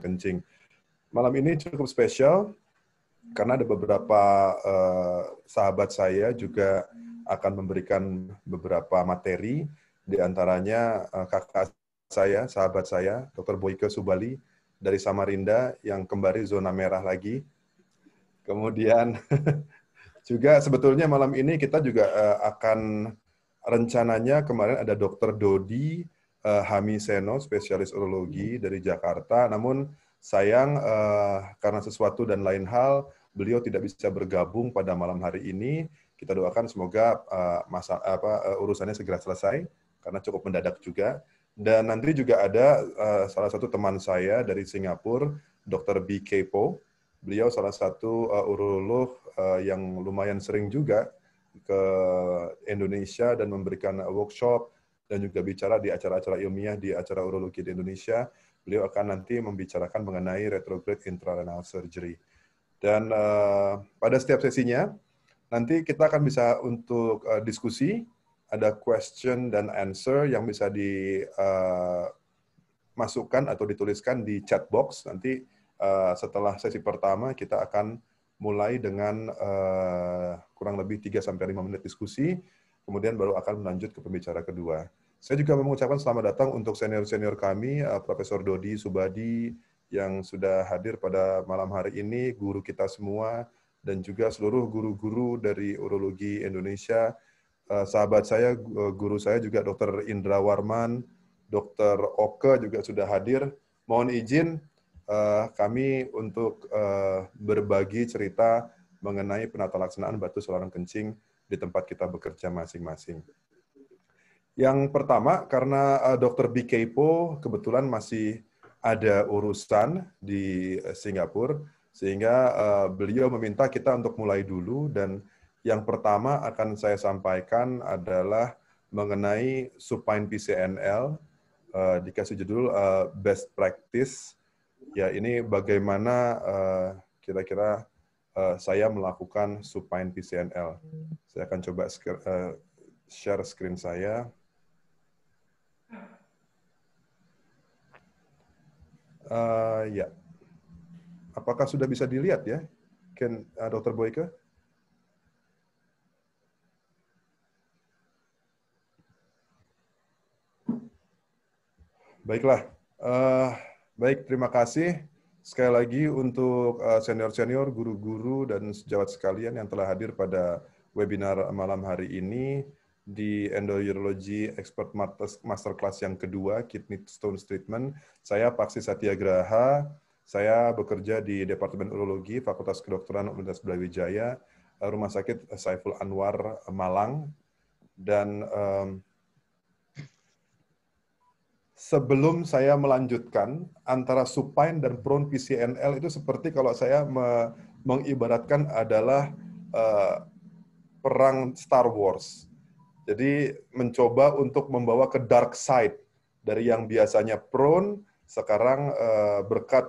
kencing. Malam ini cukup spesial karena ada beberapa uh, sahabat saya juga akan memberikan beberapa materi, diantaranya uh, eh, kakak saya, sahabat saya, Dr. Boyke Subali dari Samarinda yang kembali zona merah lagi. Kemudian juga sebetulnya malam ini kita juga uh, akan rencananya kemarin ada Dr. Dodi Eh, Hami Seno, spesialis urologi hmm. dari Jakarta. Namun sayang eh, karena sesuatu dan lain hal, beliau tidak bisa bergabung pada malam hari ini. Kita doakan semoga eh, masa apa urusannya segera selesai karena cukup mendadak juga. Dan nanti juga ada salah satu teman saya dari Singapura, Dr. B. Kepo. Beliau salah satu uh, urolog yang lumayan sering juga ke Indonesia dan memberikan workshop dan juga bicara di acara-acara ilmiah di acara urologi di Indonesia. Beliau akan nanti membicarakan mengenai retrograde intrarenal surgery. Dan uh, pada setiap sesinya nanti kita akan bisa untuk uh, diskusi, ada question dan answer yang bisa dimasukkan eh, uh, atau dituliskan di chat box. Nanti uh, setelah sesi pertama kita akan mulai dengan uh, kurang lebih 3 5 menit diskusi kemudian baru akan melanjut ke pembicara kedua. Saya juga mengucapkan selamat datang untuk senior-senior kami, eh, Profesor Dodi Subadi, yang sudah hadir pada malam hari ini, guru kita semua, dan juga seluruh guru-guru dari urologi Indonesia. Eh, sahabat saya, eh, guru saya juga Dr. Indra Warman, Dr. Oke juga sudah hadir. Mohon izin kami untuk berbagi cerita mengenai penata laksanaan batu saluran kencing di tempat kita bekerja masing-masing. Yang pertama, karena uh, eh, Dr. Kepo kebetulan masih ada urusan di eh, Singapura, sehingga eh, beliau meminta kita untuk mulai dulu dan yang pertama akan saya sampaikan adalah mengenai supine PCNL, uh, dikasih judul Best Practice. Ya, ini bagaimana kira -kira Eh, saya melakukan supine PCNL. Saya akan coba eh, share screen saya. Uh, ya, apakah sudah bisa dilihat ya, Ken uh, Dokter Boyke? Baiklah, uh, baik terima kasih sekali lagi untuk eh, senior-senior, guru-guru, dan sejawat sekalian yang telah hadir pada webinar malam hari ini di Endourology Expert Masterclass yang kedua, Kidney Stone Treatment. Saya Paksi Satyagraha, saya bekerja di Departemen Urologi Fakultas Kedokteran Universitas Brawijaya, eh, Rumah Sakit Saiful Anwar Malang, dan um, sebelum saya melanjutkan antara supine dan prone PCNL itu seperti kalau saya me mengibaratkan adalah uh, perang Star Wars. Jadi mencoba untuk membawa ke dark side dari yang biasanya prone sekarang uh, berkat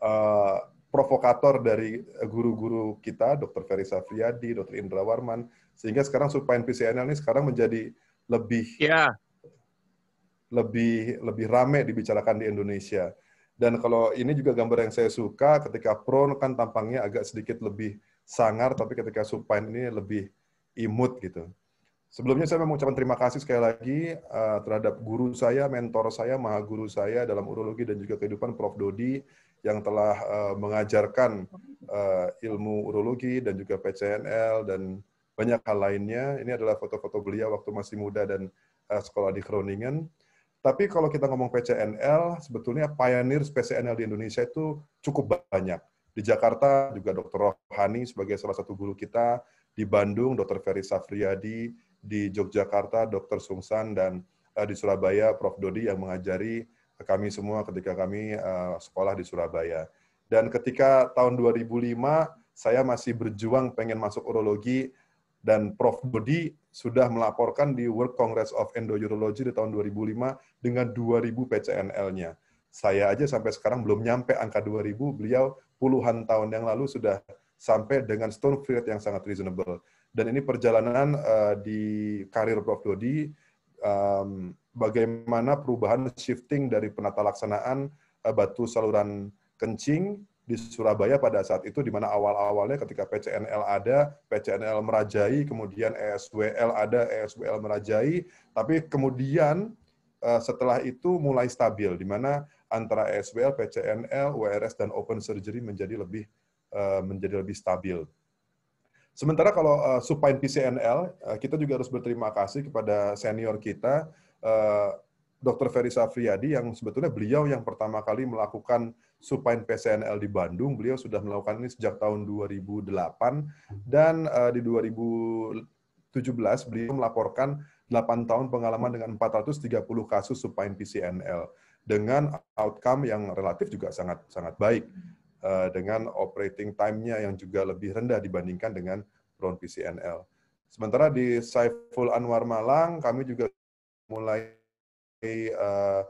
uh, provokator dari guru-guru kita, Dr. Ferry Safriadi, Dr. Indra Warman, sehingga sekarang supine PCNL ini sekarang menjadi lebih yeah lebih lebih rame dibicarakan di Indonesia. Dan kalau ini juga gambar yang saya suka ketika Prone kan tampangnya agak sedikit lebih sangar tapi ketika Supine ini lebih imut gitu. Sebelumnya saya mengucapkan terima kasih sekali lagi uh, terhadap guru saya, mentor saya, maha guru saya dalam urologi dan juga kehidupan Prof. Dodi yang telah uh, mengajarkan uh, ilmu urologi dan juga PCNL dan banyak hal lainnya. Ini adalah foto-foto beliau waktu masih muda dan uh, sekolah di Groningen. Tapi kalau kita ngomong PCNL, sebetulnya pioneer PCNL di Indonesia itu cukup banyak. Di Jakarta juga Dr. Rohani sebagai salah satu guru kita, di Bandung Dr. Ferry Safriyadi, di Yogyakarta Dr. Sungsan, dan eh, di Surabaya Prof. Dodi yang mengajari kami semua ketika kami eh, sekolah di Surabaya. Dan ketika tahun 2005, saya masih berjuang pengen masuk urologi, dan Prof. Budi sudah melaporkan di World Congress of Endourology di tahun 2005 dengan 2000 PCNL-nya. Saya aja sampai sekarang belum nyampe angka 2000, beliau puluhan tahun yang lalu sudah sampai dengan stone free yang sangat reasonable. Dan ini perjalanan uh, di karir Prof. Dodi, um, bagaimana perubahan shifting dari penata laksanaan uh, batu saluran kencing di Surabaya pada saat itu di mana awal-awalnya ketika PCNL ada, PCNL merajai, kemudian ESWL ada, ESWL merajai, tapi kemudian eh, setelah itu mulai stabil di mana antara ESWL, PCNL, WRS dan open surgery menjadi lebih eh, menjadi lebih stabil. Sementara kalau eh, supine PCNL, kita juga harus berterima kasih kepada senior kita, Dr. Ferry Safriyadi, yang sebetulnya beliau yang pertama kali melakukan Supain PCNL di Bandung. Beliau sudah melakukan ini sejak tahun 2008 dan uh, di 2017 beliau melaporkan 8 tahun pengalaman dengan 430 kasus Supain PCNL dengan outcome yang relatif juga sangat sangat baik uh, dengan operating time-nya yang juga lebih rendah dibandingkan dengan brown PCNL. Sementara di Saiful Anwar Malang, kami juga mulai uh,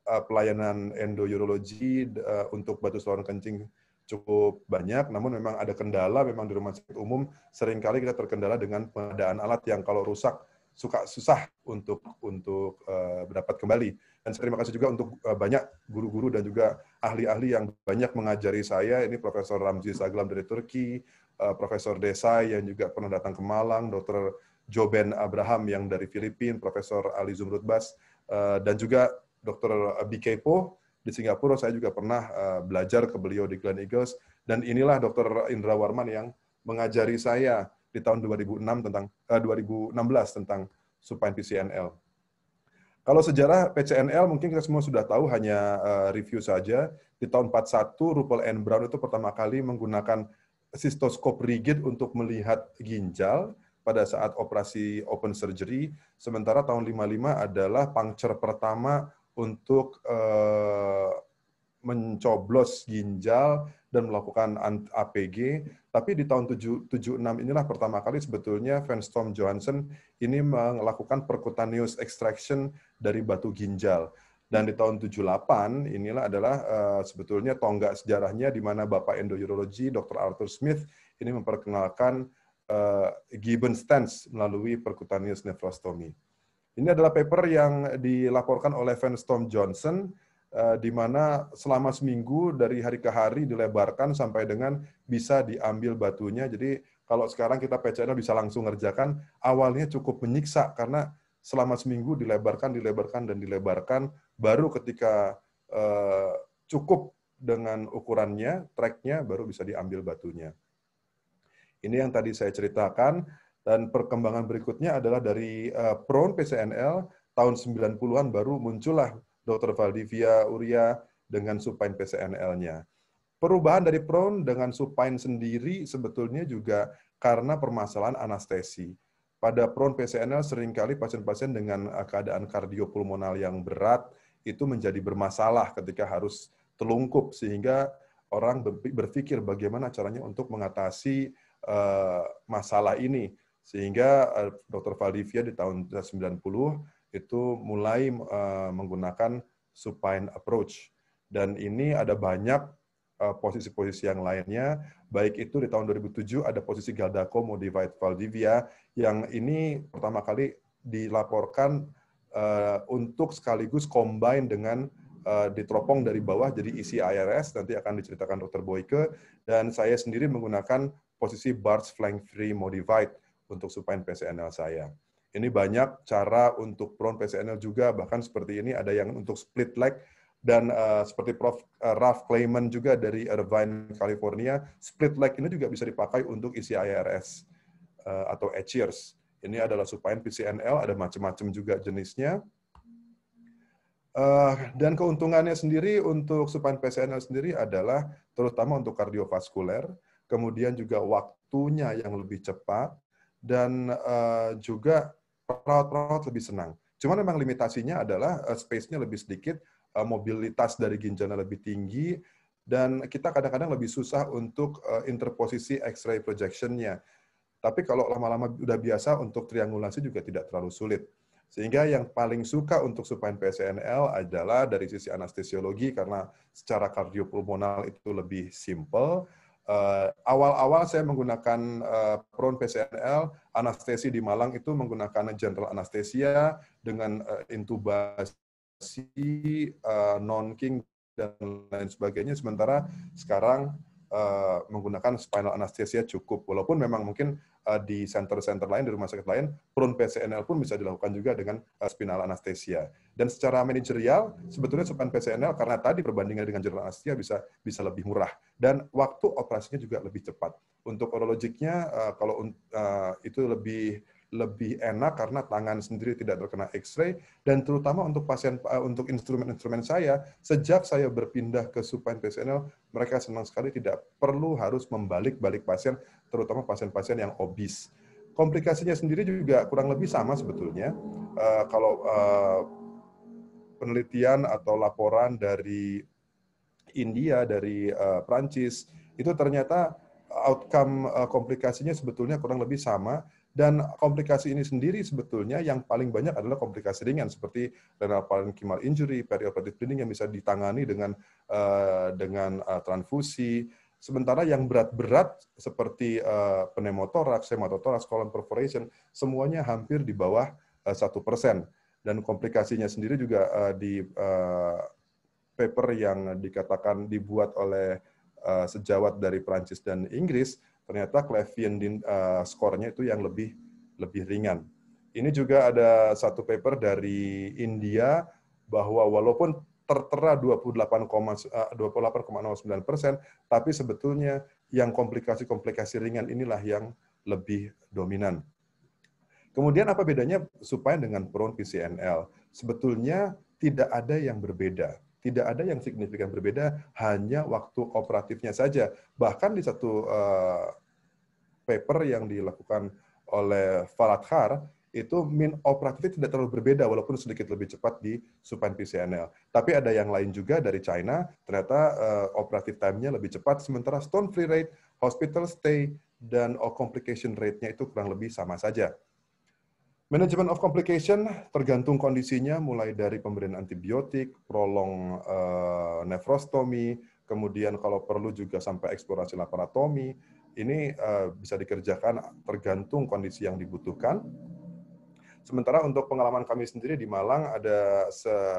Eh, pelayanan endourologi eh, untuk batu saluran kencing cukup banyak, namun memang ada kendala memang di rumah sakit umum seringkali kita terkendala dengan pengadaan alat yang kalau rusak suka susah untuk untuk uh, berdapat kembali. Dan terima kasih juga untuk uh, banyak guru-guru dan juga ahli-ahli yang banyak mengajari saya. Ini Profesor Ramzi Saglam dari Turki, uh, Profesor Desai yang juga pernah datang ke Malang, Dr. Joben Abraham yang dari Filipina, Profesor Ali Zumrud uh, dan juga Dr. Eh, Biko di Singapura saya juga pernah eh, belajar ke beliau di Glen Eagles dan inilah Dr. Indra Warman yang mengajari saya di tahun 2006 tentang eh, 2016 tentang supine PCNL. Kalau sejarah PCNL mungkin kita semua sudah tahu hanya eh, review saja. Di tahun 41 Rupel and Brown itu pertama kali menggunakan sistoskop rigid untuk melihat ginjal pada saat operasi open surgery, sementara tahun 55 adalah puncture pertama untuk uh, mencoblos ginjal dan melakukan APG. Tapi di tahun 76 inilah pertama kali sebetulnya Van Storm Johansson ini melakukan percutaneous extraction dari batu ginjal. Dan di tahun 78 inilah adalah uh, sebetulnya tonggak sejarahnya di mana Bapak Endourologi Dr. Arthur Smith ini memperkenalkan uh, eh, Gibbon stents melalui percutaneous nephrostomy. Ini adalah paper yang dilaporkan oleh Van Storm Johnson eh, di mana selama seminggu dari hari ke hari dilebarkan sampai dengan bisa diambil batunya. Jadi kalau sekarang kita PCR bisa langsung ngerjakan, awalnya cukup menyiksa karena selama seminggu dilebarkan, dilebarkan, dan dilebarkan. Baru ketika eh, cukup dengan ukurannya, tracknya, baru bisa diambil batunya. Ini yang tadi saya ceritakan, dan perkembangan berikutnya adalah dari uh, prone PCNL tahun 90-an baru muncullah Dr. Valdivia Uria dengan supine PCNL-nya. Perubahan dari prone dengan supine sendiri sebetulnya juga karena permasalahan anestesi. Pada prone PCNL seringkali pasien-pasien dengan eh, keadaan kardiopulmonal yang berat itu menjadi bermasalah ketika harus telungkup sehingga orang berpikir bagaimana caranya untuk mengatasi uh, masalah ini sehingga eh, Dr. Valdivia di tahun 90 itu mulai eh, menggunakan supine approach. Dan ini ada banyak eh, posisi-posisi yang lainnya, baik itu di tahun 2007 ada posisi Galdaco Modified Valdivia, yang ini pertama kali dilaporkan untuk sekaligus combine dengan diteropong dari bawah jadi isi IRS nanti akan diceritakan Dr. Boyke dan saya sendiri menggunakan posisi barge flank free modified untuk supaya PCNL saya. Ini banyak cara untuk prone PCNL juga, bahkan seperti ini ada yang untuk split leg, dan uh, seperti Prof. Eh, Raf Clayman juga dari Irvine, California, split leg ini juga bisa dipakai untuk isi IRS uh, eh, atau ACHIRS. Ini adalah supaya PCNL, ada macam-macam juga jenisnya. Uh, dan keuntungannya sendiri untuk supaya PCNL sendiri adalah terutama untuk kardiovaskuler, kemudian juga waktunya yang lebih cepat, dan uh, juga perawat-perawat lebih senang. Cuma memang limitasinya adalah uh, space-nya lebih sedikit, uh, mobilitas dari ginjalnya lebih tinggi, dan kita kadang-kadang lebih susah untuk uh, interposisi X-ray projection-nya. Tapi kalau lama-lama udah biasa untuk triangulasi juga tidak terlalu sulit. Sehingga yang paling suka untuk supaya PCNL adalah dari sisi anestesiologi karena secara kardiopulmonal itu lebih simple, Eh, awal-awal saya menggunakan uh, prone PCNL, anestesi di Malang itu menggunakan general anestesia dengan uh, intubasi uh, non king dan lain sebagainya. Sementara sekarang uh, menggunakan spinal anestesia cukup, walaupun memang mungkin Eh, di center-center lain, di rumah sakit lain, prone PCNL pun bisa dilakukan juga dengan eh, spinal anestesia. Dan secara manajerial, sebetulnya spinal PCNL karena tadi perbandingan dengan general anestesia bisa bisa lebih murah dan waktu operasinya juga lebih cepat. Untuk urologiknya, eh, kalau itu lebih lebih enak karena tangan sendiri tidak terkena X-ray dan terutama untuk pasien eh, untuk instrumen-instrumen saya sejak saya berpindah ke supine PCNL mereka senang sekali tidak perlu harus membalik-balik pasien terutama pasien-pasien yang obes. Komplikasinya sendiri juga kurang lebih sama sebetulnya. Uh, kalau uh, penelitian atau laporan dari India, dari uh, Prancis itu ternyata outcome komplikasinya sebetulnya kurang lebih sama dan komplikasi ini sendiri sebetulnya yang paling banyak adalah komplikasi ringan seperti renal parenchymal injury, perioperative bleeding yang bisa ditangani dengan uh, dengan uh, transfusi. Sementara yang berat-berat seperti uh, eh, pneumotoraks, hematotorax, colon perforation, semuanya hampir di bawah satu persen. Dan komplikasinya sendiri juga uh, di uh, paper yang dikatakan dibuat oleh uh, sejawat dari Prancis dan Inggris ternyata Clavien uh, eh, skornya itu yang lebih lebih ringan. Ini juga ada satu paper dari India bahwa walaupun tertera 28,09 eh, persen, tapi sebetulnya yang komplikasi-komplikasi ringan inilah yang lebih dominan. Kemudian apa bedanya supaya dengan prone PCNL? Sebetulnya tidak ada yang berbeda tidak ada yang signifikan berbeda, hanya waktu operatifnya saja. Bahkan di satu uh, paper yang dilakukan oleh Faradkar, itu min operatifnya tidak terlalu berbeda walaupun sedikit lebih cepat di Supan PCNL. Tapi ada yang lain juga dari China, ternyata uh, operatif time-nya lebih cepat, sementara stone free rate, hospital stay, dan complication rate-nya itu kurang lebih sama saja. Manajemen of complication tergantung kondisinya, mulai dari pemberian antibiotik, prolong uh, eh, nefrostomi, kemudian kalau perlu juga sampai eksplorasi laparotomi. Ini uh, bisa dikerjakan tergantung kondisi yang dibutuhkan. Sementara untuk pengalaman kami sendiri di Malang ada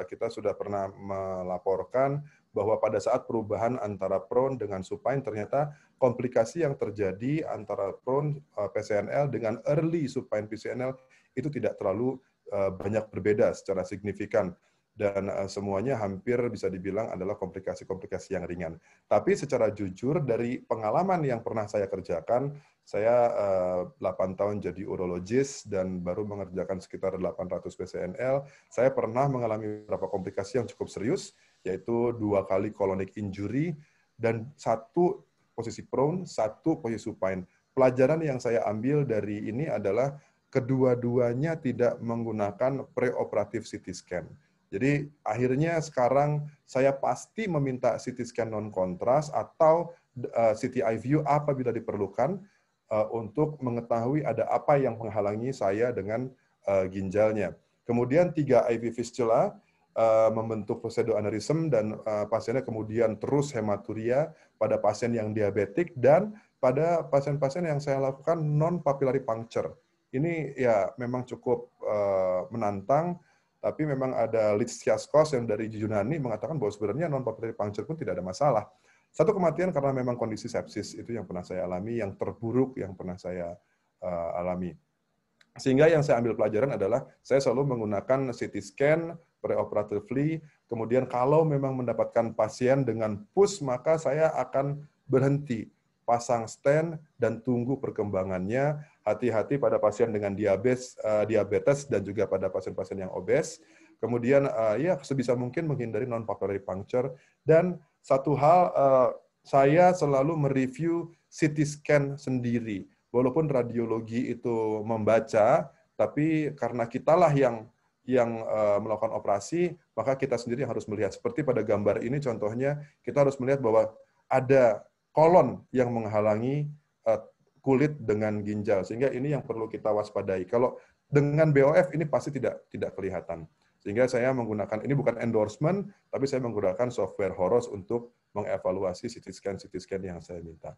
kita sudah pernah melaporkan bahwa pada saat perubahan antara prone dengan supine ternyata komplikasi yang terjadi antara prone eh, PCNL dengan early supine PCNL itu tidak terlalu eh, banyak berbeda secara signifikan dan eh, semuanya hampir bisa dibilang adalah komplikasi-komplikasi yang ringan. Tapi secara jujur dari pengalaman yang pernah saya kerjakan, saya eh, delapan 8 tahun jadi urologis dan baru mengerjakan sekitar 800 PCNL, saya pernah mengalami beberapa komplikasi yang cukup serius, yaitu dua kali colonic injury dan satu posisi prone, satu posisi supine. Pelajaran yang saya ambil dari ini adalah kedua-duanya tidak menggunakan preoperatif CT scan. Jadi akhirnya sekarang saya pasti meminta CT scan non kontras atau eh, CT eye view apabila diperlukan eh, untuk mengetahui ada apa yang menghalangi saya dengan eh, ginjalnya. Kemudian tiga IV fistula uh, membentuk pseudoaneurysm dan pasiennya kemudian terus hematuria pada pasien yang diabetik dan pada pasien-pasien yang saya lakukan non papillary puncture ini ya memang cukup uh, menantang, tapi memang ada kos yang dari Yunani mengatakan bahwa sebenarnya non-papillary puncture pun tidak ada masalah. Satu kematian karena memang kondisi sepsis itu yang pernah saya alami, yang terburuk yang pernah saya uh, alami. Sehingga yang saya ambil pelajaran adalah saya selalu menggunakan CT scan preoperatively, kemudian kalau memang mendapatkan pasien dengan push, maka saya akan berhenti pasang stand dan tunggu perkembangannya. Hati-hati pada pasien dengan diabetes, eh, diabetes dan juga pada pasien-pasien yang obes. Kemudian uh, ya sebisa mungkin menghindari non papillary puncture dan satu hal uh, saya selalu mereview CT scan sendiri. Walaupun radiologi itu membaca, tapi karena kitalah yang yang melakukan operasi, maka kita sendiri harus melihat. Seperti pada gambar ini contohnya, kita harus melihat bahwa ada kolon yang menghalangi eh, kulit dengan ginjal. Sehingga ini yang perlu kita waspadai. Kalau dengan BOF ini pasti tidak tidak kelihatan. Sehingga saya menggunakan ini bukan endorsement, tapi saya menggunakan software Horos untuk mengevaluasi CT scan CT scan yang saya minta.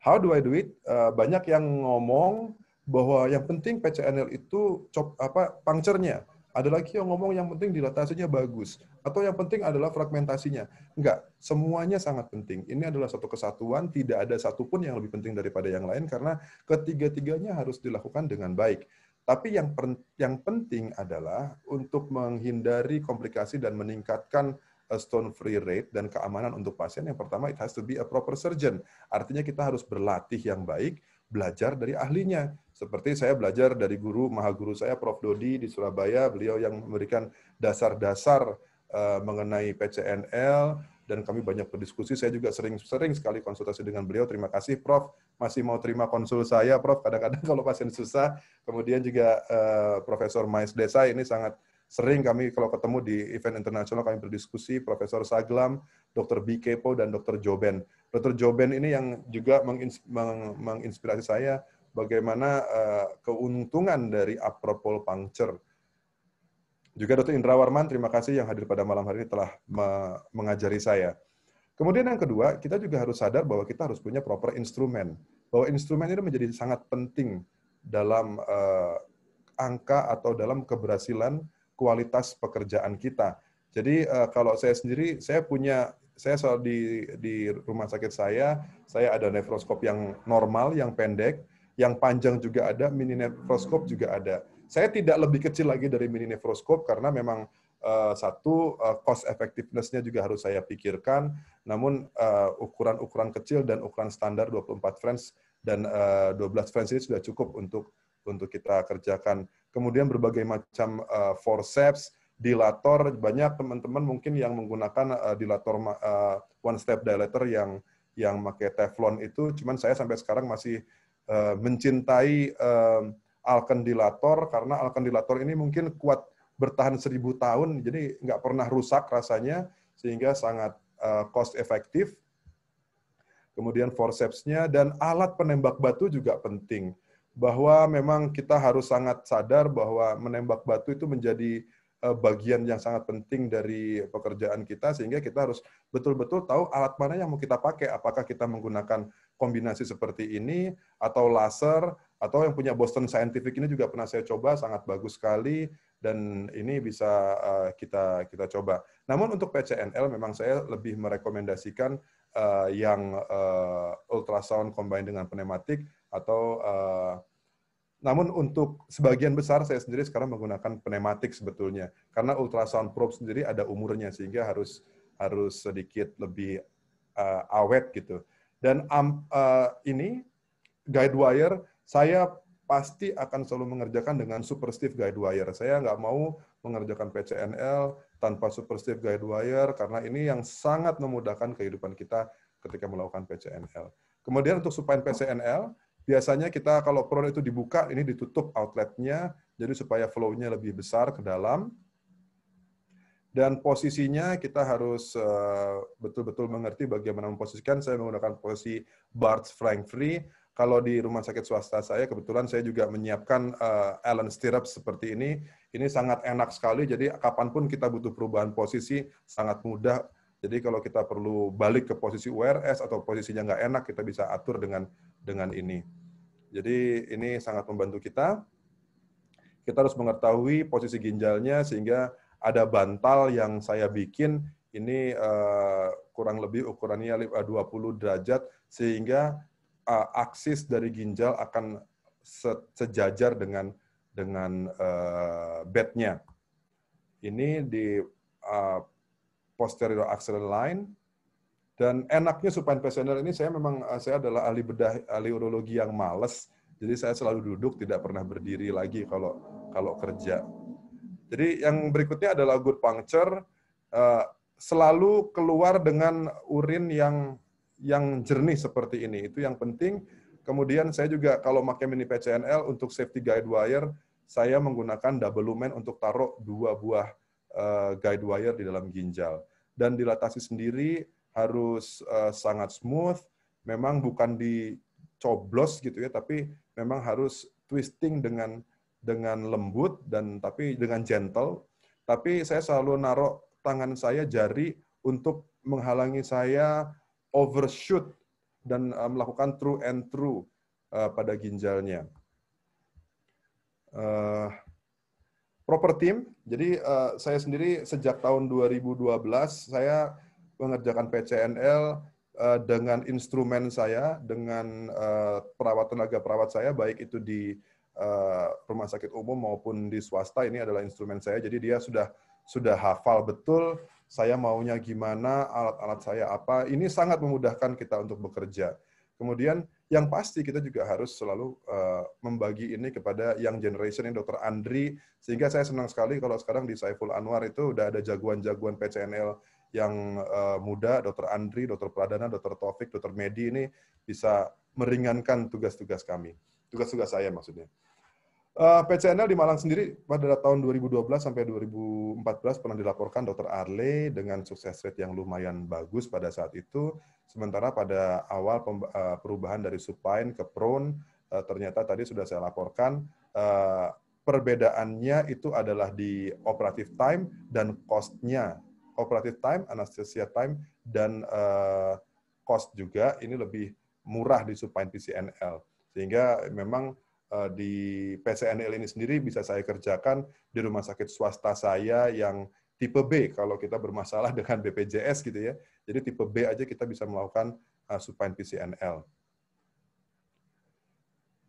How do I do it? Eh, banyak yang ngomong bahwa yang penting PCNL itu apa pangcernya. Ada lagi yang ngomong yang penting dilatasinya bagus. Atau yang penting adalah fragmentasinya. Enggak, semuanya sangat penting. Ini adalah satu kesatuan, tidak ada satupun yang lebih penting daripada yang lain, karena ketiga-tiganya harus dilakukan dengan baik. Tapi yang per, yang penting adalah untuk menghindari komplikasi dan meningkatkan eh, stone free rate dan keamanan untuk pasien. Yang pertama, it has to be a proper surgeon. Artinya kita harus berlatih yang baik, belajar dari ahlinya. Seperti saya belajar dari guru, maha guru saya, Prof. Dodi di Surabaya, beliau yang memberikan dasar-dasar eh, mengenai PCNL, dan kami banyak berdiskusi. Saya juga sering-sering sekali konsultasi dengan beliau. Terima kasih, Prof. Masih mau terima konsul saya, Prof. Kadang-kadang kalau pasien susah, kemudian juga uh, Profesor Mais Desa ini sangat sering kami kalau ketemu di event internasional kami berdiskusi. Profesor Saglam, Dr. B. Kepo, dan Dr. Joben. Dr. Joben ini yang juga menginspirasi saya bagaimana eh, keuntungan dari apropol puncture. Juga Dr. Indra Warman, terima kasih yang hadir pada malam hari ini telah mengajari saya. Kemudian yang kedua, kita juga harus sadar bahwa kita harus punya proper instrumen. Bahwa instrumen ini menjadi sangat penting dalam eh, angka atau dalam keberhasilan kualitas pekerjaan kita. Jadi eh, kalau saya sendiri, saya punya saya soal di di rumah sakit saya, saya ada nefroskop yang normal, yang pendek, yang panjang juga ada, mini nefroskop juga ada. Saya tidak lebih kecil lagi dari mini nefroskop karena memang uh, satu uh, cost effectiveness-nya juga harus saya pikirkan. Namun eh, ukuran-ukuran uh, kecil dan ukuran standar 24 frames dan uh, 12 frames ini sudah cukup untuk untuk kita kerjakan. Kemudian berbagai macam uh, forceps, dilator, banyak teman-teman mungkin yang menggunakan uh, dilator uh, one step dilator yang yang pakai teflon itu, cuman saya sampai sekarang masih Eh, mencintai eh, alkendilator karena alkendilator ini mungkin kuat bertahan seribu tahun, jadi nggak pernah rusak rasanya, sehingga sangat eh, cost efektif. Kemudian forcepsnya dan alat penembak batu juga penting bahwa memang kita harus sangat sadar bahwa menembak batu itu menjadi bagian yang sangat penting dari pekerjaan kita sehingga kita harus betul-betul tahu alat mana yang mau kita pakai apakah kita menggunakan kombinasi seperti ini atau laser atau yang punya Boston Scientific ini juga pernah saya coba sangat bagus sekali dan ini bisa eh, kita kita coba. Namun untuk PCNL memang saya lebih merekomendasikan eh, yang uh, ultrasound combine dengan pneumatik atau namun untuk sebagian besar saya sendiri sekarang menggunakan pneumatik sebetulnya karena ultrasound probe sendiri ada umurnya sehingga harus harus sedikit lebih uh, awet gitu dan um, uh, ini guide wire saya pasti akan selalu mengerjakan dengan super stiff guide wire. Saya nggak mau mengerjakan PCNL tanpa super stiff guide wire karena ini yang sangat memudahkan kehidupan kita ketika melakukan PCNL. Kemudian untuk supaya PCNL, biasanya kita kalau peron itu dibuka, ini ditutup outletnya, jadi supaya flow-nya lebih besar ke dalam dan posisinya kita harus eh, betul-betul uh, mengerti bagaimana memposisikan. Saya menggunakan posisi Bart's Frank Free. Kalau di rumah sakit swasta saya, kebetulan saya juga menyiapkan uh, eh, Allen stirrup seperti ini. Ini sangat enak sekali, jadi kapanpun kita butuh perubahan posisi, sangat mudah. Jadi kalau kita perlu balik ke posisi URS atau posisinya nggak enak, kita bisa atur dengan dengan ini. Jadi ini sangat membantu kita. Kita harus mengetahui posisi ginjalnya sehingga ada bantal yang saya bikin ini eh, kurang lebih ukurannya 20 eh, derajat sehingga uh, aksis dari ginjal akan sejajar dengan dengan bednya. Ini di posterior axillary line dan enaknya supine passional ini saya memang saya adalah ahli bedah ahli urologi yang males. Jadi saya selalu duduk tidak pernah berdiri lagi kalau kalau kerja. Jadi yang berikutnya adalah good puncture eh, selalu keluar dengan urin yang yang jernih seperti ini. Itu yang penting. Kemudian saya juga kalau pakai mini PCNL untuk safety guide wire, saya menggunakan double lumen untuk taruh dua buah eh, guide wire di dalam ginjal. Dan dilatasi sendiri harus eh, sangat smooth, memang bukan dicoblos gitu ya, tapi memang harus twisting dengan dengan lembut dan tapi dengan gentle, tapi saya selalu naruh tangan saya jari untuk menghalangi saya overshoot dan eh, melakukan true and true eh, pada ginjalnya. Uh, proper team, jadi uh, saya sendiri sejak tahun 2012 saya mengerjakan PCNL uh, dengan instrumen saya, dengan uh, perawat tenaga perawat saya, baik itu di uh, rumah sakit umum maupun di swasta ini adalah instrumen saya. Jadi dia sudah sudah hafal betul saya maunya gimana, alat-alat saya apa. Ini sangat memudahkan kita untuk bekerja. Kemudian yang pasti kita juga harus selalu eh, membagi ini kepada yang generation yang Dr. Andri sehingga saya senang sekali kalau sekarang di Saiful Anwar itu udah ada jagoan-jagoan PCNL yang uh, muda Dr. Andri, Dr. Pradana, Dr. Taufik, Dr. Medi ini bisa meringankan tugas-tugas kami. Tugas-tugas saya maksudnya. Uh, eh, PCNL di Malang sendiri pada tahun 2012 sampai 2014 pernah dilaporkan Dr. Arle dengan sukses rate yang lumayan bagus pada saat itu. Sementara pada awal eh, perubahan dari supine ke prone uh, ternyata tadi sudah saya laporkan uh, perbedaannya itu adalah di operative time dan cost-nya. Operative time, anesthesia time, dan uh, cost juga ini lebih murah di supine PCNL. Sehingga memang Eh, di PCNL ini sendiri bisa saya kerjakan di rumah sakit swasta saya yang tipe B kalau kita bermasalah dengan BPJS gitu ya. Jadi tipe B aja kita bisa melakukan uh, eh, supine PCNL.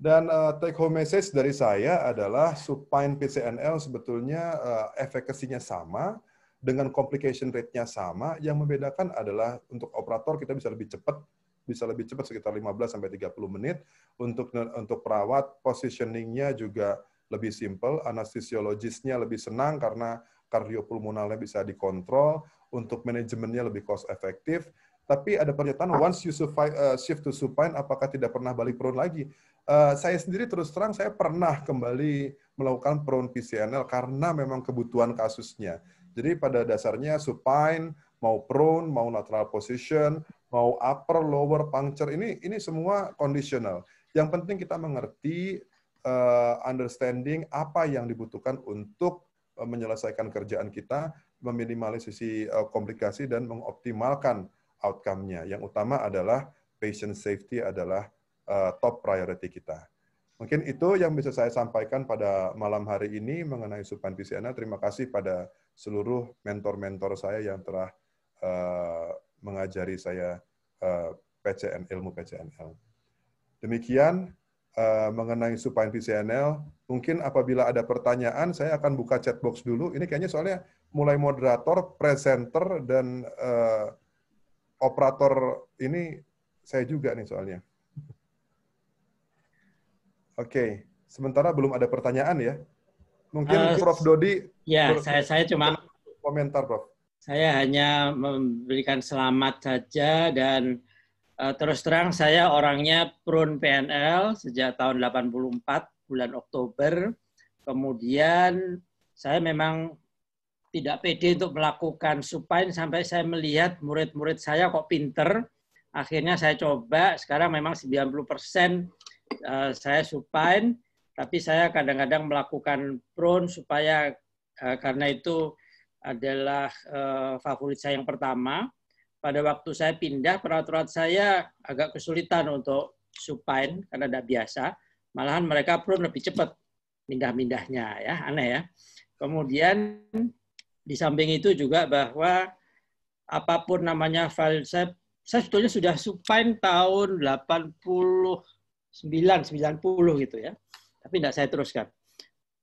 Dan uh, take home message dari saya adalah supine PCNL sebetulnya uh, efekasinya sama dengan complication rate-nya sama. Yang membedakan adalah untuk operator kita bisa lebih cepat bisa lebih cepat sekitar 15 sampai 30 menit untuk untuk perawat positioningnya juga lebih simple, anestesiologisnya lebih senang karena kardiopulmonalnya bisa dikontrol, untuk manajemennya lebih cost efektif. Tapi ada pernyataan once you survive, uh, shift to supine, apakah tidak pernah balik prone lagi? Uh, saya sendiri terus terang saya pernah kembali melakukan prone PCNL karena memang kebutuhan kasusnya. Jadi pada dasarnya supine mau prone mau lateral position mau upper lower puncture ini ini semua kondisional. Yang penting kita mengerti uh, understanding apa yang dibutuhkan untuk uh, menyelesaikan kerjaan kita, meminimalisasi uh, eh, komplikasi dan mengoptimalkan outcome-nya. Yang utama adalah patient safety adalah uh, top priority kita. Mungkin itu yang bisa saya sampaikan pada malam hari ini mengenai supan Siana. Terima kasih pada seluruh mentor-mentor saya yang telah uh, mengajari saya uh, eh, PCN, ilmu PCNL. Demikian uh, mengenai supaya PCNL. Mungkin apabila ada pertanyaan, saya akan buka chat box dulu. Ini kayaknya soalnya mulai moderator, presenter, dan uh, operator ini saya juga nih soalnya. Oke, okay. sementara belum ada pertanyaan ya. Mungkin uh, Prof. Dodi. Ya, saya saya cuma komentar Prof. Saya hanya memberikan selamat saja dan uh, terus terang saya orangnya prun PNL sejak tahun 84 bulan Oktober. Kemudian saya memang tidak pede untuk melakukan supain sampai saya melihat murid-murid saya kok pinter. Akhirnya saya coba, sekarang memang 90 persen eh, saya supain tapi saya kadang-kadang melakukan prone supaya eh, karena itu adalah uh, favorit saya yang pertama. Pada waktu saya pindah, peraturan saya agak kesulitan untuk supain karena tidak biasa. Malahan mereka pun lebih cepat pindah-pindahnya ya, aneh ya. Kemudian di samping itu juga bahwa apapun namanya file saya saya sebetulnya sudah supain tahun sembilan sembilan 90 gitu ya. Tapi tidak saya teruskan.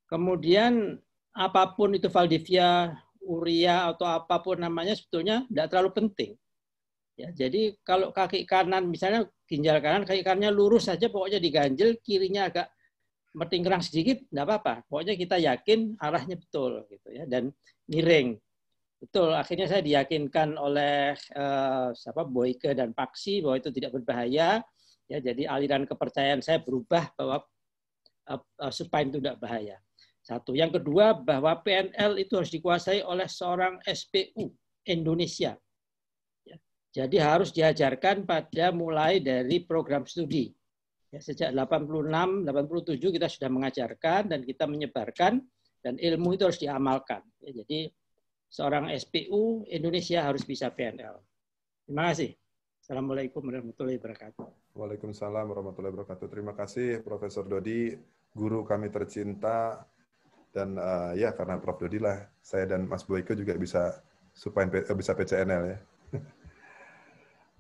Kemudian apapun itu Valdivia uria atau apapun namanya sebetulnya tidak terlalu penting. Ya, jadi kalau kaki kanan misalnya ginjal kanan kaki kanannya lurus saja pokoknya diganjel, kirinya agak mertingkrang sedikit tidak apa-apa. Pokoknya kita yakin arahnya betul gitu ya dan miring. Betul, akhirnya saya diyakinkan oleh eh, siapa Boyke dan Paksi bahwa itu tidak berbahaya. Ya, jadi aliran kepercayaan saya berubah bahwa eh, eh supaya itu tidak bahaya. Satu. Yang kedua, bahwa PNL itu harus dikuasai oleh seorang SPU Indonesia. Ya. Jadi harus diajarkan pada mulai dari program studi. Ya, sejak 86, 87 kita sudah mengajarkan dan kita menyebarkan dan ilmu itu harus diamalkan. Ya, jadi seorang SPU Indonesia harus bisa PNL. Terima kasih. Assalamualaikum warahmatullahi wabarakatuh. Waalaikumsalam warahmatullahi wabarakatuh. Terima kasih Profesor Dodi, guru kami tercinta dan uh, ya karena Prof Dodi lah, saya dan Mas Boyko juga bisa supaya eh, bisa PCNL ya. Oke,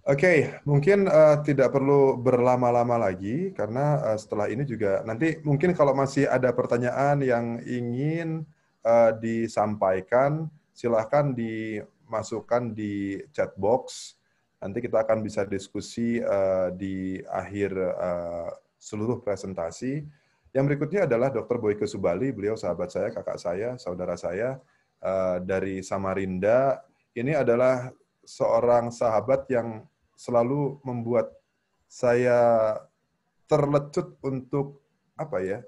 okay, mungkin uh, tidak perlu berlama-lama lagi karena uh, setelah ini juga nanti mungkin kalau masih ada pertanyaan yang ingin uh, disampaikan, silahkan dimasukkan di chat box. Nanti kita akan bisa diskusi uh, di akhir uh, seluruh presentasi. Yang berikutnya adalah Dr. Boyke Subali, beliau sahabat saya, kakak saya, saudara saya eh, dari Samarinda. Ini adalah seorang sahabat yang selalu membuat saya terlecut untuk apa ya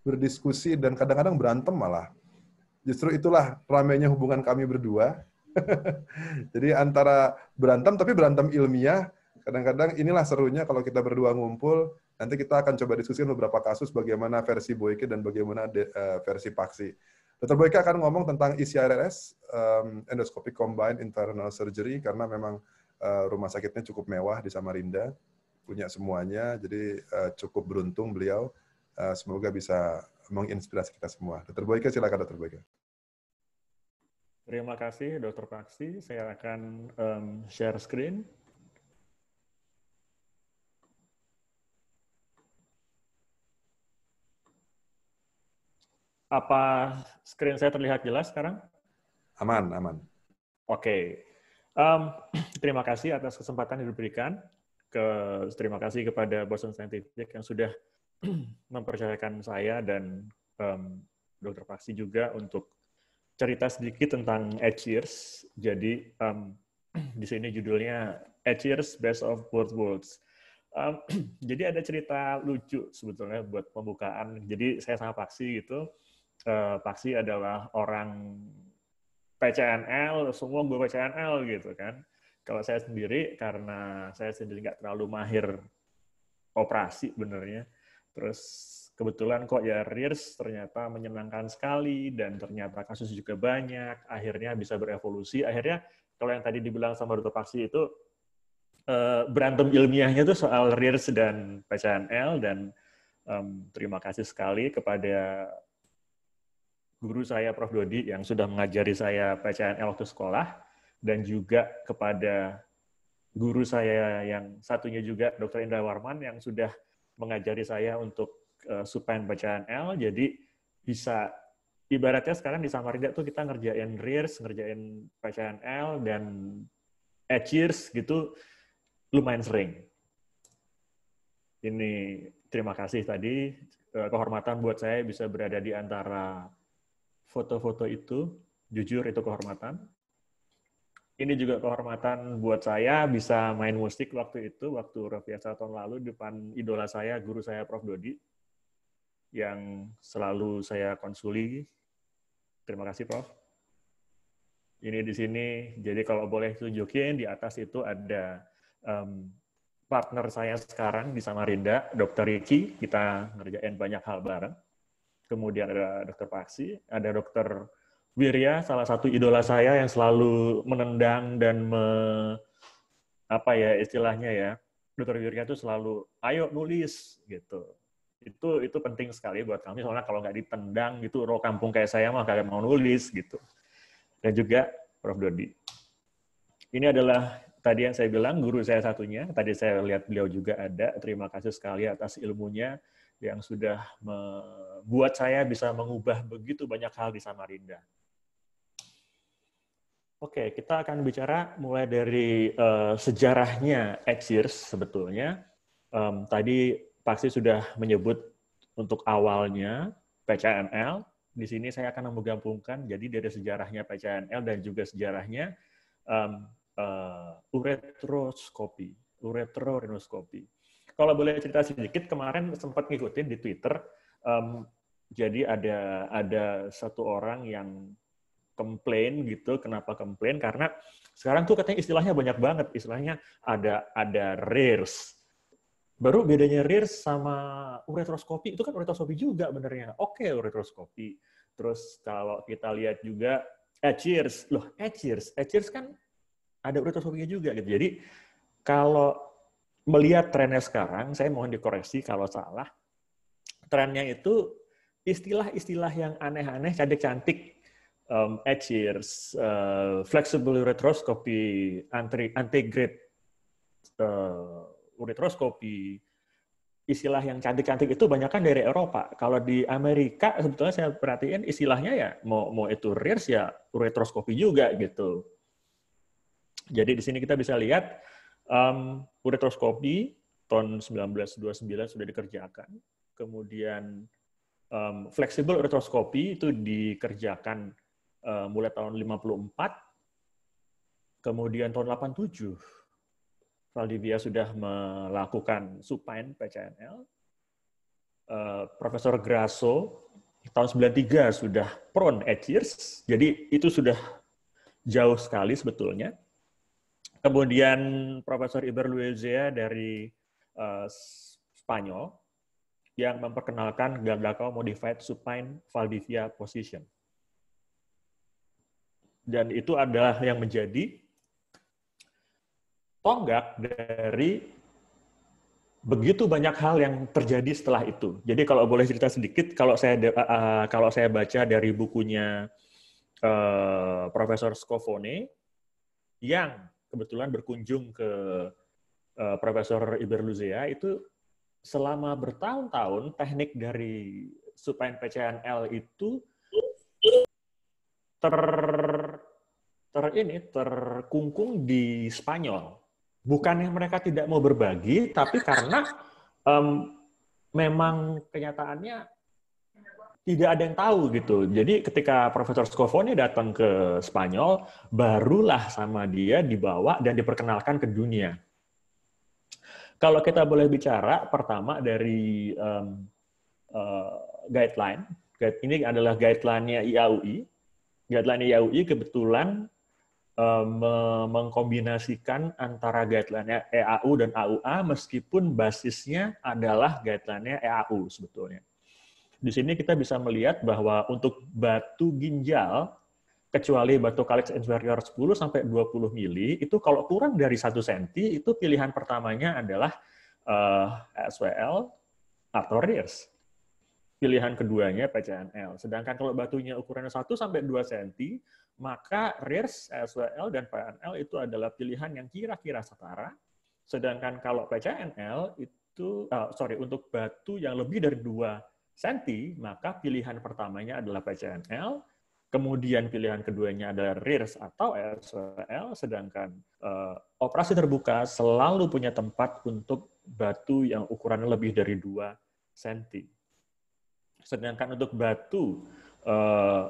berdiskusi dan kadang-kadang berantem malah. Justru itulah ramainya hubungan kami berdua. Jadi antara berantem tapi berantem ilmiah, kadang-kadang inilah serunya kalau kita berdua ngumpul Nanti kita akan coba diskusikan beberapa kasus bagaimana versi Boyke dan bagaimana de, uh, versi Paksi. Dokter Boyke akan ngomong tentang ICRRS, um, endoscopic combined internal surgery, karena memang uh, rumah sakitnya cukup mewah di Samarinda, punya semuanya, jadi uh, cukup beruntung beliau. Uh, semoga bisa menginspirasi kita semua. Dokter Boyke, silakan Dokter Boyke. Terima kasih, Dokter Paksi. Saya akan um, share screen. Apa screen saya terlihat jelas sekarang? Aman, aman. Oke. Okay. Um, terima kasih atas kesempatan yang diberikan. Ke, terima kasih kepada Boston Scientific yang sudah mempercayakan saya dan um, Dr. Paksi juga untuk cerita sedikit tentang Edge Years. Jadi um, di sini judulnya Edge Years Best of Both Worlds. Um, jadi ada cerita lucu sebetulnya buat pembukaan. Jadi saya sangat Paksi gitu Eh, pasti adalah orang PCNL, semua gue PCNL gitu kan. Kalau saya sendiri, karena saya sendiri nggak terlalu mahir operasi benernya, terus kebetulan kok ya RIRS ternyata menyenangkan sekali dan ternyata kasus juga banyak, akhirnya bisa berevolusi, akhirnya kalau yang tadi dibilang sama Duta Paksi itu eh, berantem ilmiahnya itu soal RIRS dan PCNL dan um, terima kasih sekali kepada guru saya Prof. Dodi yang sudah mengajari saya PCNL waktu sekolah, dan juga kepada guru saya yang satunya juga Dr. Indra Warman yang sudah mengajari saya untuk uh, eh, supaya bacaan L, jadi bisa ibaratnya sekarang di Samarinda tuh kita ngerjain rears, ngerjain bacaan L, dan ECHIRS gitu lumayan sering. Ini terima kasih tadi eh, kehormatan buat saya bisa berada di antara foto-foto itu. Jujur itu kehormatan. Ini juga kehormatan buat saya bisa main musik waktu itu, waktu Raffiasa tahun lalu di depan idola saya, guru saya Prof. Dodi, yang selalu saya konsuli. Terima kasih Prof. Ini di sini, jadi kalau boleh tunjukin di atas itu ada um, partner saya sekarang di Samarinda, Dr. Ricky kita ngerjain banyak hal bareng kemudian ada dokter Paksi, ada dokter Wirya, salah satu idola saya yang selalu menendang dan me, apa ya istilahnya ya, dokter Wirya itu selalu, ayo nulis gitu. Itu itu penting sekali buat kami soalnya kalau nggak ditendang gitu, roh kampung kayak saya mah kagak mau nulis gitu. Dan juga Prof Dodi. Ini adalah tadi yang saya bilang guru saya satunya. Tadi saya lihat beliau juga ada. Terima kasih sekali atas ilmunya yang sudah membuat saya bisa mengubah begitu banyak hal di Samarinda. Oke, kita akan bicara mulai dari uh, sejarahnya Exirs sebetulnya. Um, tadi pasti sudah menyebut untuk awalnya PCML. Di sini saya akan menggabungkan, jadi dari sejarahnya PCML dan juga sejarahnya um, uh, uretroskopi, uretrorinoskopi. Kalau boleh cerita sedikit, kemarin sempat ngikutin di Twitter, um, jadi ada ada satu orang yang komplain gitu, kenapa komplain? Karena sekarang tuh katanya istilahnya banyak banget, istilahnya ada ada rears. Baru bedanya rears sama uretroskopi, itu kan uretroskopi juga benernya. Oke, okay, uretroskopi. Terus kalau kita lihat juga, eh cheers, loh eh cheers, eh cheers kan ada uretroskopinya juga gitu. Jadi kalau melihat trennya sekarang, saya mohon dikoreksi kalau salah, trennya itu istilah-istilah yang aneh-aneh, cantik-cantik, um, edge years, uh, flexible retroskopi, anti-grade uh, retroscopy, istilah yang cantik-cantik itu banyak kan dari Eropa. Kalau di Amerika sebetulnya saya perhatiin istilahnya ya mau mau itu rears ya retroscopy juga gitu. Jadi di sini kita bisa lihat Um, uretroskopi tahun 1929 sudah dikerjakan. Kemudian um, fleksibel uretroskopi itu dikerjakan uh, mulai tahun 54. Kemudian tahun 87 Valdivia sudah melakukan supine PCNL. Uh, eh, Profesor Grasso tahun 93 sudah prone edgers. Jadi itu sudah jauh sekali sebetulnya. Kemudian Profesor Iber Luizia dari uh, Spanyol yang memperkenalkan Gagakau Modified Supine Valdivia Position. Dan itu adalah yang menjadi tonggak dari begitu banyak hal yang terjadi setelah itu. Jadi kalau boleh cerita sedikit, kalau saya uh, kalau saya baca dari bukunya uh, Profesor Scofone yang kebetulan berkunjung ke uh, Profesor Iberluzea itu selama bertahun-tahun teknik dari supine PCNL itu ter ter ini terkungkung di Spanyol. Bukannya mereka tidak mau berbagi, tapi karena um, memang kenyataannya tidak ada yang tahu gitu. Jadi ketika Profesor Scofoni datang ke Spanyol, barulah sama dia dibawa dan diperkenalkan ke dunia. Kalau kita boleh bicara, pertama dari um, uh, guideline, ini adalah guideline-nya IAUI. Guideline IAUI kebetulan um, mengkombinasikan antara guideline EAU dan AUA meskipun basisnya adalah guideline EAU sebetulnya. Di sini kita bisa melihat bahwa untuk batu ginjal, kecuali batu kaliks inferior 10 sampai 20 mili, itu kalau kurang dari 1 cm, itu pilihan pertamanya adalah uh, eh, SWL atau RIRS. Pilihan keduanya PCNL. Sedangkan kalau batunya ukurannya 1 sampai 2 cm, maka RIRS, SWL, dan PNL itu adalah pilihan yang kira-kira setara. Sedangkan kalau PCNL itu, uh, sorry, untuk batu yang lebih dari dua senti, maka pilihan pertamanya adalah PCNL, kemudian pilihan keduanya adalah RIRS atau SWL, sedangkan uh, operasi terbuka selalu punya tempat untuk batu yang ukurannya lebih dari 2 senti. Sedangkan untuk batu uh, eh,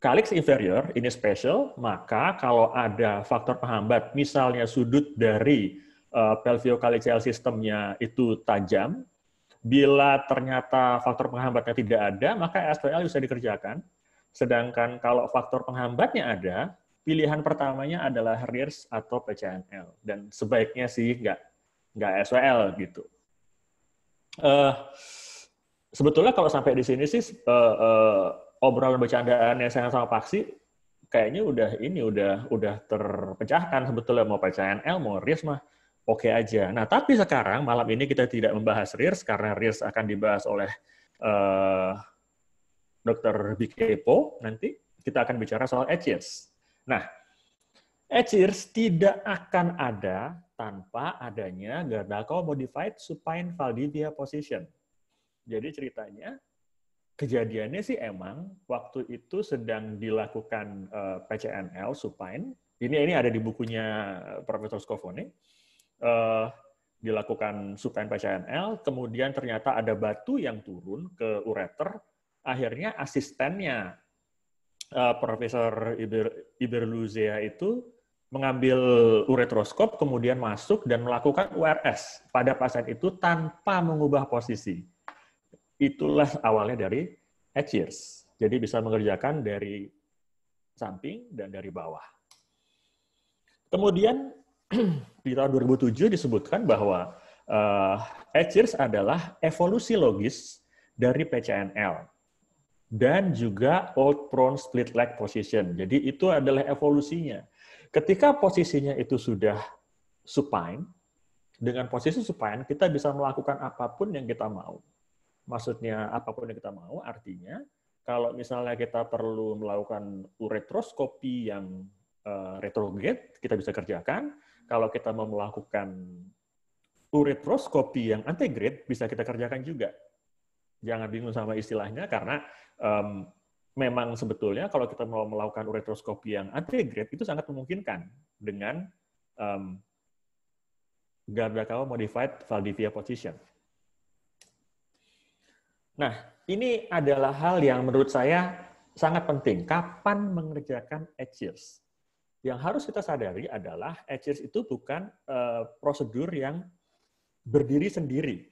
kalix inferior, ini special, maka kalau ada faktor penghambat, misalnya sudut dari uh, eh, sistemnya itu tajam, Bila ternyata faktor penghambatnya tidak ada, maka SPL bisa dikerjakan. Sedangkan kalau faktor penghambatnya ada, pilihan pertamanya adalah RIRS atau PCNL. Dan sebaiknya sih nggak, nggak SWL gitu. Uh, sebetulnya kalau sampai di sini sih uh, uh, obrolan bercandaan yang saya sama Paksi kayaknya udah ini udah udah terpecahkan sebetulnya mau PCNL mau RIS mah oke okay aja. Nah, tapi sekarang malam ini kita tidak membahas RIRS karena RIRS akan dibahas oleh uh, eh, Dr. Bikepo nanti. Kita akan bicara soal ECIRS. Nah, ECIRS tidak akan ada tanpa adanya Gardaco Modified Supine Valdivia Position. Jadi ceritanya, kejadiannya sih emang waktu itu sedang dilakukan uh, eh, PCNL supine. Ini ini ada di bukunya eh, Profesor Scofone eh, dilakukan supen PCNL, kemudian ternyata ada batu yang turun ke ureter, akhirnya asistennya eh, Profesor Iber, Iberluzia itu mengambil uretroskop, kemudian masuk dan melakukan URS pada pasien itu tanpa mengubah posisi. Itulah awalnya dari Etchers. Jadi bisa mengerjakan dari samping dan dari bawah. Kemudian di tahun 2007 disebutkan bahwa uh, eh, ECIRS eh, adalah evolusi logis dari PCNL dan juga old prone split leg position. Jadi itu adalah evolusinya. Ketika posisinya itu sudah supine, dengan posisi supine kita bisa melakukan apapun yang kita mau. Maksudnya apapun yang kita mau artinya kalau misalnya kita perlu melakukan uretroskopi yang uh, retrograde, kita bisa kerjakan kalau kita mau melakukan uretroskopi yang antegrade bisa kita kerjakan juga. Jangan bingung sama istilahnya karena um, memang sebetulnya kalau kita mau melakukan uretroskopi yang anti-grade, itu sangat memungkinkan dengan um, Gardakawa modified Valdivia position. Nah, ini adalah hal yang menurut saya sangat penting. Kapan mengerjakan edge yang harus kita sadari adalah ECIRS itu bukan uh, prosedur yang berdiri sendiri.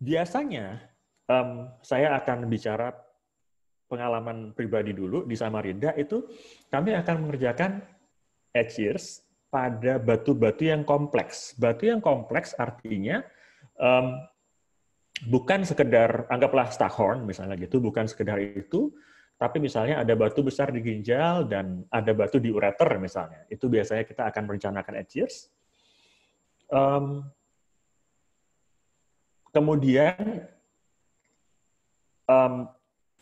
Biasanya um, saya akan bicara pengalaman pribadi dulu di Samarinda itu kami akan mengerjakan ECIRS pada batu-batu yang kompleks. Batu yang kompleks artinya um, bukan sekedar anggaplah Stahorn misalnya gitu, bukan sekedar itu, tapi misalnya ada batu besar di ginjal dan ada batu di ureter misalnya, itu biasanya kita akan merencanakan edge years. Um, kemudian um,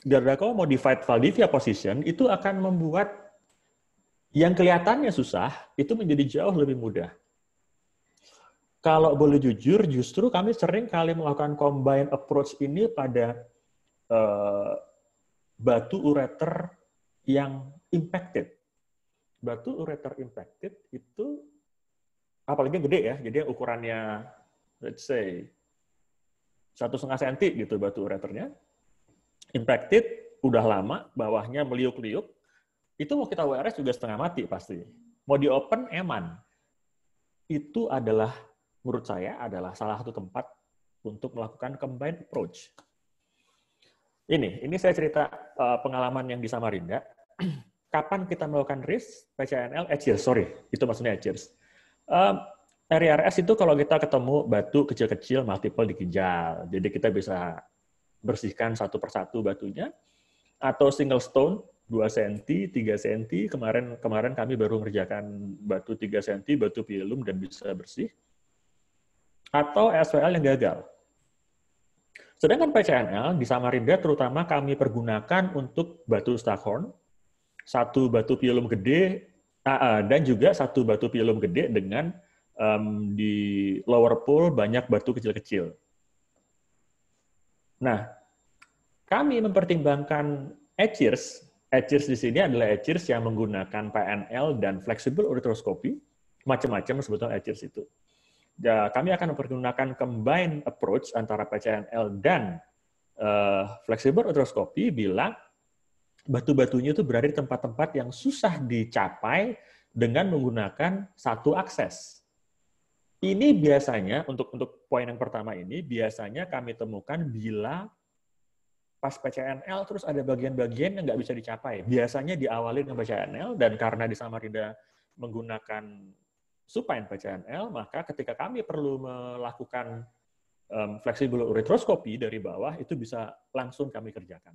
Gardako modified Valdivia position itu akan membuat yang kelihatannya susah itu menjadi jauh lebih mudah. Kalau boleh jujur, justru kami sering kali melakukan combine approach ini pada eh, batu ureter yang impacted. Batu ureter impacted itu apalagi gede ya, jadi ukurannya let's say satu setengah senti gitu batu ureternya, impacted udah lama, bawahnya meliuk-liuk, itu mau kita WRS juga setengah mati pasti. Mau di open eman. Itu adalah menurut saya adalah salah satu tempat untuk melakukan combined approach ini, ini saya cerita uh, pengalaman yang di Samarinda. Kapan kita melakukan risk PCNL edgers, eh, sorry, itu maksudnya edgers. Um, RRS itu kalau kita ketemu batu kecil-kecil multiple di ginjal, jadi kita bisa bersihkan satu persatu batunya, atau single stone 2 cm, 3 cm. Kemarin kemarin kami baru mengerjakan batu 3 cm, batu pilum dan bisa bersih. Atau SWL yang gagal. Sedangkan PCNL di Samarinda terutama kami pergunakan untuk batu Staghorn, satu batu pilum gede, dan juga satu batu pilum gede dengan um, di lower pool banyak batu kecil-kecil. Nah, kami mempertimbangkan etchers. Etchers di sini adalah etchers yang menggunakan PNL dan flexible urethroscopy Macam-macam sebetulnya etchers itu ya, kami akan mempergunakan combined approach antara PCNL dan uh, eh, flexible otroskopi bila batu-batunya itu berada di tempat-tempat yang susah dicapai dengan menggunakan satu akses. Ini biasanya untuk untuk poin yang pertama ini biasanya kami temukan bila pas PCNL terus ada bagian-bagian yang nggak bisa dicapai. Biasanya diawali dengan PCNL dan karena di Samarinda menggunakan supine l maka ketika kami perlu melakukan um, fleksibel uretroskopi dari bawah, itu bisa langsung kami kerjakan.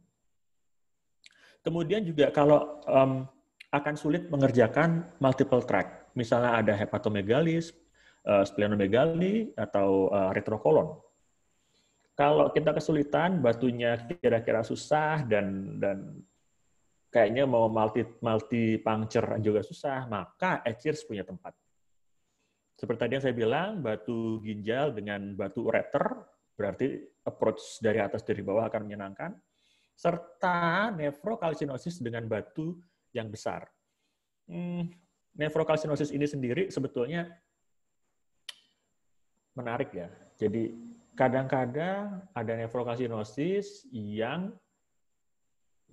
Kemudian juga kalau um, akan sulit mengerjakan multiple track, misalnya ada hepatomegalis, uh, splenomegali, atau uh, retrokolon. Kalau kita kesulitan, batunya kira-kira susah dan dan kayaknya mau multi multi puncture juga susah, maka Echirs punya tempat. Seperti tadi yang saya bilang, batu ginjal dengan batu ureter, berarti approach dari atas dari bawah akan menyenangkan, serta nefrokalsinosis dengan batu yang besar. Hmm, nefrokalsinosis ini sendiri sebetulnya menarik ya. Jadi kadang-kadang ada nefrokalsinosis yang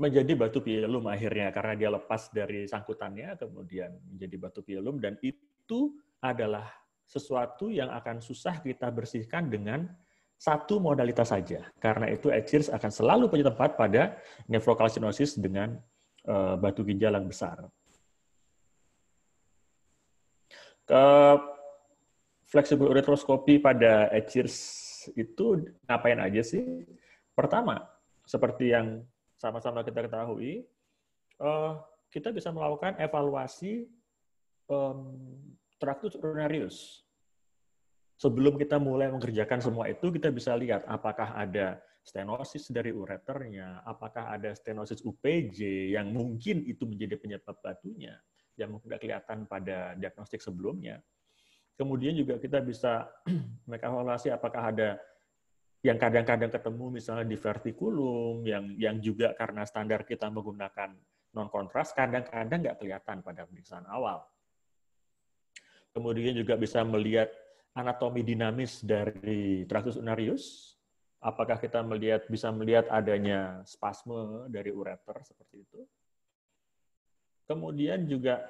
menjadi batu pilum akhirnya karena dia lepas dari sangkutannya kemudian menjadi batu pilum dan itu adalah sesuatu yang akan susah kita bersihkan dengan satu modalitas saja. Karena itu Ehlers akan selalu punya tempat pada nefrokalsinosis dengan uh, batu ginjal yang besar. Ke fleksibel uretroskopi pada Ehlers itu ngapain aja sih? Pertama, seperti yang sama-sama kita ketahui, uh, kita bisa melakukan evaluasi um, Tractus urinarius. Sebelum kita mulai mengerjakan semua itu, kita bisa lihat apakah ada stenosis dari ureternya, apakah ada stenosis UPJ yang mungkin itu menjadi penyebab batunya, yang tidak kelihatan pada diagnostik sebelumnya. Kemudian juga kita bisa mengevaluasi apakah ada yang kadang-kadang ketemu misalnya di vertikulum, yang yang juga karena standar kita menggunakan non kontras kadang-kadang nggak kelihatan pada pemeriksaan awal kemudian juga bisa melihat anatomi dinamis dari traktus unarius. Apakah kita melihat bisa melihat adanya spasme dari ureter seperti itu? Kemudian juga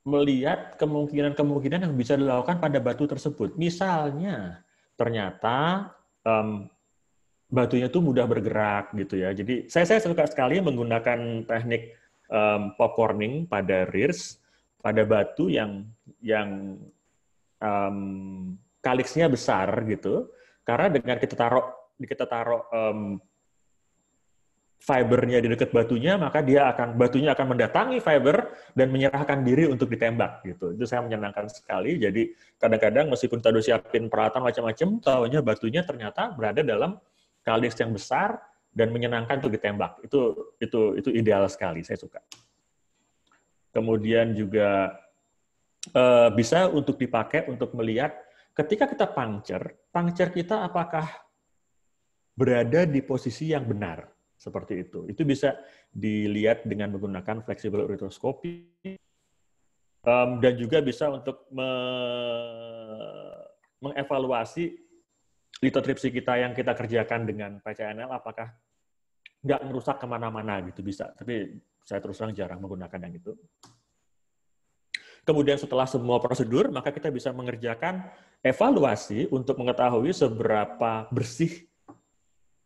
melihat kemungkinan-kemungkinan yang bisa dilakukan pada batu tersebut. Misalnya, ternyata um, batunya itu mudah bergerak gitu ya. Jadi saya saya suka sekali menggunakan teknik um, popcorning pada rears pada batu yang yang um, kaliksnya besar gitu karena dengan kita taruh kita taruh um, fibernya di dekat batunya maka dia akan batunya akan mendatangi fiber dan menyerahkan diri untuk ditembak gitu itu saya menyenangkan sekali jadi kadang-kadang meskipun kita siapin peralatan macam-macam tahunya batunya ternyata berada dalam kaliks yang besar dan menyenangkan untuk ditembak itu itu itu ideal sekali saya suka Kemudian juga uh, bisa untuk dipakai untuk melihat ketika kita pangcer, pangcer kita apakah berada di posisi yang benar seperti itu. Itu bisa dilihat dengan menggunakan fleksibel uretroskopi um, dan juga bisa untuk me mengevaluasi litotripsi kita yang kita kerjakan dengan PCNL apakah nggak merusak kemana-mana gitu bisa. Tapi saya terus terang jarang menggunakan yang itu. Kemudian setelah semua prosedur, maka kita bisa mengerjakan evaluasi untuk mengetahui seberapa bersih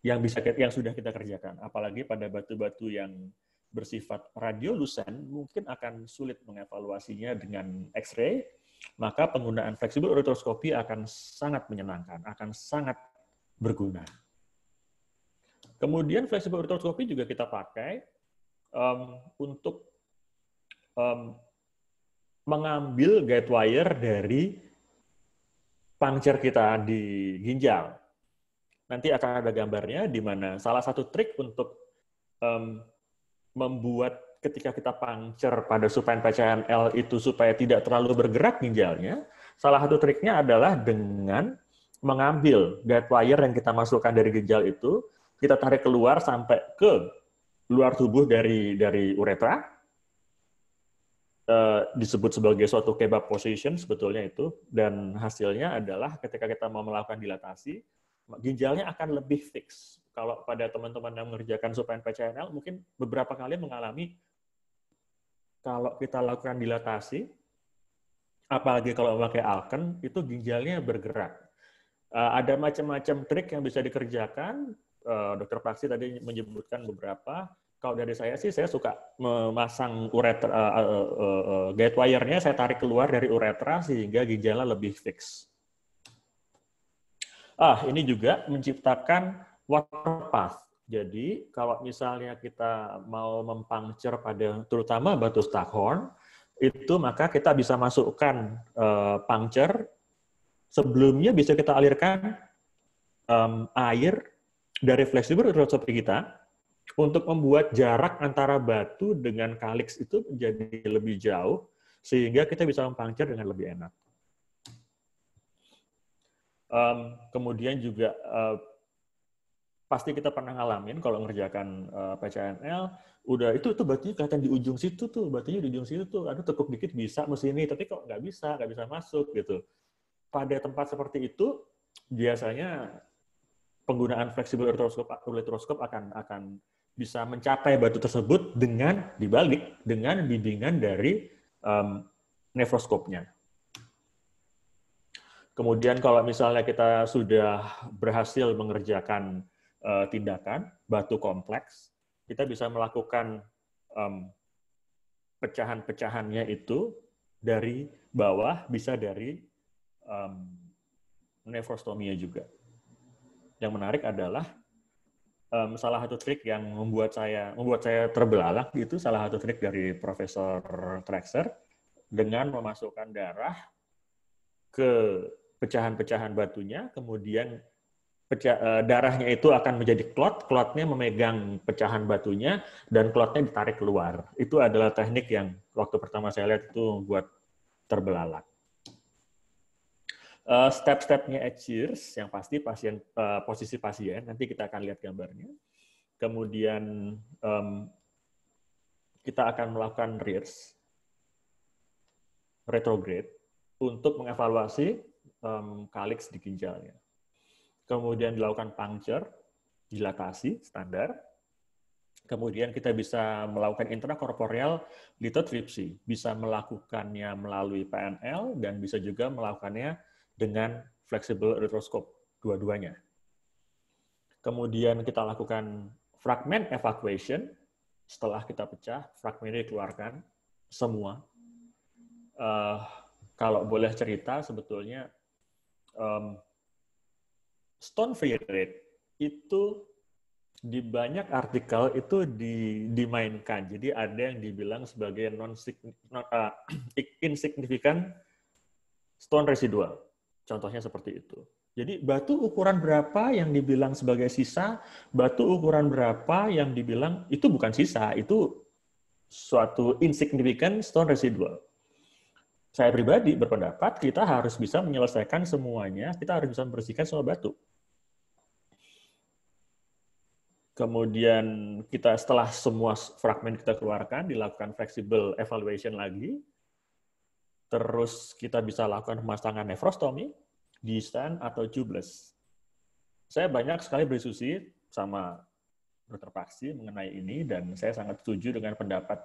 yang bisa yang sudah kita kerjakan. Apalagi pada batu-batu yang bersifat radiolusen mungkin akan sulit mengevaluasinya dengan X-ray, maka penggunaan fleksibel ureteroskopi akan sangat menyenangkan, akan sangat berguna. Kemudian fleksibel ureteroskopi juga kita pakai um, untuk um, mengambil guide wire dari puncture kita di ginjal. Nanti akan ada gambarnya di mana salah satu trik untuk um, membuat ketika kita puncture pada supaya PCNL itu supaya tidak terlalu bergerak ginjalnya, salah satu triknya adalah dengan mengambil guide wire yang kita masukkan dari ginjal itu, kita tarik keluar sampai ke luar tubuh dari dari uretra eh, disebut sebagai suatu kebab position sebetulnya itu dan hasilnya adalah ketika kita mau melakukan dilatasi ginjalnya akan lebih fix. Kalau pada teman-teman yang mengerjakan supaya PCNL mungkin beberapa kali mengalami kalau kita lakukan dilatasi apalagi kalau memakai alken itu ginjalnya bergerak. Eh, ada macam-macam trik yang bisa dikerjakan Eh, dokter Praksi tadi menyebutkan beberapa. Kalau dari saya sih, saya suka memasang uretra, uh, uh, uh, guide wire-nya, saya tarik keluar dari uretra sehingga gejala lebih fix. Ah, ini juga menciptakan water path. Jadi kalau misalnya kita mau mempuncture pada terutama batu staghorn, itu maka kita bisa masukkan uh, puncture. Sebelumnya bisa kita alirkan um, air dari fleksibel road seperti kita untuk membuat jarak antara batu dengan kalix itu menjadi lebih jauh sehingga kita bisa mempancir dengan lebih enak. Um, kemudian juga uh, pasti kita pernah ngalamin kalau mengerjakan uh, eh, PCNL, udah itu tuh batunya kelihatan di ujung situ tuh, batunya di ujung situ tuh, aduh tekuk dikit bisa mesin ini, tapi kok nggak bisa, nggak bisa masuk gitu. Pada tempat seperti itu biasanya penggunaan fleksibel retroskop akan akan bisa mencapai batu tersebut dengan dibalik dengan bimbingan dari um, nefroskopnya. Kemudian kalau misalnya kita sudah berhasil mengerjakan uh, tindakan batu kompleks, kita bisa melakukan um, pecahan-pecahannya itu dari bawah bisa dari um, nefrostomia juga yang menarik adalah um, salah satu trik yang membuat saya membuat saya terbelalak itu salah satu trik dari Profesor Trexer dengan memasukkan darah ke pecahan-pecahan batunya, kemudian pecah, eh, uh, darahnya itu akan menjadi klot, klotnya memegang pecahan batunya dan klotnya ditarik keluar. Itu adalah teknik yang waktu pertama saya lihat itu membuat terbelalak. Uh, Step-stepnya Edgears, yang pasti pasien uh, posisi pasien, nanti kita akan lihat gambarnya. Kemudian um, kita akan melakukan RIRS, retrograde, untuk mengevaluasi um, kalix di ginjalnya. Kemudian dilakukan puncture, dilatasi standar. Kemudian kita bisa melakukan intrakorporeal litotripsi, bisa melakukannya melalui PNL dan bisa juga melakukannya dengan flexible retroscope dua-duanya. Kemudian kita lakukan fragment evacuation. Setelah kita pecah, fragmentnya dikeluarkan semua. Uh, kalau boleh cerita, sebetulnya um, stone free rate itu di banyak artikel itu di, dimainkan. Jadi ada yang dibilang sebagai non, non uh, eh, insignificant stone residual Contohnya seperti itu. Jadi batu ukuran berapa yang dibilang sebagai sisa, batu ukuran berapa yang dibilang itu bukan sisa, itu suatu insignificant stone residual. Saya pribadi berpendapat kita harus bisa menyelesaikan semuanya, kita harus bisa membersihkan semua batu. Kemudian kita setelah semua fragmen kita keluarkan, dilakukan flexible evaluation lagi, terus kita bisa lakukan pemasangan nefrostomi, di atau tubeless. Saya banyak sekali berdiskusi sama dokter Paksi mengenai ini dan saya sangat setuju dengan pendapat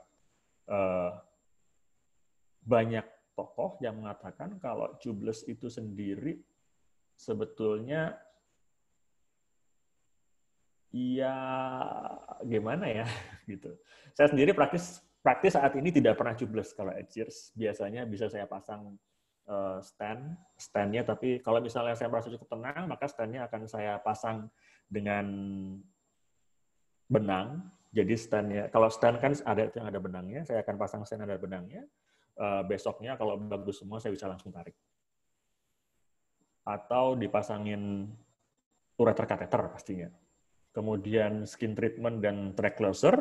uh, banyak tokoh yang mengatakan kalau tubeless itu sendiri sebetulnya ya gimana ya gitu. Saya sendiri praktis praktis saat ini tidak pernah tubeless kalau edgers. Biasanya bisa saya pasang Eh, stand, standnya. Tapi kalau misalnya saya merasa cukup tenang, maka standnya akan saya pasang dengan benang. Jadi standnya, kalau stand kan ada yang ada benangnya, saya akan pasang stand ada benangnya. Eh, besoknya kalau bagus semua, saya bisa langsung tarik. Atau dipasangin ureter kateter pastinya. Kemudian skin treatment dan track closer,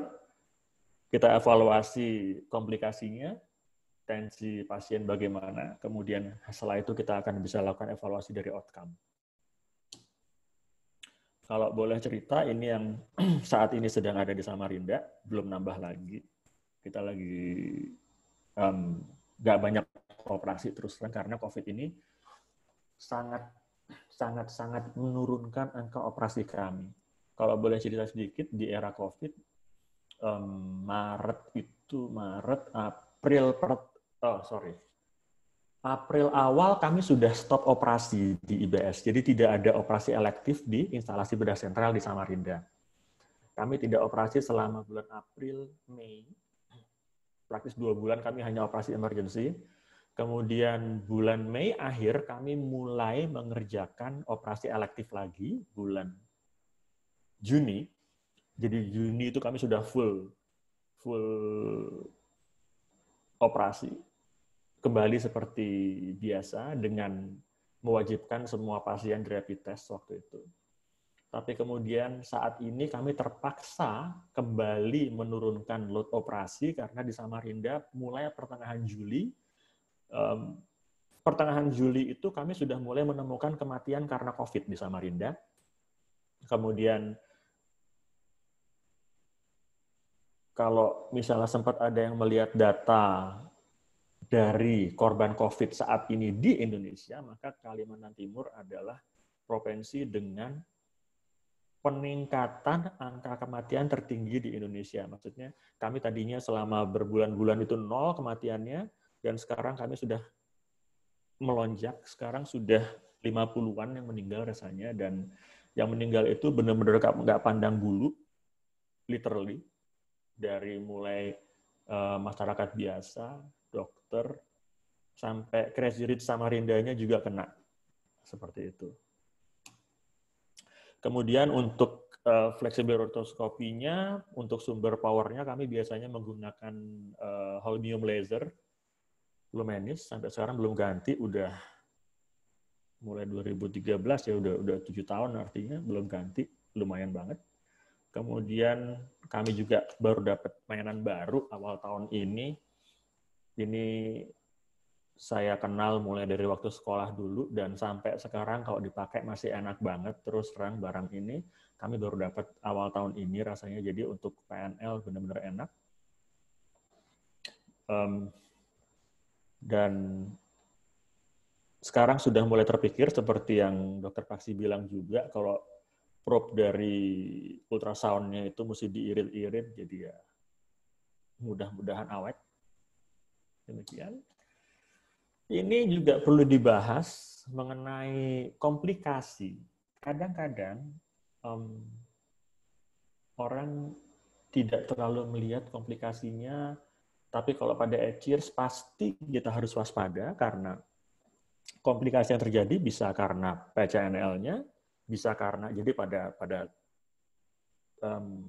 kita evaluasi komplikasinya, tensi pasien bagaimana, kemudian setelah itu kita akan bisa lakukan evaluasi dari outcome. Kalau boleh cerita, ini yang saat ini sedang ada di Samarinda, belum nambah lagi. Kita lagi nggak gak banyak operasi terus terang karena COVID ini sangat sangat sangat menurunkan angka operasi kami. Kalau boleh cerita sedikit di era COVID, um, Maret itu Maret April oh sorry, April awal kami sudah stop operasi di IBS, jadi tidak ada operasi elektif di instalasi bedah sentral di Samarinda. Kami tidak operasi selama bulan April, Mei, praktis dua bulan kami hanya operasi emergency. Kemudian bulan Mei akhir kami mulai mengerjakan operasi elektif lagi bulan Juni. Jadi Juni itu kami sudah full full operasi kembali seperti biasa dengan mewajibkan semua pasien rapid test waktu itu. Tapi kemudian saat ini kami terpaksa kembali menurunkan load operasi karena di Samarinda mulai pertengahan Juli, um, pertengahan Juli itu kami sudah mulai menemukan kematian karena COVID di Samarinda. Kemudian kalau misalnya sempat ada yang melihat data dari korban COVID saat ini di Indonesia, maka Kalimantan Timur adalah provinsi dengan peningkatan angka kematian tertinggi di Indonesia. Maksudnya kami tadinya selama berbulan-bulan itu nol kematiannya, dan sekarang kami sudah melonjak, sekarang sudah 50-an yang meninggal rasanya, dan yang meninggal itu benar-benar nggak pandang bulu, literally, dari mulai eh, masyarakat biasa, dokter, sampai Crazy Rich sama rindanya juga kena. Seperti itu. Kemudian untuk uh, fleksibel rotoskopinya, untuk sumber powernya kami biasanya menggunakan uh, holmium laser, lumenis, sampai sekarang belum ganti, udah mulai 2013 ya udah udah tujuh tahun artinya belum ganti lumayan banget kemudian kami juga baru dapat mainan baru awal tahun ini ini saya kenal mulai dari waktu sekolah dulu dan sampai sekarang kalau dipakai masih enak banget terus terang barang ini kami baru dapat awal tahun ini rasanya jadi untuk PNL benar-benar enak um, dan sekarang sudah mulai terpikir seperti yang dokter Paksi bilang juga kalau probe dari ultrasoundnya itu mesti diirit-irit jadi ya mudah-mudahan awet Demikian. Ini juga perlu dibahas mengenai komplikasi. Kadang-kadang um, orang tidak terlalu melihat komplikasinya, tapi kalau pada ECIRS pasti kita harus waspada karena komplikasi yang terjadi bisa karena PCNL-nya, bisa karena jadi pada pada um,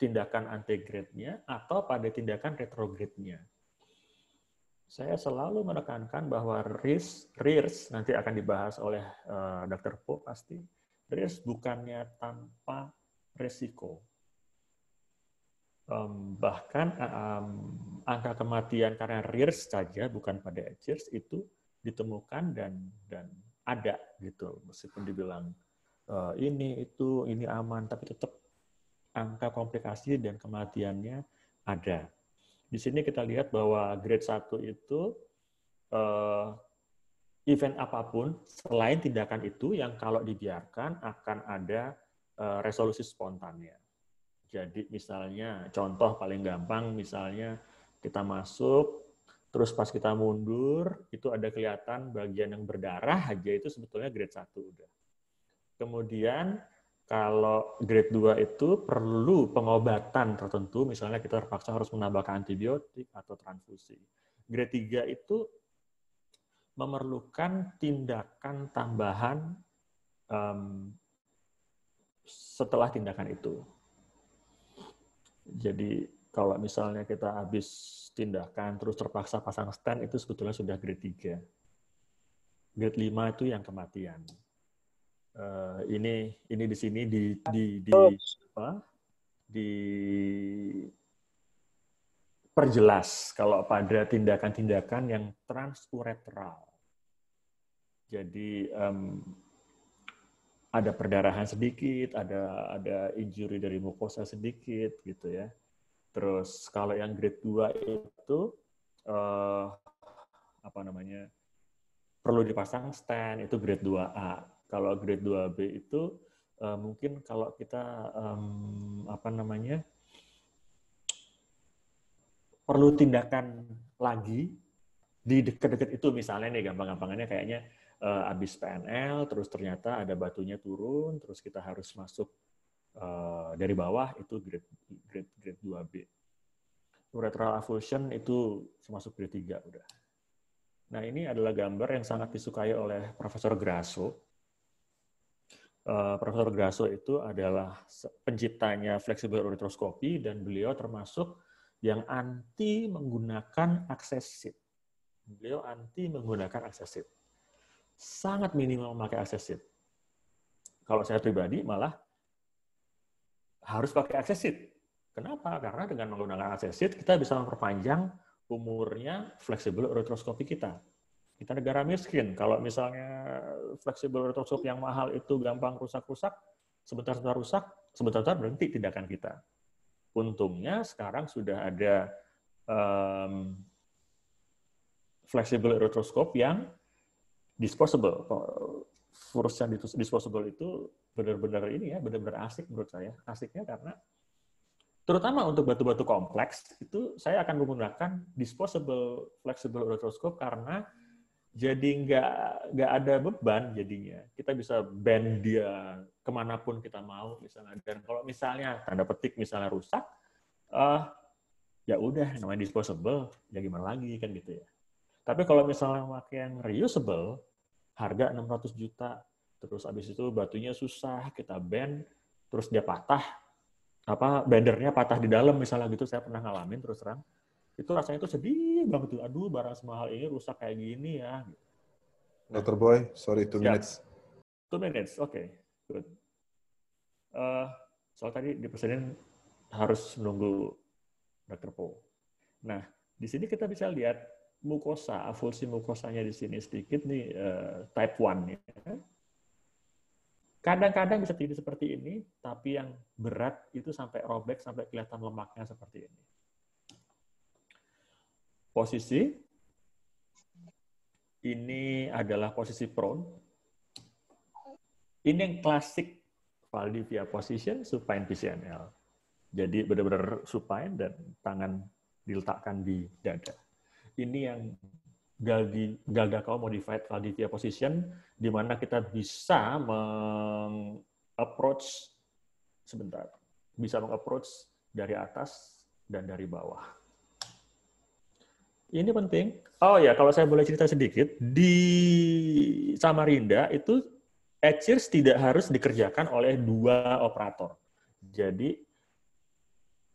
tindakan antegrade-nya atau pada tindakan retrograde-nya saya selalu menekankan bahwa RIS, RIRS nanti akan dibahas oleh uh, eh, Dr. Po pasti, RIRS bukannya tanpa resiko. Um, bahkan um, angka kematian karena RIRS saja, bukan pada ECRS, itu ditemukan dan dan ada gitu. Meskipun dibilang uh, ini, itu, ini aman, tapi tetap angka komplikasi dan kematiannya ada di sini kita lihat bahwa grade 1 itu uh, event apapun selain tindakan itu yang kalau dibiarkan akan ada uh, resolusi spontannya. Jadi misalnya contoh paling gampang misalnya kita masuk terus pas kita mundur itu ada kelihatan bagian yang berdarah aja itu sebetulnya grade 1 udah. Kemudian kalau grade 2 itu perlu pengobatan tertentu, misalnya kita terpaksa harus menambahkan antibiotik atau transfusi. Grade 3 itu memerlukan tindakan tambahan um, setelah tindakan itu. Jadi kalau misalnya kita habis tindakan terus terpaksa pasang stand itu sebetulnya sudah grade 3. Grade 5 itu yang kematian uh, ini ini di sini di di di oh. apa? di perjelas kalau pada tindakan-tindakan yang transuretral. Jadi um, ada perdarahan sedikit, ada ada injury dari mukosa sedikit gitu ya. Terus kalau yang grade 2 itu uh, apa namanya? perlu dipasang stand itu grade 2A kalau grade 2B itu uh, mungkin kalau kita um, apa namanya perlu tindakan lagi di dekat-dekat itu misalnya nih gampang-gampangannya kayaknya uh, habis PNL terus ternyata ada batunya turun terus kita harus masuk uh, dari bawah itu grade grade grade 2B. Uretral avulsion itu termasuk grade 3 udah. Nah, ini adalah gambar yang sangat disukai oleh Profesor Grasso Eh, Profesor Grasso itu adalah penciptanya fleksibel uretroskopi dan beliau termasuk yang anti menggunakan aksesit. Beliau anti menggunakan aksesit. Sangat minimal memakai aksesit. Kalau saya pribadi malah harus pakai aksesit. Kenapa? Karena dengan menggunakan aksesit kita bisa memperpanjang umurnya fleksibel uretroskopi kita. Kita negara miskin. Kalau misalnya fleksibel retrosop yang mahal itu gampang rusak-rusak, sebentar-sebentar rusak, sebentar-sebentar berhenti tindakan kita. Untungnya sekarang sudah ada um, flexible retroskop yang disposable. Furus yang disposable itu benar-benar ini ya, benar-benar asik menurut saya. Asiknya karena terutama untuk batu-batu kompleks itu saya akan menggunakan disposable fleksibel retroskop karena jadi nggak nggak ada beban jadinya kita bisa band dia kemanapun kita mau misalnya dan kalau misalnya tanda petik misalnya rusak uh, ya udah namanya disposable ya gimana lagi kan gitu ya tapi kalau misalnya pakai yang reusable harga 600 juta terus abis itu batunya susah kita band terus dia patah apa bendernya patah di dalam misalnya gitu saya pernah ngalamin terus terang itu rasanya itu sedih banget tuh. Aduh, barang semahal ini rusak kayak gini ya. Dr. Gitu. Boy, sorry, two Siap. Ya. minutes. Two minutes, oke. Okay. Good. Uh, soal tadi di presiden harus menunggu Dr. Po. Nah, di sini kita bisa lihat mukosa, avulsi mukosanya di sini sedikit nih uh, type 1 ya. Kadang-kadang bisa tidur seperti ini, tapi yang berat itu sampai robek, sampai kelihatan lemaknya seperti ini posisi. Ini adalah posisi prone. Ini yang klasik Valdivia position, supine PCNL. Jadi benar-benar supine dan tangan diletakkan di dada. Ini yang Galdi, kau Modified Valdivia position, di mana kita bisa meng-approach, sebentar, bisa meng-approach dari atas dan dari bawah ini penting. Oh ya, kalau saya boleh cerita sedikit, di Samarinda itu Edgears tidak harus dikerjakan oleh dua operator. Jadi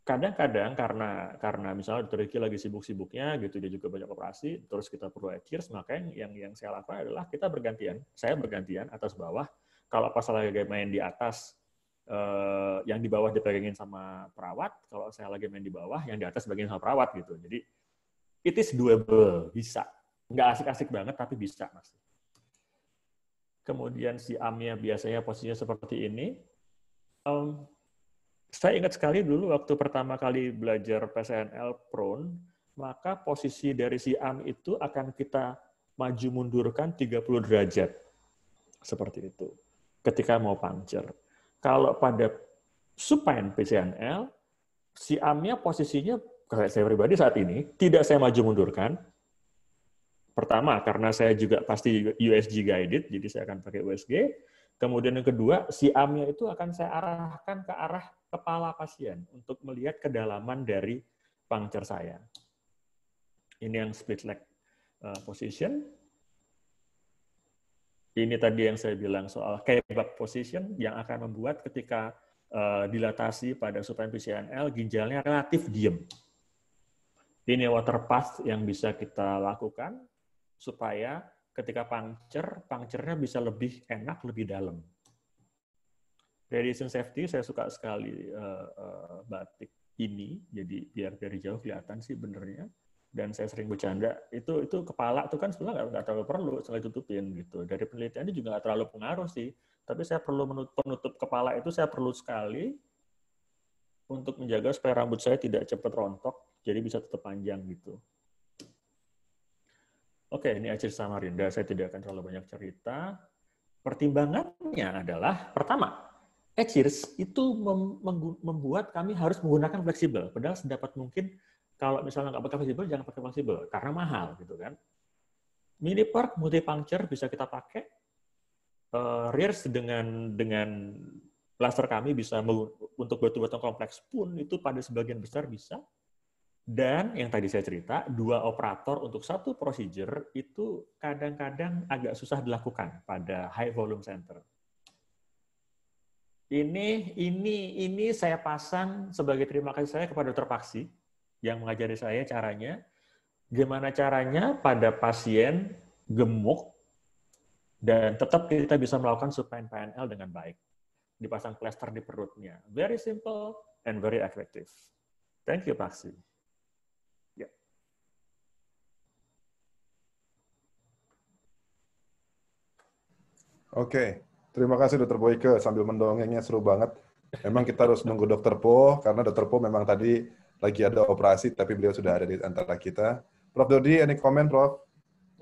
kadang-kadang karena karena misalnya Turki lagi sibuk-sibuknya gitu dia juga banyak operasi terus kita perlu edgears maka yang yang saya lakukan adalah kita bergantian saya bergantian atas bawah kalau pas lagi main di atas eh, yang di bawah dipegangin sama perawat kalau saya lagi main di bawah yang di atas bagian sama perawat gitu jadi It is doable, bisa. Nggak asik-asik banget, tapi bisa. Mas. Kemudian si Amia biasanya posisinya seperti ini. Um, saya ingat sekali dulu waktu pertama kali belajar PSNL prone, maka posisi dari si am itu akan kita maju mundurkan 30 derajat. Seperti itu. Ketika mau pancer. Kalau pada supine PCNL, si amnya posisinya kalau saya pribadi saat ini tidak saya maju mundurkan. Pertama karena saya juga pasti USG guided, jadi saya akan pakai USG. Kemudian yang kedua, si amnya itu akan saya arahkan ke arah kepala pasien untuk melihat kedalaman dari pangcer saya. Ini yang split leg eh, position. Ini tadi yang saya bilang soal kebab position yang akan membuat ketika eh, dilatasi pada supine PCNL, ginjalnya relatif diem ini water path yang bisa kita lakukan supaya ketika pancer, pancernya bisa lebih enak, lebih dalam. Radiation safety saya suka sekali uh, uh, batik ini, jadi biar dari jauh kelihatan sih benernya. Dan saya sering bercanda, itu itu kepala tuh kan sebenarnya nggak terlalu perlu selalu tutupin gitu. Dari penelitian ini juga nggak terlalu pengaruh sih. Tapi saya perlu menutup, penutup kepala itu saya perlu sekali untuk menjaga supaya rambut saya tidak cepat rontok jadi bisa tetap panjang gitu. Oke, ini Acir Samarinda, saya tidak akan terlalu banyak cerita. Pertimbangannya adalah, pertama, Acirs itu membuat kami harus menggunakan fleksibel, padahal sedapat mungkin kalau misalnya nggak pakai fleksibel, jangan pakai fleksibel, karena mahal gitu kan. Mini park multi puncture bisa kita pakai. Uh, dengan dengan plaster kami bisa untuk batu-batu kompleks pun itu pada sebagian besar bisa. Dan yang tadi saya cerita, dua operator untuk satu prosedur itu kadang-kadang agak susah dilakukan pada high volume center. Ini ini ini saya pasang sebagai terima kasih saya kepada dokter Paksi yang mengajari saya caranya gimana caranya pada pasien gemuk dan tetap kita bisa melakukan supine PNL dengan baik. Dipasang plester di perutnya. Very simple and very effective. Thank you, Paksi. Oke, terima kasih Dokter Boyke sambil mendongengnya seru banget. Memang kita harus nunggu Dokter Po karena Dokter Po memang tadi lagi ada operasi tapi beliau sudah ada di antara kita. Prof Dodi, any comment, Prof?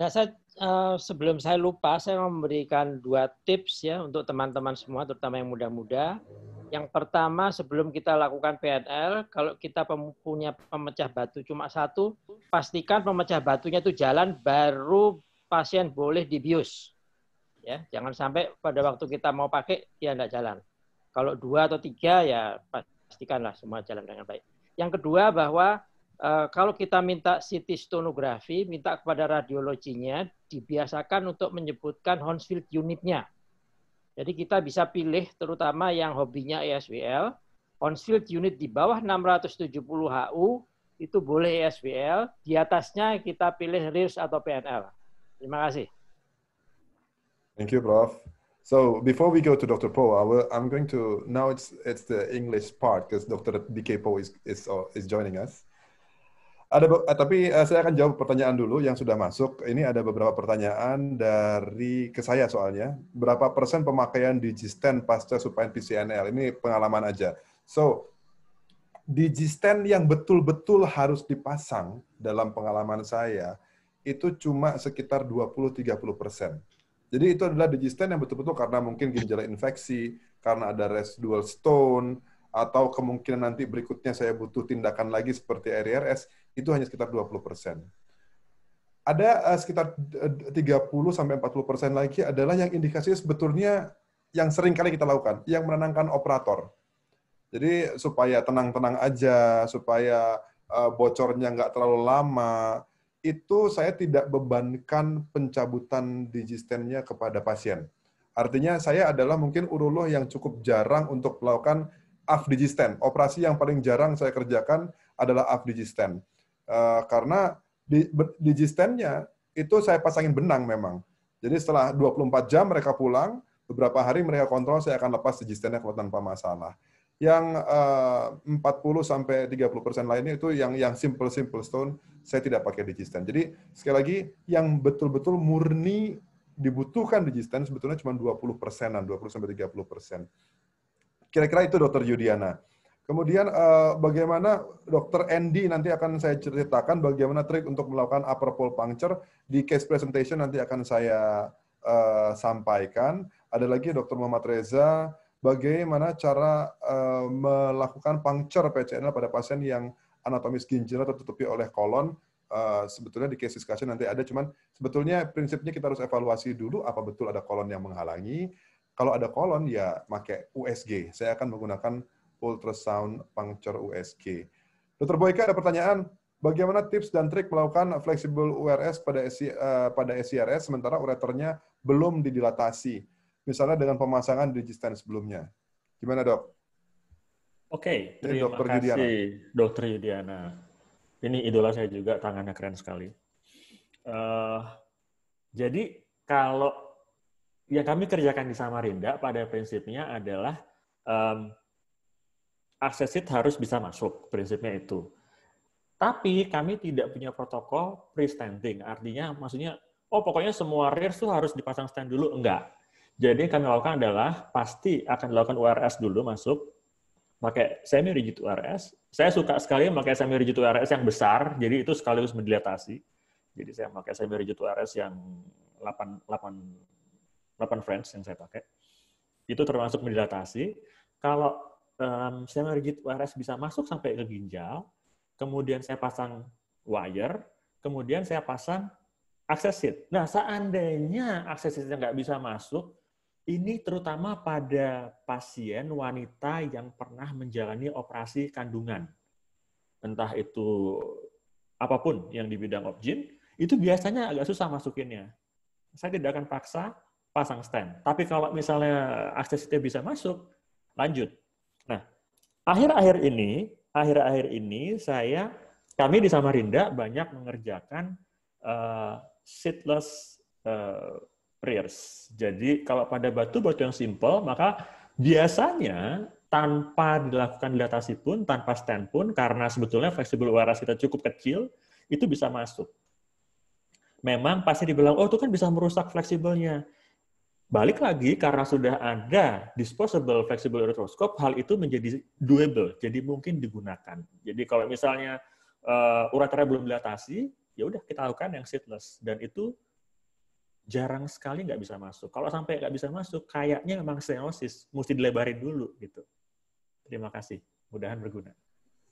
Ya, saya uh, sebelum saya lupa, saya mau memberikan dua tips ya untuk teman-teman semua, terutama yang muda-muda. Yang pertama, sebelum kita lakukan PNL, kalau kita punya pemecah batu cuma satu, pastikan pemecah batunya itu jalan, baru pasien boleh dibius ya jangan sampai pada waktu kita mau pakai dia tidak jalan kalau dua atau tiga ya pastikanlah semua jalan dengan baik yang kedua bahwa e, kalau kita minta CT stenografi minta kepada radiologinya dibiasakan untuk menyebutkan Hounsfield unitnya jadi kita bisa pilih terutama yang hobinya ESWL Hounsfield unit di bawah 670 HU itu boleh ESWL di atasnya kita pilih RIRS atau PNL terima kasih Thank you, Prof. So before we go to Dr. Poe, I will, I'm going to now it's it's the English part because Dr. DK Poe is is uh, is joining us. Ada eh, tapi eh, saya akan jawab pertanyaan dulu yang sudah masuk. Ini ada beberapa pertanyaan dari ke saya soalnya. Berapa persen pemakaian Digistan pasca supaya PCNL? Ini pengalaman aja. So Digistan yang betul-betul harus dipasang dalam pengalaman saya itu cuma sekitar 20-30 persen jadi itu adalah digestion yang betul-betul karena mungkin gejala infeksi, karena ada residual stone, atau kemungkinan nanti berikutnya saya butuh tindakan lagi seperti RIRS, e itu hanya sekitar 20 persen. Ada uh, sekitar 30 eh, 40 persen lagi adalah yang indikasi sebetulnya yang sering kali kita lakukan, yang menenangkan operator. Jadi supaya tenang-tenang aja, supaya eh, bocornya nggak terlalu lama, itu saya tidak bebankan pencabutan digistennya kepada pasien. Artinya saya adalah mungkin uruloh yang cukup jarang untuk melakukan afdigisten. Operasi yang paling jarang saya kerjakan adalah afdigisten. Uh, karena di, digistennya itu saya pasangin benang memang. Jadi setelah 24 jam mereka pulang, beberapa hari mereka kontrol, saya akan lepas digistennya kalau tanpa masalah yang eh, uh, 40 sampai 30 persen lainnya itu yang yang simple simple stone saya tidak pakai digistan. Jadi sekali lagi yang betul-betul murni dibutuhkan digistan sebetulnya cuma 20 persenan, 20 sampai 30 persen. Kira-kira itu Dokter Yudiana. Kemudian uh, bagaimana Dokter Andy nanti akan saya ceritakan bagaimana trik untuk melakukan upper pole puncture di case presentation nanti akan saya uh, sampaikan. Ada lagi Dokter Muhammad Reza bagaimana cara uh, melakukan puncture PCNL pada pasien yang anatomis ginjal tertutupi oleh kolon. Uh, sebetulnya di case discussion nanti ada, cuman sebetulnya prinsipnya kita harus evaluasi dulu apa betul ada kolon yang menghalangi. Kalau ada kolon, ya pakai USG. Saya akan menggunakan ultrasound puncture USG. Dokter Boyka ada pertanyaan, bagaimana tips dan trik melakukan flexible URS pada SCRS, eh, sementara ureternya belum didilatasi? misalnya dengan pemasangan digistan sebelumnya. Gimana dok? Oke, okay, terima Ini dokter kasih Yudiana. dokter Yudiana. Ini idola saya juga, tangannya keren sekali. Uh, jadi kalau yang kami kerjakan di Samarinda pada prinsipnya adalah um, aksesit harus bisa masuk, prinsipnya itu. Tapi kami tidak punya protokol pre-standing, artinya maksudnya, oh pokoknya semua rears itu harus dipasang stand dulu, enggak jadi yang kami lakukan adalah pasti akan dilakukan URS dulu masuk, pakai semi rigid URS. Saya suka sekali memakai semi rigid URS yang besar, jadi itu sekaligus mendilatasi. Jadi saya pakai semi rigid URS yang 8 8 8 French yang saya pakai. Itu termasuk mendilatasi. Kalau um, semi rigid URS bisa masuk sampai ke ginjal, kemudian saya pasang wire, kemudian saya pasang akses Nah, seandainya akses seatnya nggak bisa masuk, ini terutama pada pasien wanita yang pernah menjalani operasi kandungan. Entah itu apapun yang di bidang objin, itu biasanya agak susah masukinnya. Saya tidak akan paksa pasang stand, Tapi kalau misalnya aksesnya bisa masuk, lanjut. Nah, akhir-akhir ini, akhir-akhir ini saya kami di Samarinda banyak mengerjakan uh, seatless uh, Rears. Jadi kalau pada batu-batu yang simple, maka biasanya tanpa dilakukan dilatasi pun, tanpa stand pun, karena sebetulnya fleksibel waras kita cukup kecil, itu bisa masuk. Memang pasti dibilang, oh itu kan bisa merusak fleksibelnya. Balik lagi, karena sudah ada disposable flexible uretroscope, hal itu menjadi doable, jadi mungkin digunakan. Jadi kalau misalnya uh, eh, ureternya belum dilatasi, ya udah kita lakukan yang seatless. Dan itu jarang sekali nggak bisa masuk. Kalau sampai nggak bisa masuk, kayaknya memang stenosis, mesti dilebarin dulu gitu. Terima kasih, mudahan berguna.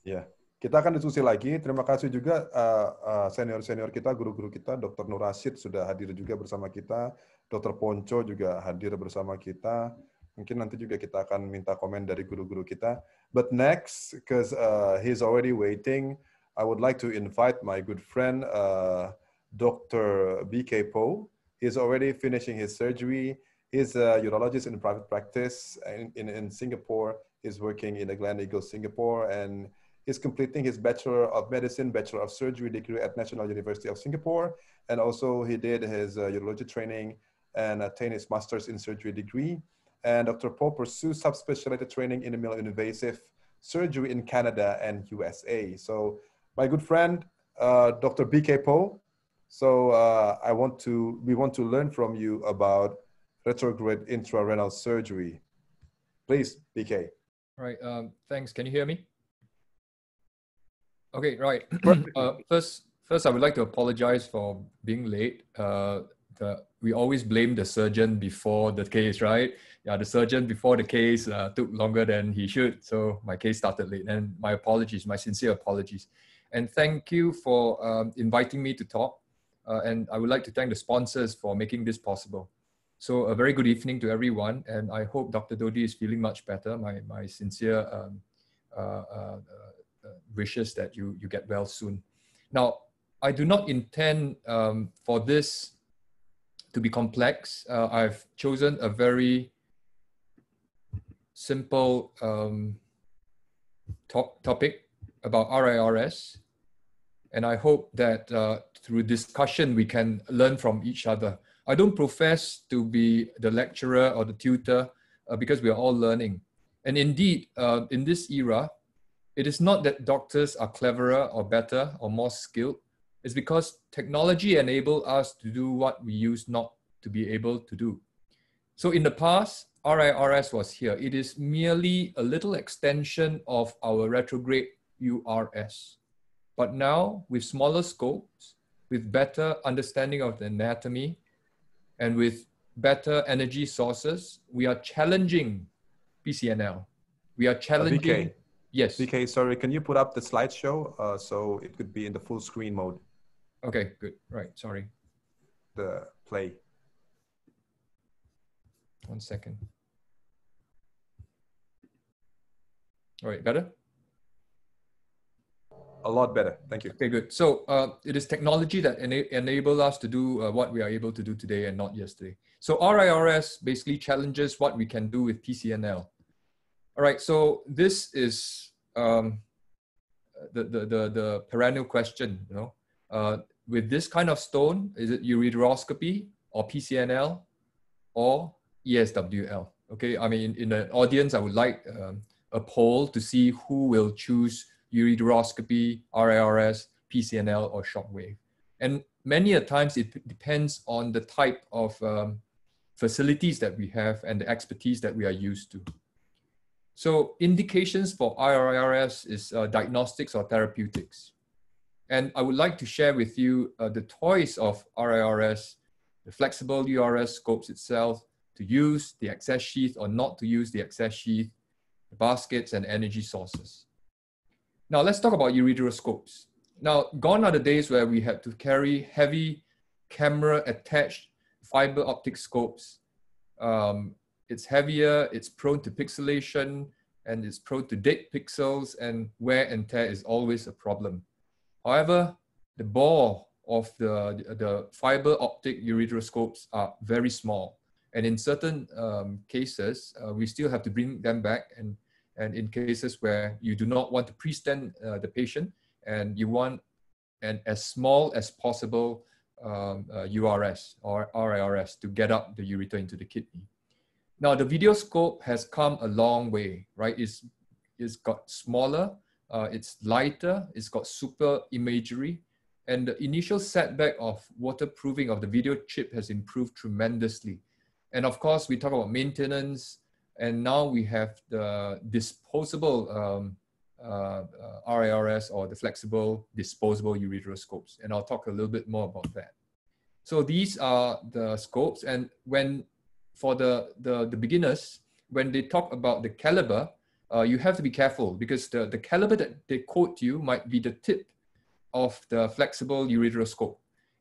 Ya, kita akan diskusi lagi. Terima kasih juga eh, eh, senior-senior kita, guru-guru kita, Dokter Nur Rashid sudah hadir juga bersama kita, Dokter Ponco juga hadir bersama kita. Mungkin nanti juga kita akan minta komen dari guru-guru kita. But next, because uh, eh, he's already waiting, I would like to invite my good friend uh, Dr. BK Poe. He's already finishing his surgery. He's a urologist in private practice in, in, in Singapore. He's working in the Glen Eagle, Singapore, and he's completing his Bachelor of Medicine, Bachelor of Surgery degree at National University of Singapore. And also he did his uh, urology training and attained his master's in surgery degree. And Dr. Paul pursues subspecialty training in minimally invasive surgery in Canada and USA. So my good friend, uh, Dr. BK Po. So uh, I want to, we want to learn from you about retrograde intrarenal surgery. Please, BK. Right. um, thanks. Can you hear me? Okay, right. uh, first, first, I would like to apologize for being late. Uh, the, we always blame the surgeon before the case, right? Yeah, the surgeon before the case uh, took longer than he should, so my case started late. And my apologies, my sincere apologies, and thank you for um, inviting me to talk. Uh, and I would like to thank the sponsors for making this possible. So a very good evening to everyone, and I hope Dr. Dodi is feeling much better. My, my sincere um, uh, uh, uh, wishes that you, you get well soon. Now, I do not intend um, for this to be complex. Uh, I've chosen a very simple um, top topic about RIRS and I hope that uh, through discussion, we can learn from each other. I don't profess to be the lecturer or the tutor uh, because we are all learning. And indeed, uh, in this era, it is not that doctors are cleverer or better or more skilled. It's because technology enabled us to do what we used not to be able to do. So in the past, RIRS was here. It is merely a little extension of our retrograde URS. But now, with smaller scopes, with better understanding of the anatomy, and with better energy sources, we are challenging PCNL. We are uh, challenging. Uh, BK. Yes. BK, sorry, can you put up the slideshow uh, so it could be in the full screen mode? Okay, good. Right, sorry. The play. One second. All right, better? a lot better. Thank you. Okay, good. So uh, it is technology that ena- enable us to do uh, what we are able to do today and not yesterday. So RIRS basically challenges what we can do with PCNL. All right, so this is um, the, the, the, the, perennial question, you know. Uh, with this kind of stone, is it ureteroscopy or PCNL or ESWL? Okay, I mean, in, in the audience, I would like um, a poll to see who will choose ureteroscopy, RIRS, PCNL, or shockwave. And many a times it depends on the type of um, facilities that we have and the expertise that we are used to. So indications for IRIRS is uh, diagnostics or therapeutics. And I would like to share with you uh, the toys of RIRS, the flexible URS scopes itself, to use the access sheath or not to use the access sheath, the baskets and energy sources. Now let's talk about ureteroscopes. Now, gone are the days where we had to carry heavy camera attached fiber optic scopes. Um, it's heavier, it's prone to pixelation, and it's prone to dead pixels, and wear and tear is always a problem. However, the bore of the, the fiber optic ureteroscopes are very small. And in certain um, cases, uh, we still have to bring them back and and in cases where you do not want to pre-stent uh, the patient and you want an as small as possible um, uh, URS or RIRS to get up the urethra into the kidney. Now the video scope has come a long way, right? It's, it's got smaller, uh, it's lighter, it's got super imagery, and the initial setback of waterproofing of the video chip has improved tremendously. And of course, we talk about maintenance, and now we have the disposable um, uh, uh, RARS or the flexible disposable ureteral And I'll talk a little bit more about that. So these are the scopes. And when for the, the, the beginners, when they talk about the caliber, uh, you have to be careful because the, the caliber that they quote you might be the tip of the flexible ureteral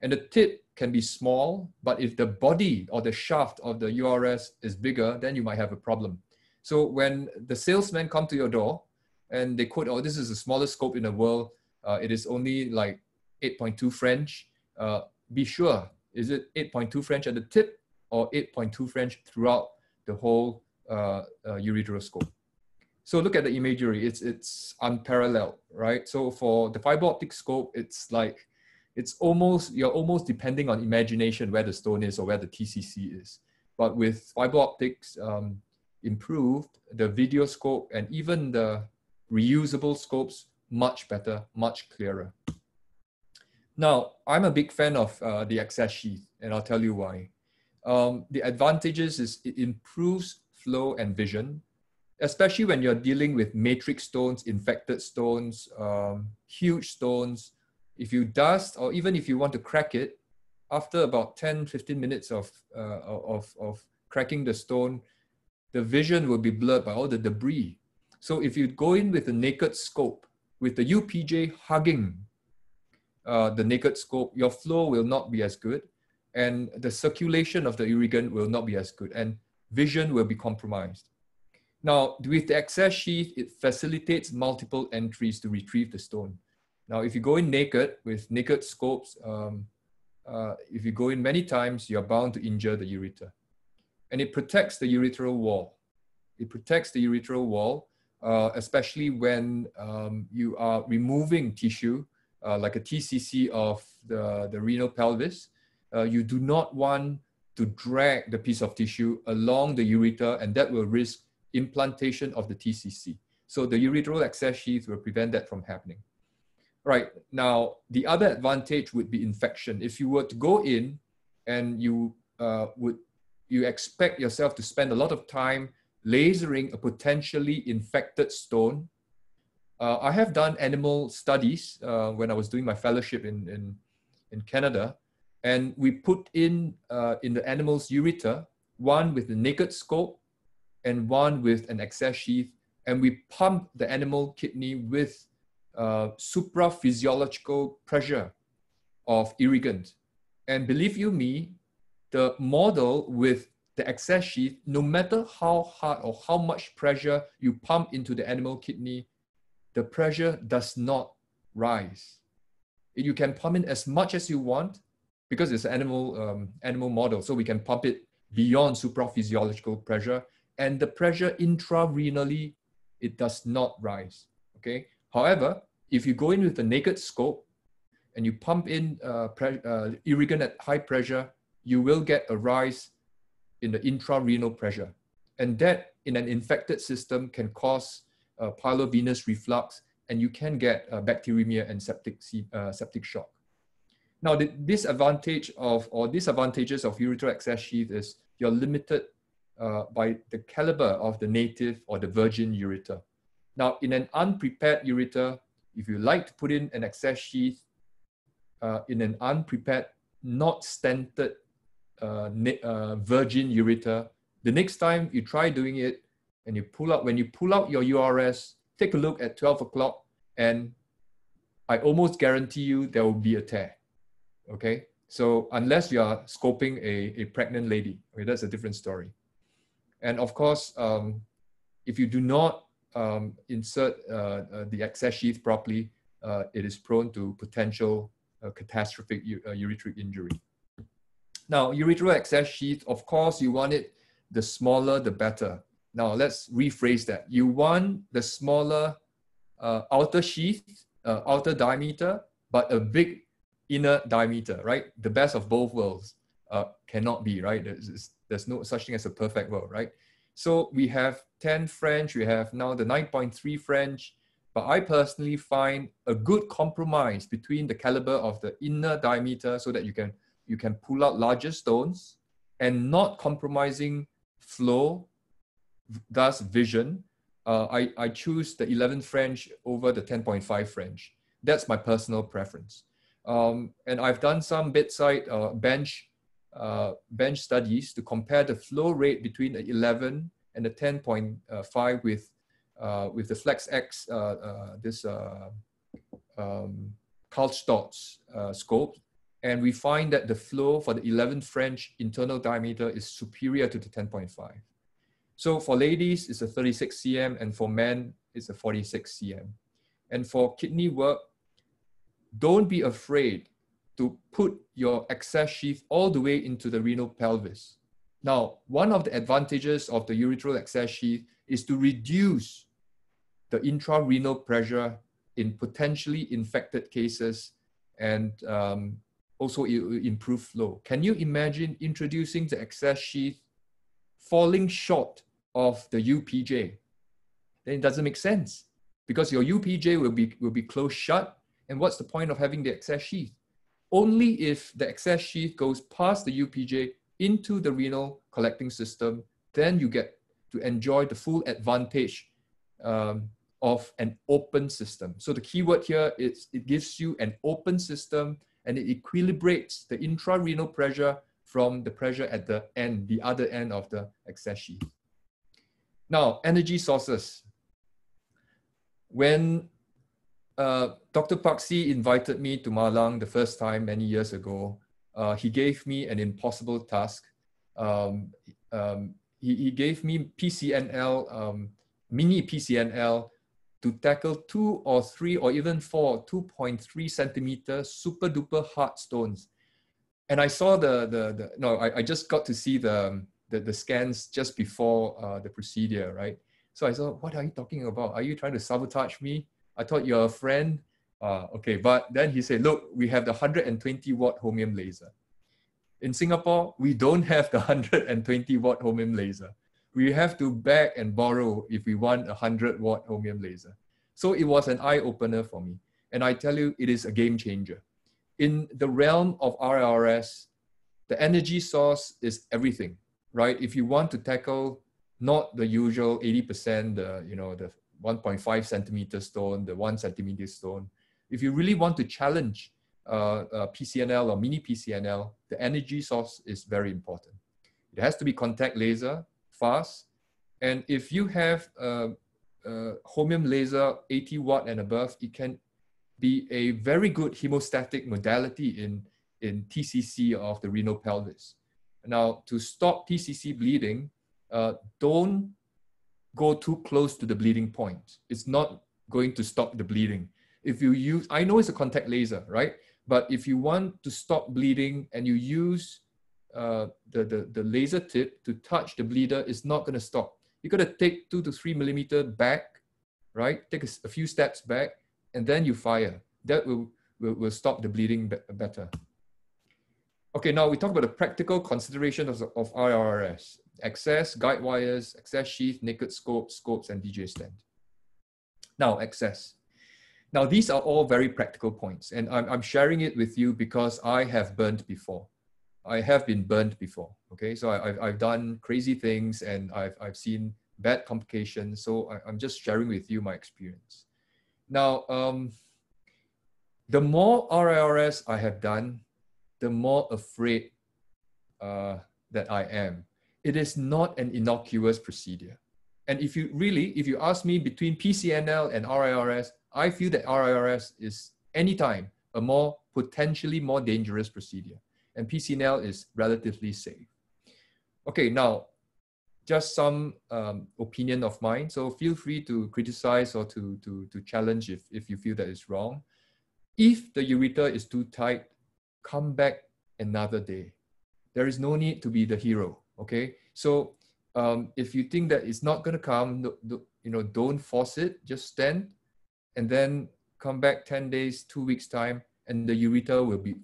and the tip can be small, but if the body or the shaft of the URS is bigger, then you might have a problem. So when the salesmen come to your door and they quote, oh, this is the smallest scope in the world, uh, it is only like 8.2 French, uh, be sure, is it 8.2 French at the tip or 8.2 French throughout the whole uh, uh ureteral scope? So look at the imagery, it's, it's unparalleled, right? So for the fiber optic scope, it's like it's almost you're almost depending on imagination where the stone is or where the TCC is. But with fiber optics um, improved, the video scope and even the reusable scopes much better, much clearer. Now, I'm a big fan of uh, the access sheath, and I'll tell you why. Um, the advantages is it improves flow and vision, especially when you're dealing with matrix stones, infected stones, um, huge stones, if you dust or even if you want to crack it, after about 10, 15 minutes of, uh, of, of cracking the stone, the vision will be blurred by all the debris. So if you go in with a naked scope, with the UPJ hugging uh, the naked scope, your flow will not be as good and the circulation of the irrigant will not be as good and vision will be compromised. Now, with the access sheath, it facilitates multiple entries to retrieve the stone. Now, if you go in naked with naked scopes, um, uh, if you go in many times, you're bound to injure the urethra. And it protects the urethral wall. It protects the urethral wall, uh, especially when um, you are removing tissue, uh, like a TCC of the, the renal pelvis. Uh, you do not want to drag the piece of tissue along the urethra, and that will risk implantation of the TCC. So the urethral access sheath will prevent that from happening. Right. Now, the other advantage would be infection. If you were to go in and you uh, would you expect yourself to spend a lot of time lasering a potentially infected stone. Uh, I have done animal studies uh, when I was doing my fellowship in, in, in Canada, and we put in uh, in the animal's ureter one with the naked scope and one with an access sheath, and we pump the animal kidney with uh, supraphysiological pressure of irrigant. And believe you me, the model with the excess sheath, no matter how hard or how much pressure you pump into the animal kidney, the pressure does not rise. You can pump in as much as you want because it's an animal, um, animal model. So we can pump it beyond supraphysiological pressure and the pressure intrarenally, it does not rise, okay? However, if you go in with the naked scope and you pump in uh, uh, irrigant at high pressure, you will get a rise in the intrarenal pressure. And that in an infected system can cause uh, reflux and you can get uh, bacteremia and septic, uh, septic shock. Now, the disadvantage of, or disadvantages of urethral access sheath is you're limited uh, by the caliber of the native or the virgin ureter. Now, in an unprepared ureter, if you like to put in an excess sheath uh, in an unprepared, not stented uh, uh, virgin ureter, the next time you try doing it and you pull out, when you pull out your URS, take a look at 12 o'clock and I almost guarantee you there will be a tear. Okay. So unless you are scoping a, a pregnant lady, okay, that's a different story. And of course, um, if you do not um, insert uh, uh, the access sheath properly, uh, it is prone to potential catastrophic urethral injury. Now, urethral access sheath, of course, you want it the smaller, the better. Now, let's rephrase that. You want the smaller outer sheath, outer diameter, but a big inner diameter, right? The best of both worlds uh, cannot be, right? There's, there's, no such thing as a perfect world, right? So we have 10 French, we have now the 9.3 French, but I personally find a good compromise between the caliber of the inner diameter so that you can, you can pull out larger stones and not compromising flow, thus vision. Uh, I, I choose the 11 French over the 10.5 French. That's my personal preference. Um, and I've done some bedside uh, bench uh, bench studies to compare the flow rate between the 11 and the 10.5 uh, with uh, with the FlexX uh, uh, this um, Kalstot's scope, and we find that the flow for the 11 French internal diameter is superior to the 10.5. So for ladies, it's a 36 cm, and for men, it's a 46 cm. And for kidney work, don't be afraid to put your access sheath all the way into the renal pelvis. Now, one of the advantages of the urethral access sheath is to reduce the intrarenal pressure in potentially infected cases and um, also improve flow. Can you imagine introducing the access sheath falling short of the UPJ? Then it doesn't make sense because your UPJ will be, will be closed shut. And what's the point of having the access sheath? only if the excess sheath goes past the UPJ into the renal collecting system, then you get to enjoy the full advantage um, of an open system. So the keyword here is it gives you an open system and it equilibrates the intrarenal pressure from the pressure at the end, the other end of the excess sheath. Now, energy sources. When uh, Dr. Paxi invited me to Malang the first time many years ago. Uh, he gave me an impossible task. Um, um, he, he, gave me PCNL, um, mini PCNL, to tackle two or three or even four 2.3 centimeter super duper hard stones. And I saw the, the, the no, I, I just got to see the, um, the, the scans just before uh, the procedure, right? So I thought, what are you talking about? Are you trying to sabotage me? I thought you're a friend. Uh, okay, but then he said, look, we have the 120 watt homium laser. In Singapore, we don't have the 120 watt homium laser. We have to beg and borrow if we want a 100 watt homium laser. So it was an eye opener for me. And I tell you, it is a game changer. In the realm of RRS, the energy source is everything, right? If you want to tackle not the usual 80%, the, you know, the 1.5 centimeter stone, the one centimeter stone. If you really want to challenge uh, uh, PCNL or mini PCNL, the energy source is very important. It has to be contact laser, fast. And if you have uh, uh, homium laser 80 watt and above, it can be a very good hemostatic modality in, in TCC of the renal pelvis. Now, to stop TCC bleeding, uh, don't go too close to the bleeding point. It's not going to stop the bleeding. If you use, I know it's a contact laser, right? But if you want to stop bleeding and you use uh, the, the, the laser tip to touch the bleeder, it's not going to stop. You're going to take two to three millimeter back, right? Take a, a few steps back, and then you fire. That will, will, will stop the bleeding be better. Okay, now we talk about the practical considerations of, of IRs access, guide wires, access sheath, naked scope, scopes, and DJ stand. Now, access. Now, these are all very practical points, and I'm, I'm sharing it with you because I have burned before. I have been burned before, okay? So I, have I've done crazy things and I've, I've seen bad complications, so I, am just sharing with you my experience. Now, um, the more RIRS I have done, the more afraid uh, that I am it is not an innocuous procedure. And if you really, if you ask me between PCNL and RIRS, I feel that RIRS is anytime a more potentially more dangerous procedure. And PCNL is relatively safe. Okay, now just some um, opinion of mine. So feel free to criticize or to, to, to challenge if, if you feel that is wrong. If the ureter is too tight, come back another day. There is no need to be the hero. Okay, so um, if you think that it's not going to come, no, no, you know, don't force it. Just stand, and then come back ten days, two weeks time, and the ureter will be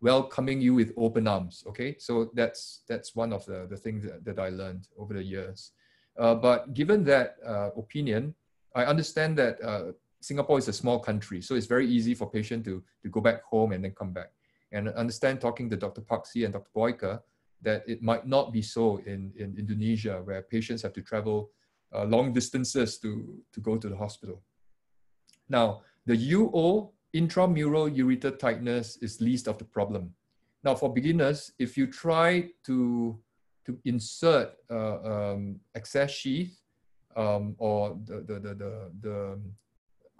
welcoming you with open arms. Okay, so that's that's one of the the things that, that I learned over the years. Uh, but given that uh, opinion, I understand that uh, Singapore is a small country, so it's very easy for patient to to go back home and then come back. And understand talking to Dr. Parksi and Dr. Boyker that it might not be so in, in Indonesia, where patients have to travel uh, long distances to, to go to the hospital. Now, the UO, intramural ureter tightness, is least of the problem. Now, for beginners, if you try to, to insert uh, um, sheath um, or the, the, the, the, the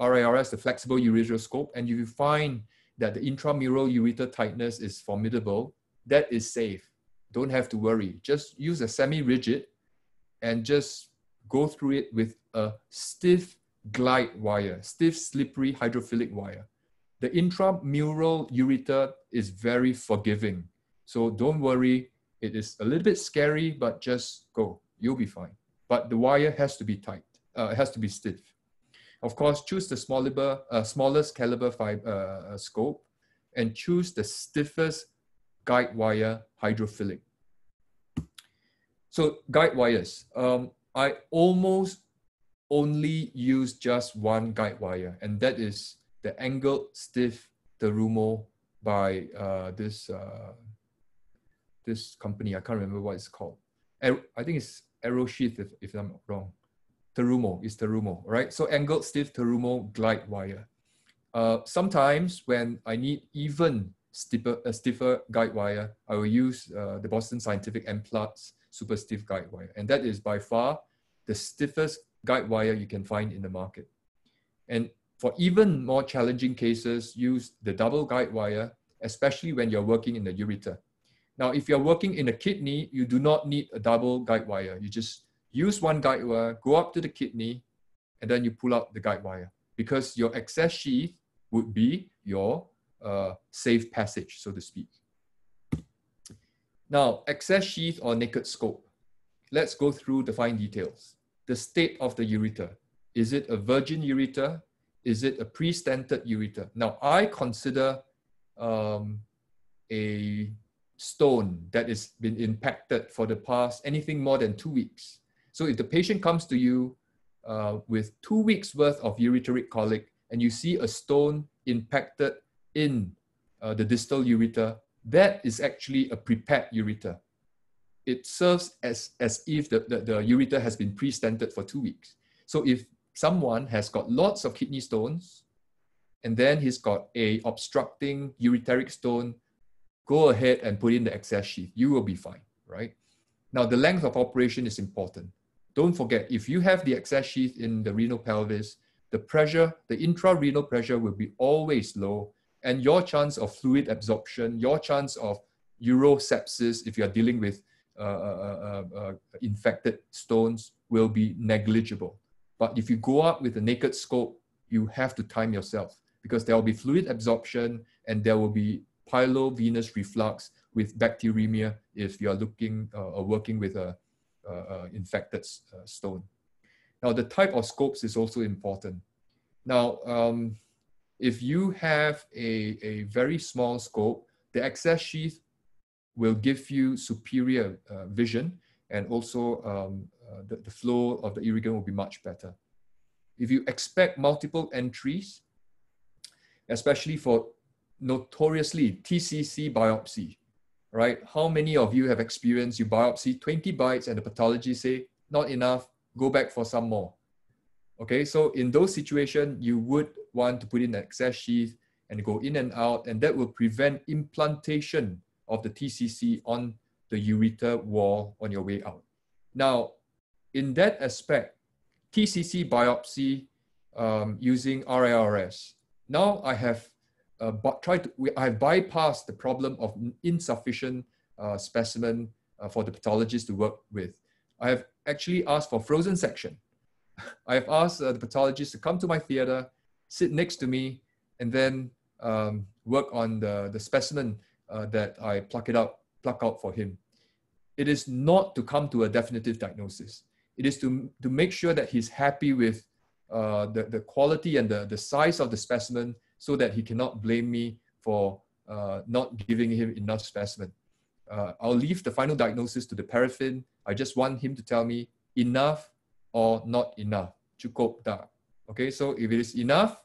RIRS, the flexible urethral scope, and if you find that the intramural ureter tightness is formidable, that is safe don't have to worry. Just use a semi-rigid and just go through it with a stiff glide wire, stiff, slippery hydrophilic wire. The intramural ureter is very forgiving. So don't worry. It is a little bit scary, but just go. You'll be fine. But the wire has to be tight. Uh, it has to be stiff. Of course, choose the smaller, uh, smallest caliber fiber, uh, scope and choose the stiffest guide wire hydrophilic. So guide wires, um, I almost only use just one guide wire, and that is the angled stiff Terumo by uh, this uh, this company. I can't remember what it's called. I think it's Aerosheath, if, if I'm wrong. Terumo is Terumo, right? So angled stiff Terumo glide wire. Uh, sometimes when I need even stiffer, a stiffer guide wire, I will use uh, the Boston Scientific M-Platz super stiff guide wire. And that is by far the stiffest guide wire you can find in the market. And for even more challenging cases, use the double guide wire, especially when you're working in the ureter. Now, if you're working in the kidney, you do not need a double guide wire. You just use one guide wire, go up to the kidney, and then you pull out the guide wire because your excess sheath would be your safe passage, so to speak. Now, excess sheath or naked scope. Let's go through the fine details. The state of the ureter. Is it a virgin ureter? Is it a pre-stented ureter? Now, I consider um, a stone that has been impacted for the past anything more than two weeks. So if the patient comes to you uh, with two weeks worth of ureteric colic and you see a stone impacted in uh, the distal ureter, that is actually a prepared ureter. It serves as, as if the, the, the ureter has been pre-stented for two weeks. So if someone has got lots of kidney stones, and then he's got a obstructing ureteric stone, go ahead and put in the excess sheath. You will be fine, right? Now, the length of operation is important. Don't forget, if you have the excess sheath in the renal pelvis, the pressure, the intra-renal pressure will be always low and your chance of fluid absorption, your chance of urosepsis, if you are dealing with uh uh, uh, uh, uh, infected stones, will be negligible. But if you go up with a naked scope, you have to time yourself because there will be fluid absorption and there will be pylovenous reflux with bacteremia if you are looking uh, or working with a infected stone. Now, the type of scopes is also important. Now, um, if you have a, a very small scope, the access sheath will give you superior uh, vision and also um, uh, the, the, flow of the irrigant will be much better. If you expect multiple entries, especially for notoriously TCC biopsy, right? How many of you have experienced you biopsy 20 bites and the pathology say, not enough, go back for some more. Okay, so in those situations, you would want to put in an access sheath and go in and out, and that will prevent implantation of the TCC on the ureter wall on your way out. Now, in that aspect, TCC biopsy um, using RIRS. Now I have uh, but tried to, I have bypassed the problem of insufficient uh, specimen uh, for the pathologist to work with. I have actually asked for frozen section I have asked uh, the pathologist to come to my theater, sit next to me, and then um, work on the, the specimen uh, that I pluck it out, pluck out for him. It is not to come to a definitive diagnosis. It is to, to make sure that he's happy with uh, the, the quality and the, the size of the specimen so that he cannot blame me for uh, not giving him enough specimen. Uh, I'll leave the final diagnosis to the paraffin. I just want him to tell me enough or not enough. Cukup tak. Okay, so if it is enough,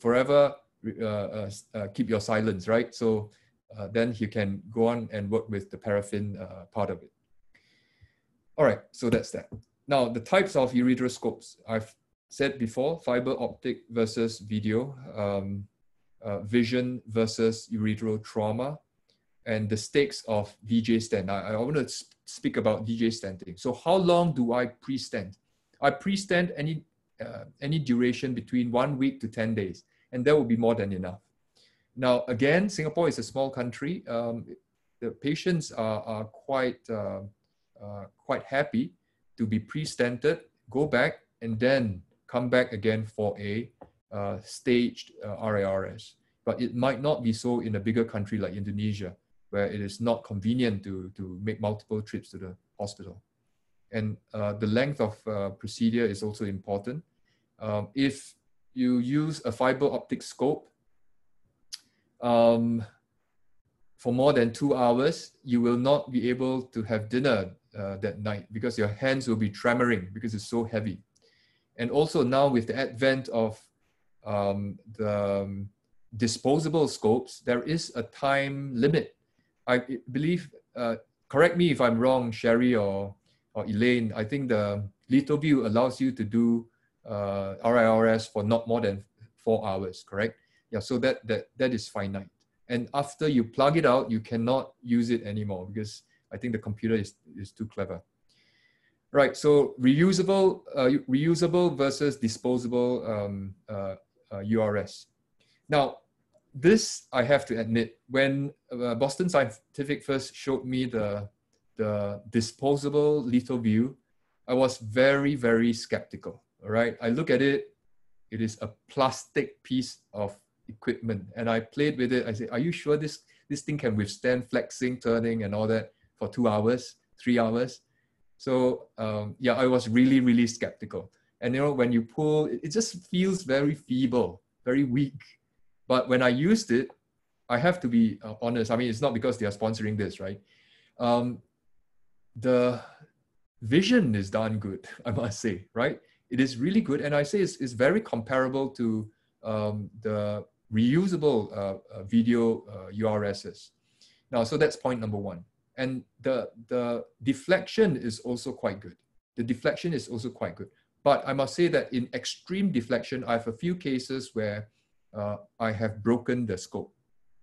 forever uh, uh, uh, keep your silence, right? So uh, then you can go on and work with the paraffin uh, part of it. All right, so that's that. Now, the types of ureteroscopes. I've said before, fiber optic versus video, um, uh, vision versus ureteral trauma, and the stakes of DJ stand. I, I want to speak about DJ standing. So how long do I pre-stand? I pre-stand any, uh, any duration between one week to 10 days, and that will be more than enough. Now, again, Singapore is a small country. Um, the patients are, are quite, uh, uh, quite happy to be pre-stented, go back, and then come back again for a uh, staged uh, RARS. But it might not be so in a bigger country like Indonesia where it is not convenient to, to make multiple trips to the hospital. And uh, the length of uh, procedure is also important. Um, if you use a fiber optic scope um, for more than two hours, you will not be able to have dinner uh, that night because your hands will be tremoring because it's so heavy. And also now with the advent of um, the um, disposable scopes, there is a time limit I believe, uh, correct me if I'm wrong, Sherry or, or Elaine, I think the Little View allows you to do uh, RIRS for not more than four hours, correct? Yeah, so that, that, that is finite. And after you plug it out, you cannot use it anymore because I think the computer is, is too clever. Right, so reusable, uh, reusable versus disposable um, uh, URS. Uh, now, this I have to admit, when uh, Boston Scientific first showed me the the disposable lethal view, I was very very skeptical. All right, I look at it; it is a plastic piece of equipment, and I played with it. I said, "Are you sure this this thing can withstand flexing, turning, and all that for two hours, three hours?" So um, yeah, I was really really skeptical. And you know, when you pull, it, it just feels very feeble, very weak but when I used it, I have to be uh, honest. I mean, it's not because they are sponsoring this, right? Um, the vision is darn good, I must say, right? It is really good. And I say it's, it's very comparable to um, the reusable uh, uh, video uh, URSs. Now, so that's point number one. And the, the deflection is also quite good. The deflection is also quite good. But I must say that in extreme deflection, I have a few cases where uh, I have broken the scope,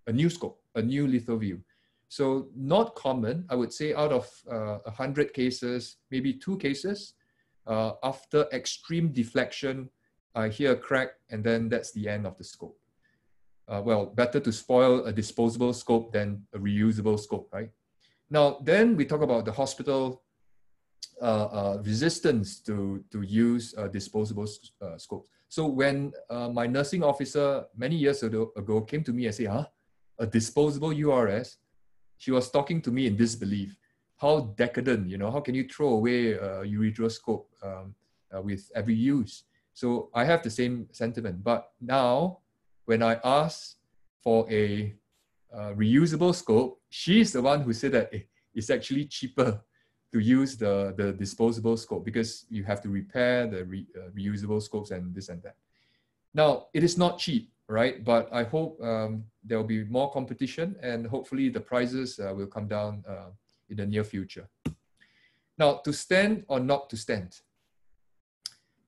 a new scope, a new lethal view. So not common, I would say out of uh, 100 cases, maybe two cases, uh, after extreme deflection, I hear a crack and then that's the end of the scope. Uh, well, better to spoil a disposable scope than a reusable scope, right? Now, then we talk about the hospital uh, uh, resistance to, to use uh, disposable uh, scopes. So when uh, my nursing officer many years ago, ago came to me and said, huh, a disposable URS, she was talking to me in disbelief. How decadent, you know, how can you throw away a urethroscope um, uh, with every use? So I have the same sentiment. But now when I ask for a uh, reusable scope, she's the one who said that eh, it's actually cheaper to use the, the disposable scope because you have to repair the re, uh, reusable scopes and this and that. Now, it is not cheap, right? But I hope um, there will be more competition and hopefully the prices uh, will come down uh, in the near future. Now, to stand or not to stand.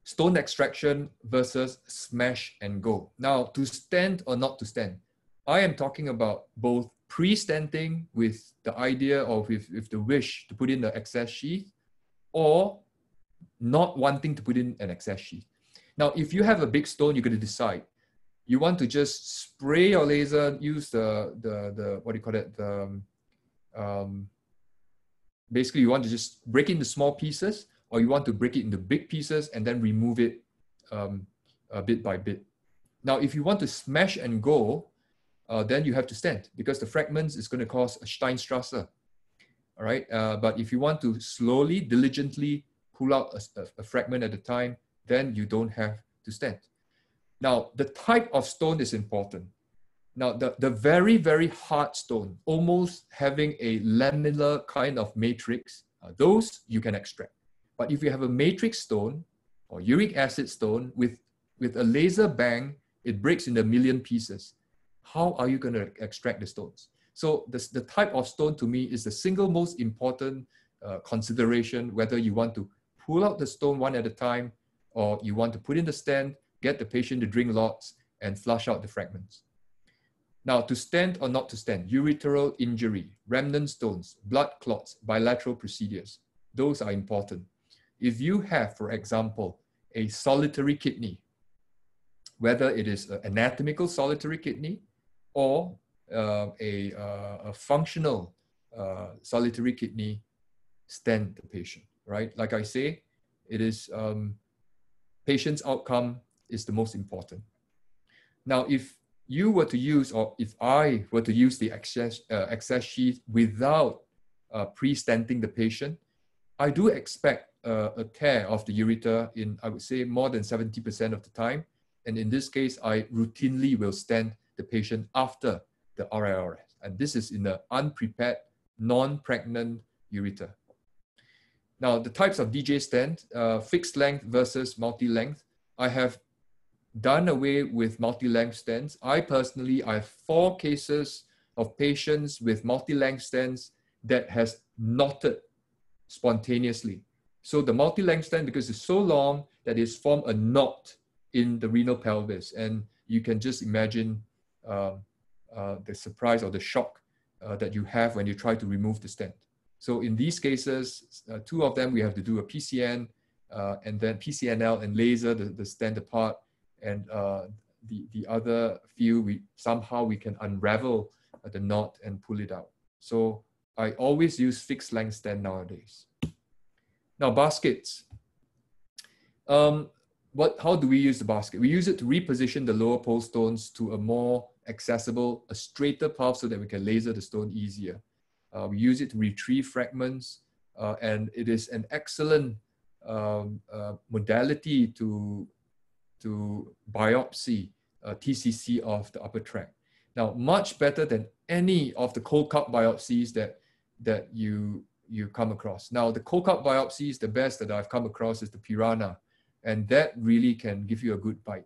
Stone extraction versus smash and go. Now, to stand or not to stand. I am talking about both pre-stenting with the idea of with, with the wish to put in the excess sheath or not wanting to put in an excess sheath. Now, if you have a big stone, you're going to decide. You want to just spray your laser, use the, the, the what do you call it, the, um, um, basically you want to just break it into small pieces or you want to break it into big pieces and then remove it um, uh, bit by bit. Now, if you want to smash and go, uh, then you have to stand because the fragments is going to cause a Steinstrasse. All right. Uh, but if you want to slowly, diligently pull out a, a fragment at a time, then you don't have to stand. Now, the type of stone is important. Now, the, the very, very hard stone, almost having a lamellar kind of matrix, uh, those you can extract. But if you have a matrix stone or uric acid stone with, with a laser bang, it breaks into a million pieces. How are you going to extract the stones? So the the type of stone to me is the single most important uh, consideration, whether you want to pull out the stone one at a time, or you want to put in the stand, get the patient to drink lots, and flush out the fragments. Now, to stand or not to stand, ureteral injury, remnant stones, blood clots, bilateral procedures, those are important. If you have, for example, a solitary kidney, whether it is an anatomical solitary kidney or uh, a, uh, a, functional uh, solitary kidney stent the patient, right? Like I say, it is um, patient's outcome is the most important. Now, if you were to use, or if I were to use the access, uh, access sheet without uh, pre-stenting the patient, I do expect uh, a tear of the ureter in, I would say, more than 70% of the time. And in this case, I routinely will stent the patient after the RIRS. And this is in the unprepared, non-pregnant ureter. Now, the types of DJ stent, uh, fixed length versus multi-length. I have done away with multi-length stents. I personally, I have four cases of patients with multi-length stents that has knotted spontaneously. So the multi-length stent, because it's so long, that it's formed a knot in the renal pelvis. And you can just imagine um, uh, the surprise or the shock uh, that you have when you try to remove the stent. So in these cases, uh, two of them, we have to do a PCN and then PCNL and laser the, the stent apart. And the, the other few, we somehow we can unravel the knot and pull it out. So I always use fixed length stand nowadays. Now baskets. Um, what, how do we use the basket? We use it to reposition the lower pole stones to a more accessible, a straighter path so that we can laser the stone easier. Uh, we use it to retrieve fragments, uh, and it is an excellent um, uh, modality to, to biopsy uh, TCC of the upper tract. Now, much better than any of the cold cup biopsies that, that you, you come across. Now, the cold cup biopsies, the best that I've come across is the piranha, and that really can give you a good bite.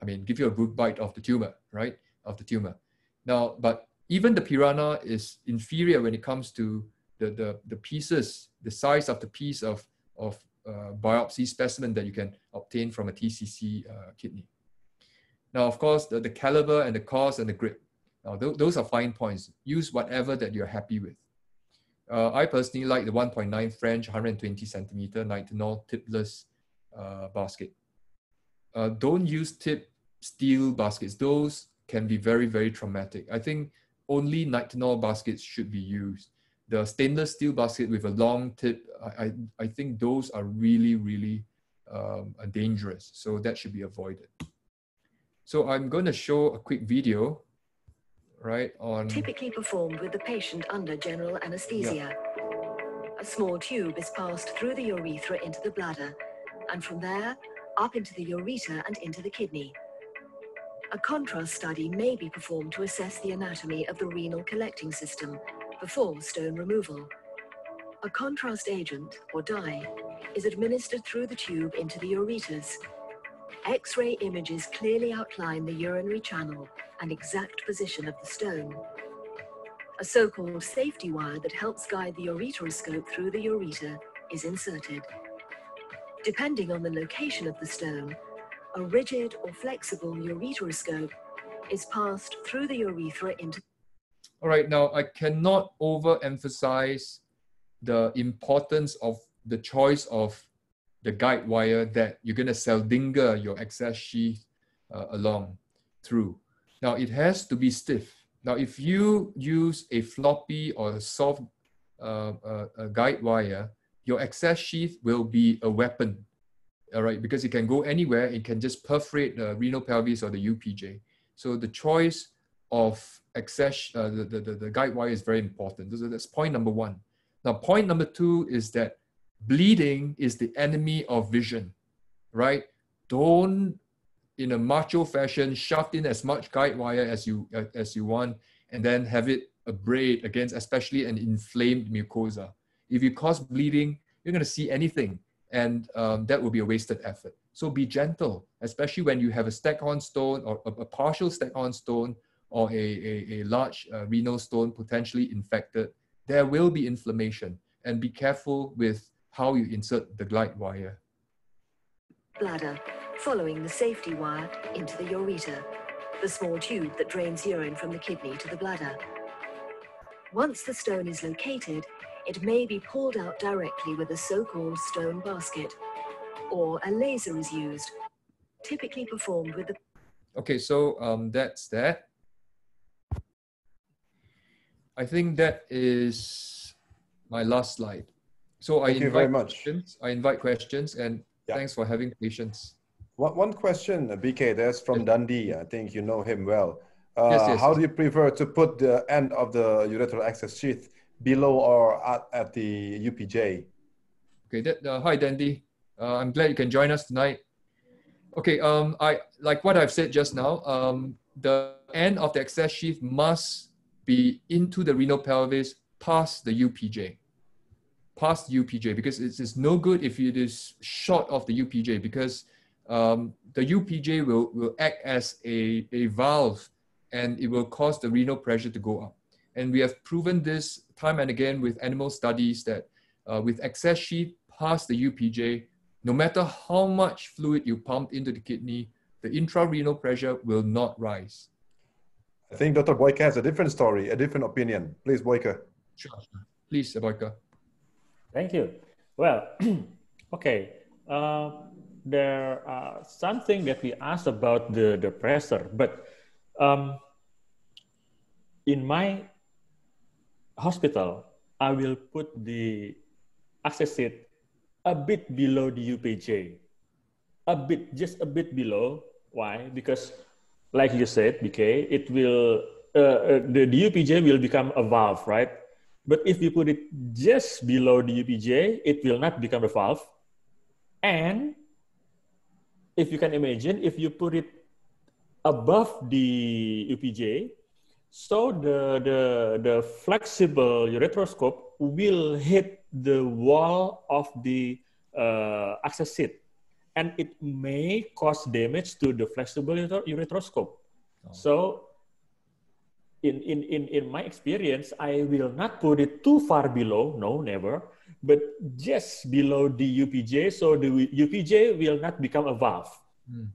I mean, give you a good bite of the tumor, right? Of the tumor. Now, but even the piranha is inferior when it comes to the, the, the pieces, the size of the piece of, of uh, biopsy specimen that you can obtain from a TCC uh, kidney. Now, of course, the, the caliber and the cost and the grip. Now, th those are fine points. Use whatever that you're happy with. Uh, I personally like the 1.9 French 120 centimeter nitinol tipless uh, basket uh, don't use tip steel baskets. Those can be very, very traumatic. I think only nitinol baskets should be used. The stainless steel basket with a long tip, I, I, I think those are really, really um, dangerous. So that should be avoided. So I'm going to show a quick video, right, on... Typically performed with the patient under general anesthesia. Yeah. A small tube is passed through the urethra into the bladder, and from there, up into the ureter and into the kidney. A contrast study may be performed to assess the anatomy of the renal collecting system before stone removal. A contrast agent, or dye, is administered through the tube into the ureters. X-ray images clearly outline the urinary channel and exact position of the stone. A so-called safety wire that helps guide the ureteroscope through the ureter is inserted. Depending on the location of the stone, a rigid or flexible ureteroscope is passed through the urethra into. All right, now I cannot overemphasize the importance of the choice of the guide wire that you're going to seldinger your access sheath uh, along through. Now it has to be stiff. Now if you use a floppy or a soft uh, uh, uh, guide wire, your access sheath will be a weapon, all right, because it can go anywhere. It can just perforate the uh, renal pelvis or the UPJ. So the choice of access, uh, the, the, the guide wire is very important. that's point number one. Now, point number two is that bleeding is the enemy of vision, right? Don't, in a macho fashion, shove in as much guide wire as you, uh, as you want and then have it abrade against especially an inflamed mucosa. If you cause bleeding, you're going to see anything, and um, that will be a wasted effort. So be gentle, especially when you have a stack-on stone or a, a partial stack-on stone or a, a, a large uh, renal stone potentially infected. There will be inflammation, and be careful with how you insert the glide wire. Bladder, following the safety wire into the ureter, the small tube that drains urine from the kidney to the bladder. Once the stone is located, it may be pulled out directly with a so-called stone basket, or a laser is used, typically performed with the... Okay, so um, that's that. I think that is my last slide. So I invite questions. I invite questions, and yeah. thanks for having patience. One, one question, uh, BK. There's from yes. Dundee. I think you know him well. Uh, yes, yes, how do you prefer to put the end of the urethral access sheath? below or at, at the UPJ. Okay. That, uh, hi, Dandy. Uh, I'm glad you can join us tonight. Okay. Um, I like what I've said just now. Um, the end of the excess sheath must be into the renal pelvis, past the UPJ, past the UPJ, because it's, it's no good if it is short of the UPJ, because um, the UPJ will, will act as a, a valve and it will cause the renal pressure to go up. And we have proven this time and again with animal studies that uh, with excess sheath past the UPJ, no matter how much fluid you pump into the kidney, the intrarenal pressure will not rise. I think Dr. Boyka has a different story, a different opinion. Please, Boyka. Sure. Please, Boyka. Thank you. Well, okay. Uh, there are something that we asked about the, the pressure, but um, in my hospital, I will put the access it a bit below the UPJ. A bit, just a bit below. Why? Because, like you said, BK, it will, uh, uh the, the UPJ will become a valve, right? But if you put it just below the UPJ, it will not become a valve. And if you can imagine, if you put it above the UPJ, so the, the, the flexible ureteroscope will hit the wall of the uh, access seat and it may cause damage to the flexible ureteroscope. Oh. So in, in, in, in my experience, I will not put it too far below, no, never, but just below the UPJ. So the UPJ will not become a valve. Mm.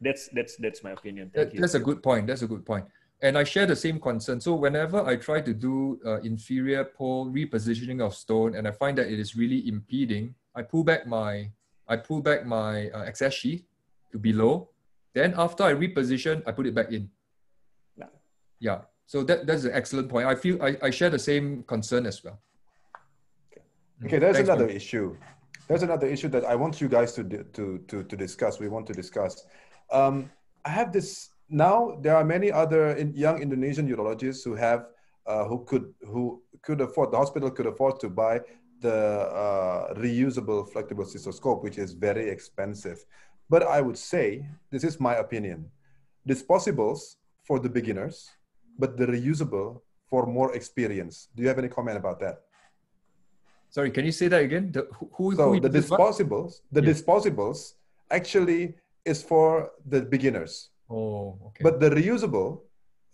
That's, that's, that's my opinion. That, that's a good point. That's a good point. And I share the same concern. So whenever I try to do uh, inferior pole repositioning of stone and I find that it is really impeding, I pull back my, I pull back my uh, access sheet to below. Then after I reposition, I put it back in. Yeah. Yeah. So that, that's an excellent point. I feel I, I share the same concern as well. Okay, okay there's Thanks, another man. issue. There's another issue that I want you guys to, to, to, to discuss. We want to discuss. Um, I have this now there are many other in, young Indonesian urologists who have uh, who could who could afford the hospital could afford to buy the uh, reusable flexible cystoscope, which is very expensive. But I would say this is my opinion: disposables for the beginners, but the reusable for more experience. Do you have any comment about that? Sorry, can you say that again? The, who, who, so who the disposables, the yeah. disposables actually is for the beginners Oh, okay. But the reusable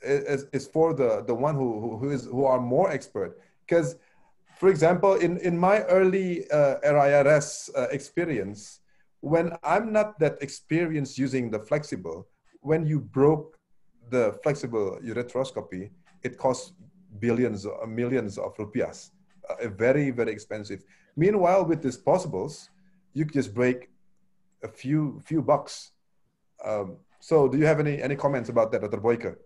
is, is for the, the one who, who, is, who are more expert. Because, for example, in, in my early uh, RIRS uh, experience, when I'm not that experienced using the flexible, when you broke the flexible urethroscopy, it costs billions or uh, millions of rupiahs. Uh, very, very expensive. Meanwhile, with disposables, you just break a few few bucks. Um, so, do you have any any comments about that, Dr. Boyker?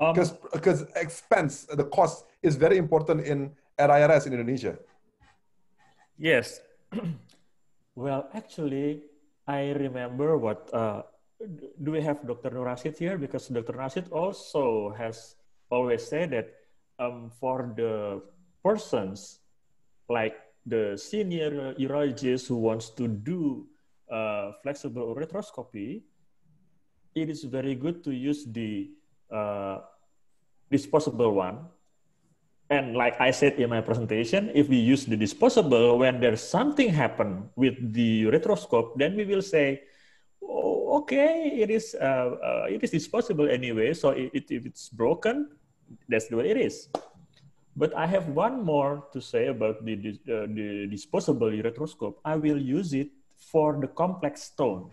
Because um, because expense, the cost is very important in IRS in Indonesia. Yes. well, actually, I remember what. Uh, do we have Dr. Nurasid here? Because Dr. Nurasid also has always said that um, for the persons like the senior urologist who wants to do uh, flexible ureteroscopy, it is very good to use the uh, disposable one. And like I said in my presentation, if we use the disposable when there's something happen with the ureteroscope, then we will say, oh, okay, it is uh, uh it is disposable anyway. So it, it, if it's broken, that's the way it is. But I have one more to say about the, uh, the disposable ureteroscope. I will use it for the complex stone.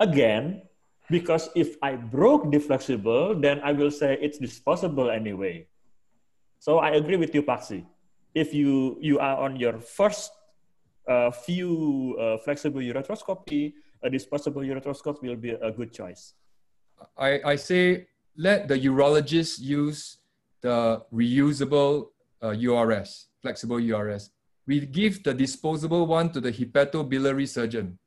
Again, because if I broke the flexible, then I will say it's disposable anyway. So I agree with you, Paxi. If you, you are on your first uh, few uh, flexible urethroscopy, a disposable uretroscope will be a good choice. I, I say let the urologist use the reusable uh, URS, flexible URS we give the disposable one to the hepatobiliary surgeon.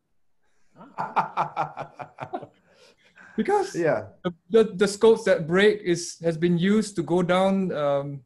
because yeah, the, the, the, scopes that break is has been used to go down. Um,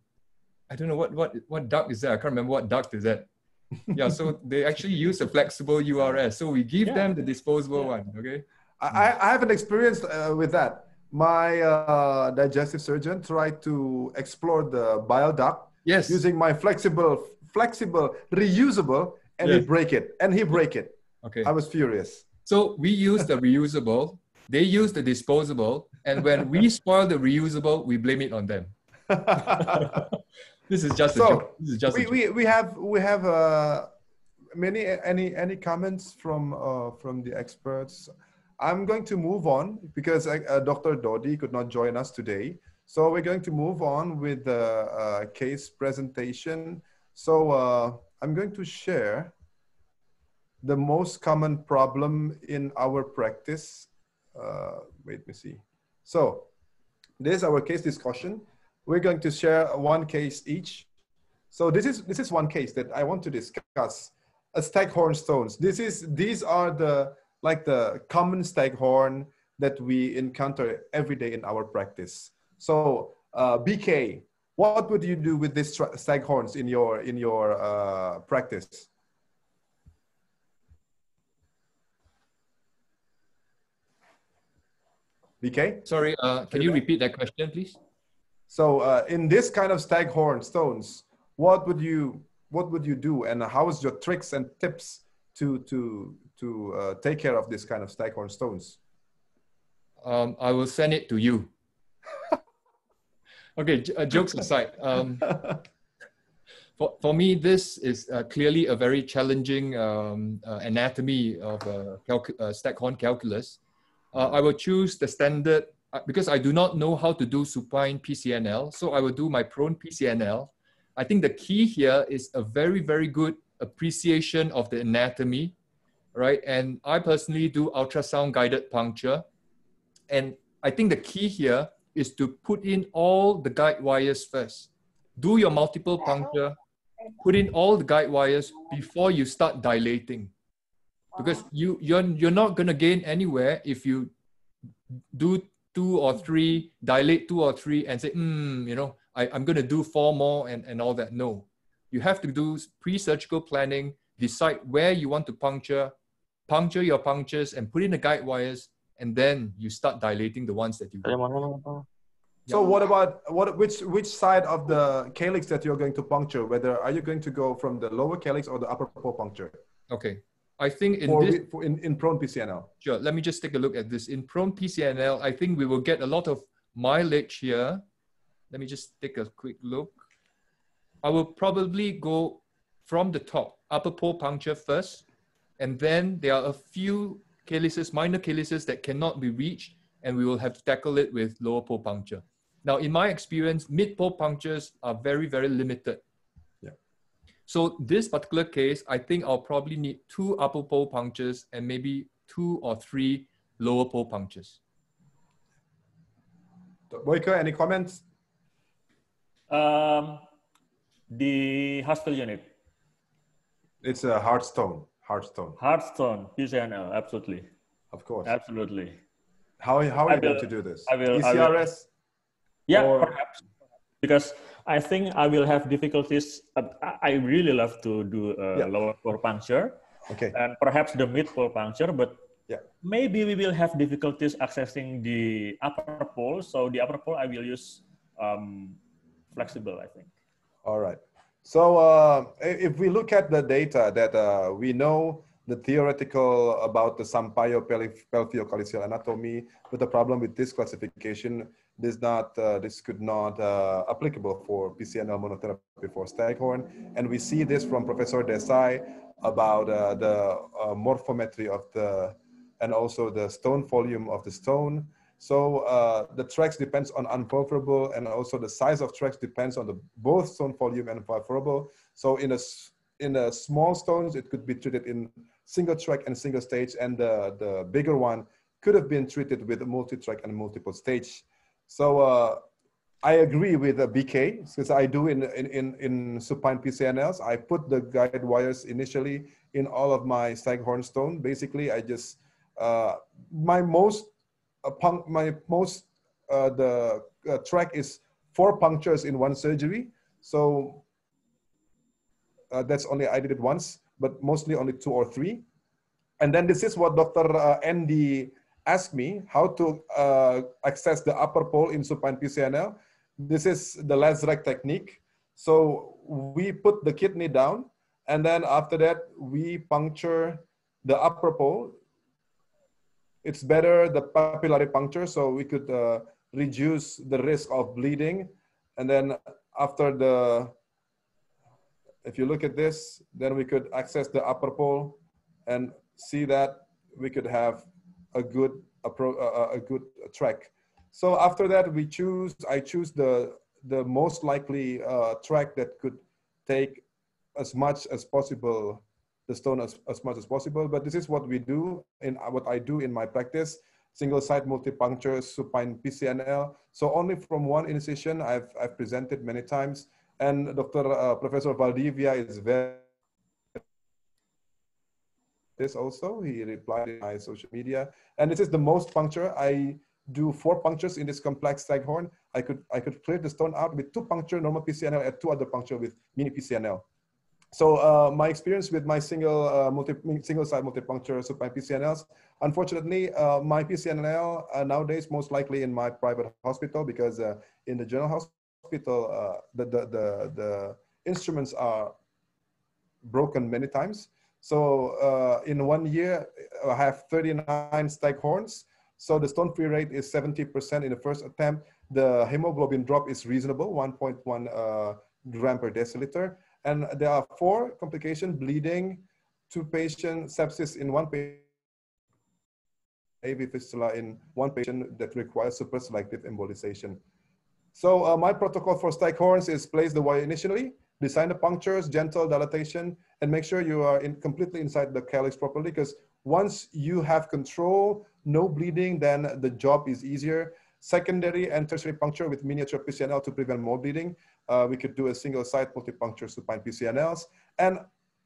I don't know what what what duct is that. I can't remember what duct is that. yeah, so they actually use a flexible URS. So we give yeah. them the disposable yeah. one. Okay. I, I have an experience uh, with that. My uh, digestive surgeon tried to explore the bile duct yes. using my flexible flexible, reusable, and yeah. he break it, and he break it. Okay. I was furious. So we use the reusable, they use the disposable, and when we spoil the reusable, we blame it on them. this is just so a joke. This is just we, we, we have we have uh, many any any comments from uh, from the experts. I'm going to move on because uh, uh Dr. Dodi could not join us today. So we're going to move on with the uh, case presentation so uh, I'm going to share the most common problem in our practice. Uh, wait, let me see. So this is our case discussion. We're going to share one case each. So this is, this is one case that I want to discuss. A staghorn stones. This is, these are the, like the common staghorn that we encounter every day in our practice. So uh, BK, what would you do with these staghorns in your in your uh, practice? BK? Sorry, uh, can you repeat that question, please? So, uh, in this kind of staghorn stones, what would you what would you do, and how is your tricks and tips to to to uh, take care of this kind of staghorn stones? Um, I will send it to you. Okay, j- uh, jokes aside, um, for, for me, this is uh, clearly a very challenging um, uh, anatomy of calc- staghorn calculus. Uh, I will choose the standard uh, because I do not know how to do supine PCNL, so I will do my prone PCNL. I think the key here is a very, very good appreciation of the anatomy, right? And I personally do ultrasound guided puncture. And I think the key here is to put in all the guide wires first. Do your multiple puncture, put in all the guide wires before you start dilating. Because uh-huh. you, you're, you're not going to gain anywhere if you do two or three, dilate two or three, and say, hmm, you know, I, I'm going to do four more and, and all that. No. You have to do pre surgical planning, decide where you want to puncture, puncture your punctures, and put in the guide wires and then you start dilating the ones that you. Want. So what about what which which side of the calyx that you're going to puncture? Whether are you going to go from the lower calyx or the upper pole puncture? Okay, I think in for, this for in, in prone PCNL. Sure, let me just take a look at this. In prone PCNL, I think we will get a lot of mileage here. Let me just take a quick look. I will probably go from the top, upper pole puncture first, and then there are a few calyces, minor calyces that cannot be reached, and we will have to tackle it with lower pole puncture. Now, in my experience, mid pole punctures are very, very limited. Yeah. So this particular case, I think I'll probably need two upper pole punctures and maybe two or three lower pole punctures. Boyko, any comments? Um, the hospital unit. It's a hard stone. Hearthstone. Hearthstone, yes, absolutely. Of course. Absolutely. How, how are I you will, going to do this? I will, ECRS? Yeah, or... perhaps. Because I think I will have difficulties. Uh, I really love to do a uh, yeah. lower core puncture. Okay. And perhaps the mid pole puncture, but yeah. maybe we will have difficulties accessing the upper pole. So the upper pole, I will use um, flexible, I think. All right. So uh, if we look at the data that uh, we know the theoretical about the Sampaio pelviocolliceal anatomy, but the problem with this classification, this not uh, this could not uh, applicable for PCNL monotherapy for staghorn, and we see this from Professor Desai about uh, the uh, morphometry of the and also the stone volume of the stone so uh, the tracks depends on unfavorable and also the size of tracks depends on the both stone volume and favorable. So in a, in a small stones, it could be treated in single track and single stage and the, the bigger one could have been treated with multi-track and multiple stage. So uh, I agree with the BK since I do in, in, in, in supine PCNLs. I put the guide wires initially in all of my horn stone. Basically, I just, uh, my most punk, my most uh, the uh, track is four punctures in one surgery. So uh, that's only I did it once, but mostly only two or three. And then this is what Dr. Uh, Andy asked me how to uh, access the upper pole in supine PCNL. This is the Lazarek technique. So we put the kidney down, and then after that, we puncture the upper pole it's better the papillary puncture so we could uh, reduce the risk of bleeding and then after the if you look at this then we could access the upper pole and see that we could have a good a, pro, a, uh, uh, a good track so after that we choose i choose the the most likely uh, track that could take as much as possible the stone as, as much as possible. But this is what we do in what I do in my practice, single site multipuncture, supine PCNL. So only from one incision, I've, I've presented many times. And Dr. Uh, Professor Valdivia is very this also. He replied in my social media. And this is the most puncture. I do four punctures in this complex staghorn. I could I could clear the stone out with two puncture normal PCNL and two other puncture with mini PCNL. So uh, my experience with my single uh, multi, single site multipuncture so my PCNLs, unfortunately, uh, my PCNL uh, nowadays most likely in my private hospital because uh, in the general hospital uh, the, the, the the instruments are broken many times. So uh, in one year, I have 39 staghorns. So the stone-free rate is 70% in the first attempt. The hemoglobin drop is reasonable, 1.1 gram per deciliter and there are four complications, bleeding, two patient sepsis in one patient, AV fistula in one patient that requires super selective embolization. So uh, my protocol for horns is place the wire initially, design the punctures, gentle dilatation, and make sure you are in completely inside the calyx properly because once you have control, no bleeding, then the job is easier. Secondary and tertiary puncture with miniature PCNL to prevent more bleeding. Uh, we could do a single site multipuncture supine PCNLs. And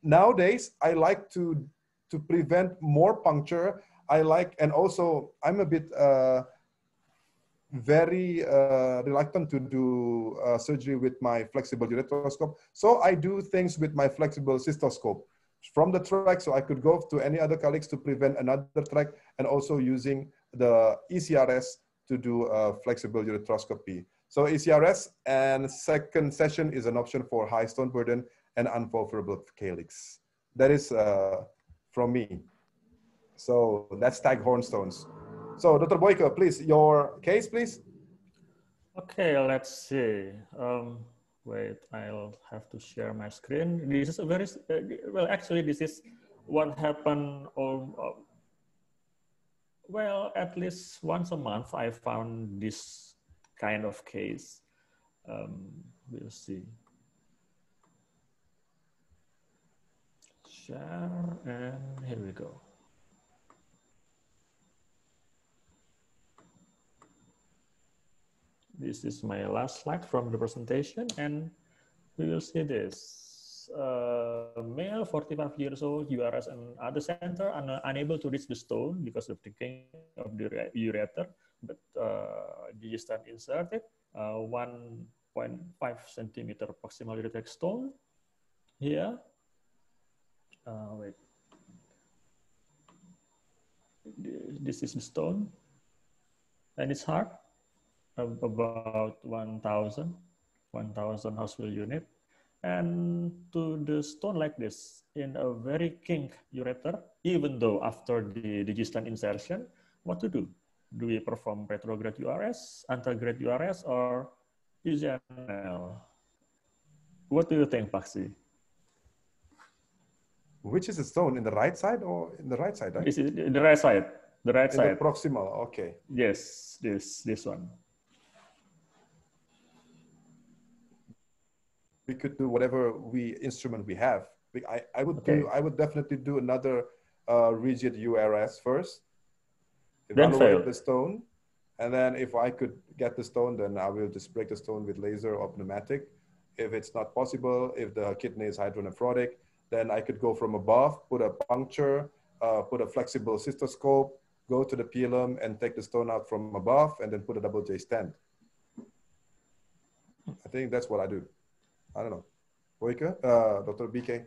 nowadays, I like to, to prevent more puncture. I like, and also I'm a bit uh, very uh, reluctant to do uh, surgery with my flexible ureteroscope. So I do things with my flexible cystoscope from the track. So I could go to any other colleagues to prevent another track and also using the ECRS to do a uh, flexible ureteroscopy. So ECRS and second session is an option for high stone burden and unfavorable calyx. That is uh, from me. So that's tag hornstones. So Dr. Boyko, please, your case, please. Okay, let's see. Um, wait, I'll have to share my screen. This is a very, uh, well, actually this is what happened um, well, at least once a month, I found this kind of case. Um, we'll see. Share and here we go. This is my last slide from the presentation and we will see this. Uh, male, 45 years old, URS and other center, un unable to reach the stone because of the king of the ureter but digits are inserted 1.5 centimeter proximally stone, here. Uh, wait, this is stone and it's hard about 1000 1000 household unit and to the stone like this in a very kink ureter even though after the digistan insertion what to do do we perform retrograde URS, antegrade URS, or UGML? What do you think, Paxi? Which is the stone, in the right side or in the right side? it in the right side, the right in side. The proximal, okay. Yes, this, this one. We could do whatever we instrument we have. I, I would okay. do, I would definitely do another uh, rigid URS first, fail the stone. And then if I could get the stone, then I will just break the stone with laser or pneumatic. If it's not possible, if the kidney is hydronephrotic, then I could go from above, put a puncture, uh, put a flexible cystoscope, go to the plm and take the stone out from above and then put a double J stent. I think that's what I do. I don't know. Boyka, uh, Dr. BK.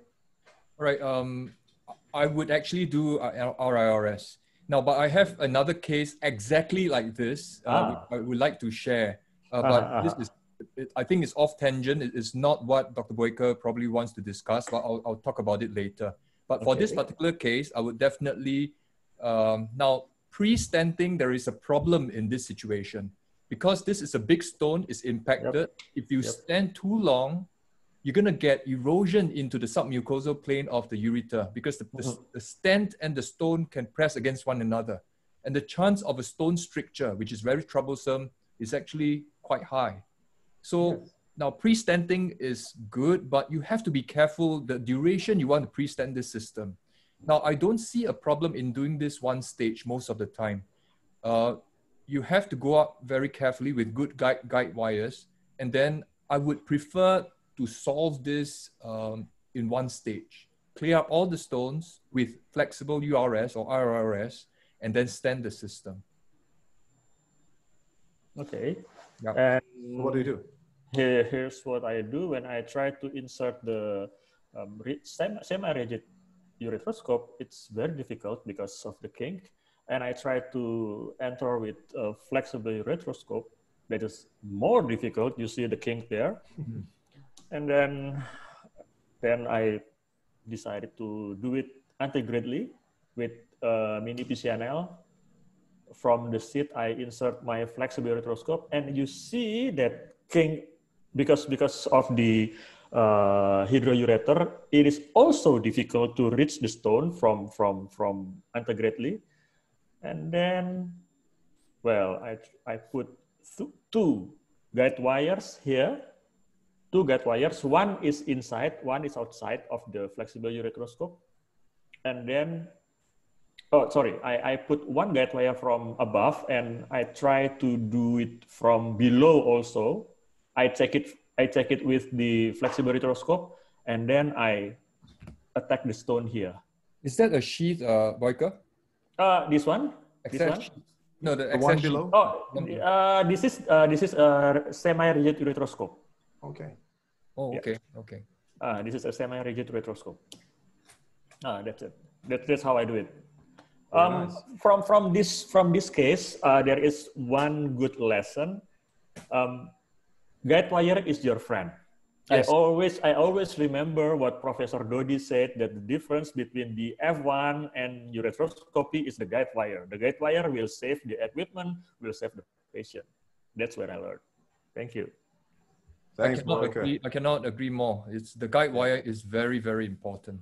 All right. Um, I would actually do uh, RIRS. Now, but I have another case exactly like this. Uh, ah. I would like to share, uh, uh-huh, but this uh-huh. is. It, I think it's off tangent. It is not what Dr. Boyker probably wants to discuss, but I'll, I'll talk about it later. But okay. for this particular case, I would definitely um, now pre-stenting. There is a problem in this situation because this is a big stone. Is impacted. Yep. If you yep. stand too long, you're going to get erosion into the submucosal plane of the ureter because the, mm-hmm. the, the stent and the stone can press against one another. And the chance of a stone stricture, which is very troublesome, is actually quite high. So yes. now pre-stenting is good, but you have to be careful the duration you want to pre-stent this system. Now, I don't see a problem in doing this one stage most of the time. Uh, you have to go up very carefully with good guide, guide wires. And then I would prefer to solve this um, in one stage. Clear up all the stones with flexible URS or IRRS, and then stand the system. Okay. Yep. And what do you do? Here, here's what I do when I try to insert the um, semi-rigid ureteroscope. It's very difficult because of the kink. And I try to enter with a flexible ureteroscope that is more difficult. You see the kink there. Mm-hmm and then then I decided to do it integrately with uh, mini PCNL. From the seat, I insert my flexible retroscope, and you see that king because because of the uh, hydroureter, it is also difficult to reach the stone from from from integrally, and then, well, I I put th two guide wires here two guide wires. One is inside, one is outside of the flexible ureteroscope. And then, oh, sorry, I, I put one guide wire from above and I try to do it from below also. I check it, I check it with the flexible ureteroscope and then I attack the stone here. Is that a sheath, uh, Boyka? Uh, this one? Access this one? No, the, the one below. Oh, uh, this is uh, this is a semi-rigid ureteroscope. Okay. Oh, yeah. okay, okay. Uh, this is a semi-rigid retroscope. Uh, that's it. That, that's how I do it. Um, nice. From from this from this case, uh, there is one good lesson. Um, guide wire is your friend. Yes. I always I always remember what Professor Dodi said that the difference between the F1 and your retroscopy is the guide wire. The guide wire will save the equipment, will save the patient. That's where I learned. Thank you. Thanks, I cannot, Monica. agree, I cannot agree more. It's the guide wire is very, very important.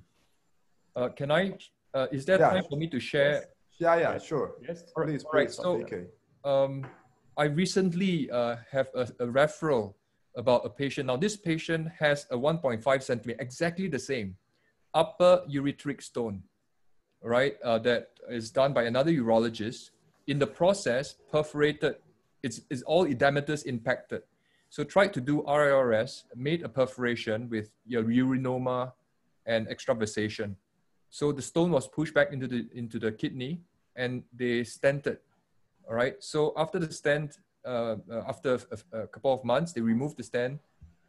Uh, can I, uh, is there yeah. time for me to share? Yes. Yeah, yeah, sure. Yes, please, all right. So, um, I recently uh, have a, a, referral about a patient. Now, this patient has a 1.5 centimeter, exactly the same, upper urethric stone, right? Uh, that is done by another urologist. In the process, perforated, it's, it's all edematous impacted so tried to do RIRS, made a perforation with your urinoma and extravasation. So the stone was pushed back into the into the kidney, and they stented. All right. So after the stent, uh, after a, a, couple of months, they removed the stent,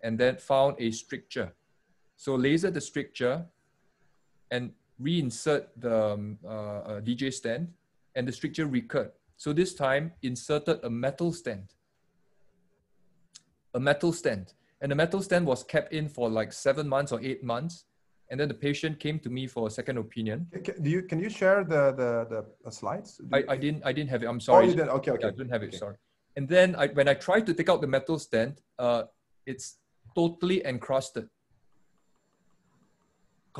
and then found a stricture. So laser the stricture, and reinsert the um, uh, uh DJ stent, and the stricture recurred. So this time inserted a metal stent a metal stent. And the metal stent was kept in for like seven months or eight months. And then the patient came to me for a second opinion. Can, do you, can you share the, the, the slides? I, I, didn't, I didn't have it. I'm oh, sorry. Oh, you did Okay, okay. I didn't have it. Okay. Sorry. And then I, when I tried to take out the metal stent, uh, it's totally encrusted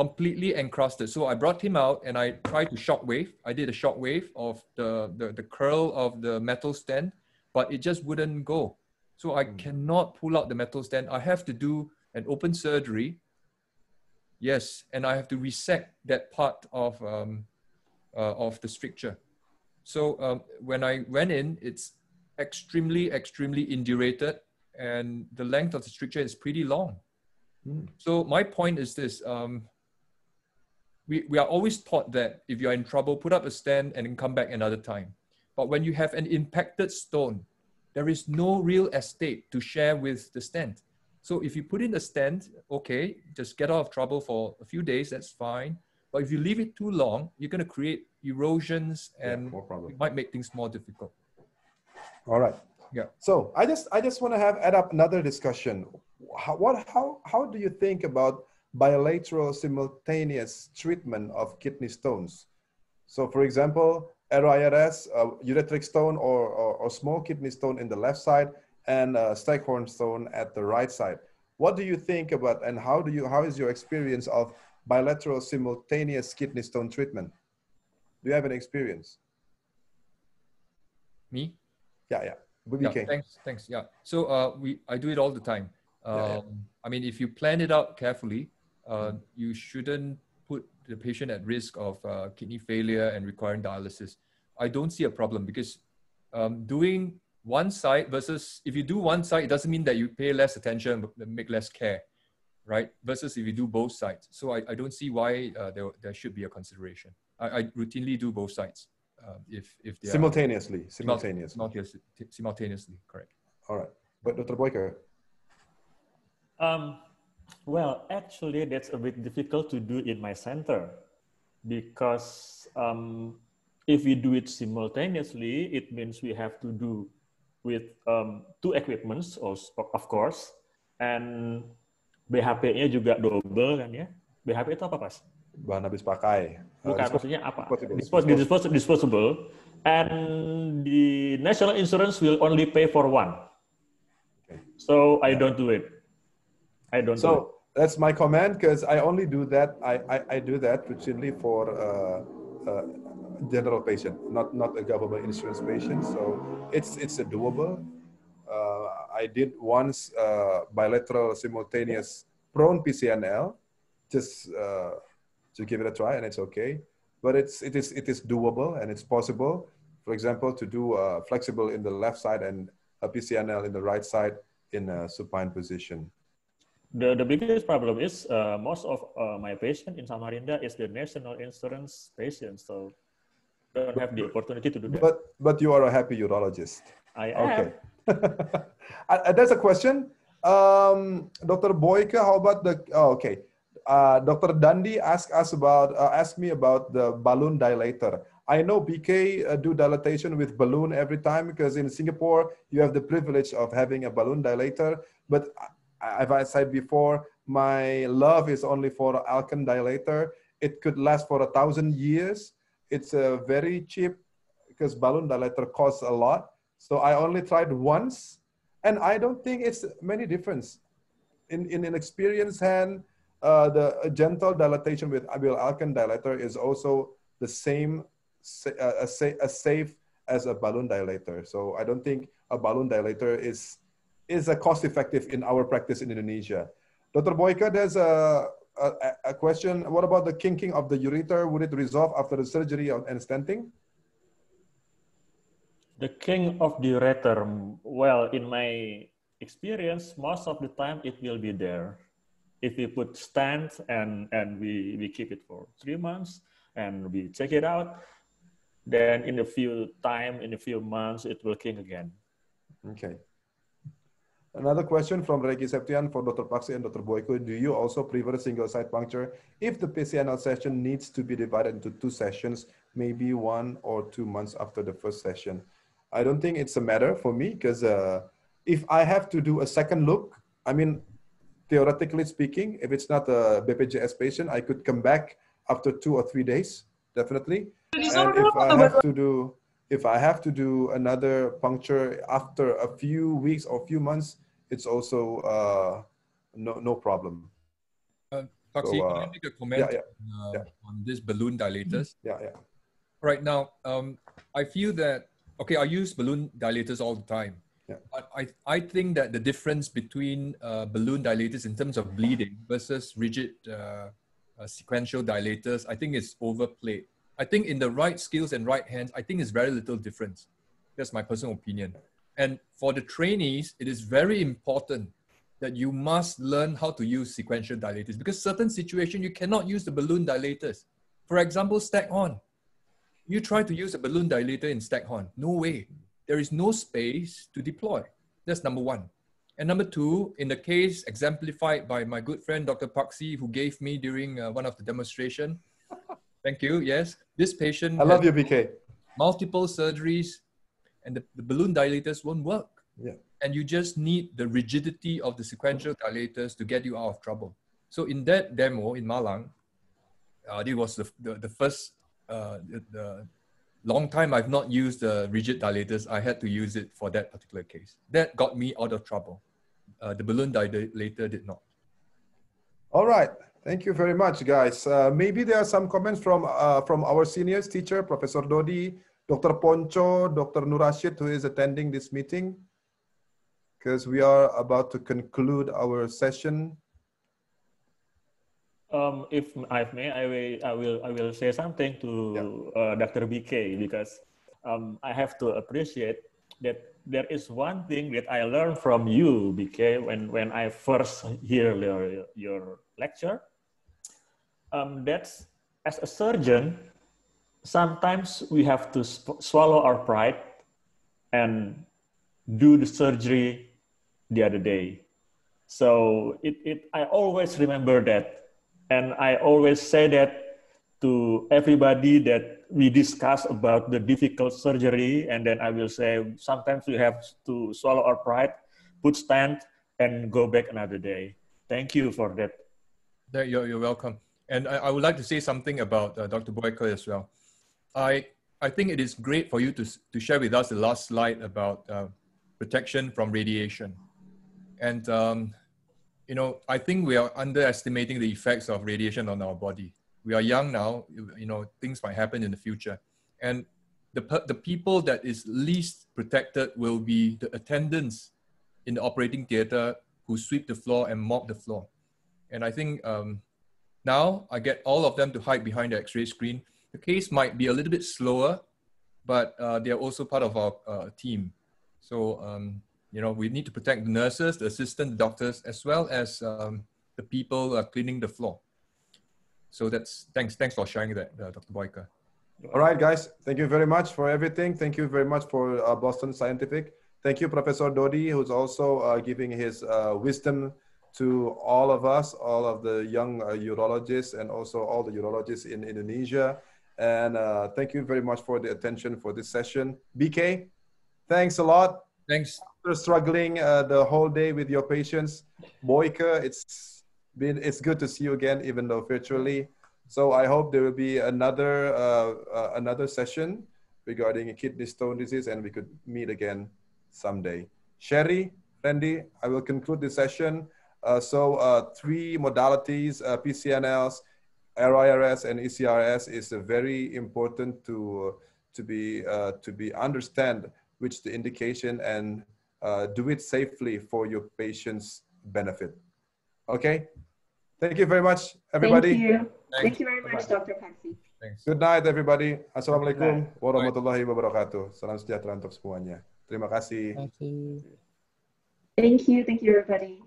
completely encrusted. So I brought him out and I tried to shock wave. I did a shock wave of the, the, the curl of the metal stand, but it just wouldn't go. So I mm. cannot pull out the metal Then I have to do an open surgery. Yes, and I have to resect that part of um, uh, of the stricture. So um, when I went in, it's extremely, extremely indurated, and the length of the stricture is pretty long. Mm. So my point is this: um, we we are always taught that if you are in trouble, put up a stand and then come back another time. But when you have an impacted stone, there is no real estate to share with the stand. So if you put in a stand, okay, just get out of trouble for a few days, that's fine. But if you leave it too long, you're going to create erosions and yeah, might make things more difficult. All right. Yeah. So I just I just want to have add up another discussion. How, what how how do you think about bilateral simultaneous treatment of kidney stones? So for example, RIRS, uh, urethric stone or, or, or, small kidney stone in the left side and uh, stone at the right side. What do you think about and how do you how is your experience of bilateral simultaneous kidney stone treatment? Do you have an experience? Me? Yeah, yeah. yeah thanks, thanks. Yeah. So uh, we I do it all the time. Um, yeah, yeah. Um, I mean, if you plan it out carefully, uh, you shouldn't the patient at risk of uh, kidney failure and requiring dialysis, I don't see a problem because um, doing one side versus if you do one side, it doesn't mean that you pay less attention and make less care, right? Versus if you do both sides. So I, I don't see why uh, there, there should be a consideration. I, I routinely do both sides um, if, if they simultaneously, are, simultaneously. Simultaneously, simultaneously, correct. All right. But Dr. Boyker. Um, Well, actually, that's a bit difficult to do in my center because um, if we do it simultaneously, it means we have to do with um, two equipments, of course, and BHP-nya juga double kan ya? BHP itu apa pas? Bahan habis pakai. Bukan, uh, maksudnya apa? Disposable. Disposable, disposable. And the national insurance will only pay for one. Okay. So I don't do it. I don't. So do that's my comment because I only do that. I, I, I do that routinely for uh, uh, general patient, not not a government insurance patient. So it's it's a doable. Uh, I did once uh, bilateral simultaneous prone PCNL, just uh, to give it a try, and it's okay. But it's it is it is doable and it's possible. For example, to do uh, flexible in the left side and a PCNL in the right side in a supine position the, the biggest problem is uh, most of uh, my patient in Samarinda is the national insurance patient, so don't have the opportunity to do that. But but you are a happy urologist. I okay. Uh, uh, that's a question, um, Dr. Boyke. How about the? Oh, okay, uh, Dr. Dandi asked us about uh, asked me about the balloon dilator. I know BK uh, do dilatation with balloon every time because in Singapore you have the privilege of having a balloon dilator, but uh, as I said before, my love is only for alkan dilator. It could last for a thousand years. It's a very cheap because balloon dilator costs a lot. So I only tried once, and I don't think it's many difference. In in an experienced hand, uh, the gentle dilatation with abil alkan dilator is also the same uh, safe as a balloon dilator. So I don't think a balloon dilator is is a cost effective in our practice in Indonesia. Dr. Boyka, there's a, a, a question. What about the kinking of the ureter? Would it resolve after the surgery and stenting? The king of the ureter, well, in my experience, most of the time it will be there. If we put stent and, and we, we keep it for three months and we check it out, then in a few time, in a few months, it will kink again. Okay. Another question from Reggie Septian for Dr. Paksi and Dr. Boyko. Do you also prefer single site puncture if the PCNL session needs to be divided into two sessions, maybe one or two months after the first session? I don't think it's a matter for me because uh, if I have to do a second look, I mean, theoretically speaking, if it's not a BPJS patient, I could come back after two or three days, definitely. And if I have to do if I have to do another puncture after a few weeks or few months, it's also uh, no no problem. Uh, Taxi, so, uh, can I uh, make a comment yeah, yeah, on, uh, yeah. on this balloon dilators? Mm-hmm. Yeah, yeah. Right now, um, I feel that okay, I use balloon dilators all the time. Yeah. But I, I think that the difference between uh, balloon dilators in terms of bleeding versus rigid uh, uh, sequential dilators, I think is overplayed. I think in the right skills and right hands, I think it's very little difference. That's my personal opinion. And for the trainees, it is very important that you must learn how to use sequential dilators because certain situations you cannot use the balloon dilators. For example, stack on. You try to use a balloon dilator in stack on. No way. There is no space to deploy. That's number one. And number two, in the case exemplified by my good friend Dr. Paxi, who gave me during uh, one of the demonstration. Thank you. Yes, this patient. I love you, BK. Multiple surgeries and the, the balloon dilators won't work. Yeah. And you just need the rigidity of the sequential dilators to get you out of trouble. So in that demo in Malang, uh, it was the, the, the first, uh, the, the, long time I've not used the rigid dilators. I had to use it for that particular case. That got me out of trouble. Uh, the balloon dilator did not. All right. Thank you very much, guys. Uh, maybe there are some comments from uh, from our seniors, teacher, Professor Dodi, Dr. Poncho, Dr. Nurashid, who is attending this meeting, because we are about to conclude our session. Um, if I may, I will, I will, I will say something to yeah. uh, Dr. BK because um, I have to appreciate that there is one thing that I learned from you, BK, when, when I first hear your, your lecture. Um, that's as a surgeon, sometimes we have to swallow our pride and do the surgery the other day. So it, it, I always remember that. And I always say that to everybody that we discuss about the difficult surgery. And then I will say, sometimes we have to swallow our pride, put stand, and go back another day. Thank you for that. You're, you're welcome. And I, I would like to say something about uh, Dr. Boyko as well. I, I think it is great for you to, to share with us the last slide about uh, protection from radiation. And, um, you know, I think we are underestimating the effects of radiation on our body. We are young now, you know, things might happen in the future. And the, the people that is least protected will be the attendants in the operating theater who sweep the floor and mop the floor. And I think um, now I get all of them to hide behind the x-ray screen the case might be a little bit slower, but uh, they're also part of our uh, team. So, um, you know, we need to protect the nurses, the assistant doctors, as well as um, the people cleaning the floor. So that's thanks. Thanks for sharing that, uh, Dr. Boyker. All right, guys. Thank you very much for everything. Thank you very much for uh, Boston Scientific. Thank you, Professor Dodi, who's also uh, giving his wisdom to all of us, all of the young uh, urologists, and also all the urologists in Indonesia. And uh, thank you very much for the attention for this session. BK, thanks a lot. Thanks. After struggling uh, the whole day with your patients, Boyka, it's been it's good to see you again, even though virtually. So I hope there will be another uh, uh another session regarding kidney stone disease, and we could meet again someday. Sherry, Randy, I will conclude this session. Uh, so uh, three modalities, PCNLs, RIRS and ECRS is very important to uh, to be uh, to be understand which the indication and uh, do it safely for your patient's benefit. Okay, thank you very much, everybody. Thank you. Thank you very much, bye Dr. Paxi. Thanks. Good night, everybody. Assalamualaikum warahmatullahi wabarakatuh. Salam sejahtera untuk semuanya. Terima kasih. Thank you. Thank you. Thank you, everybody.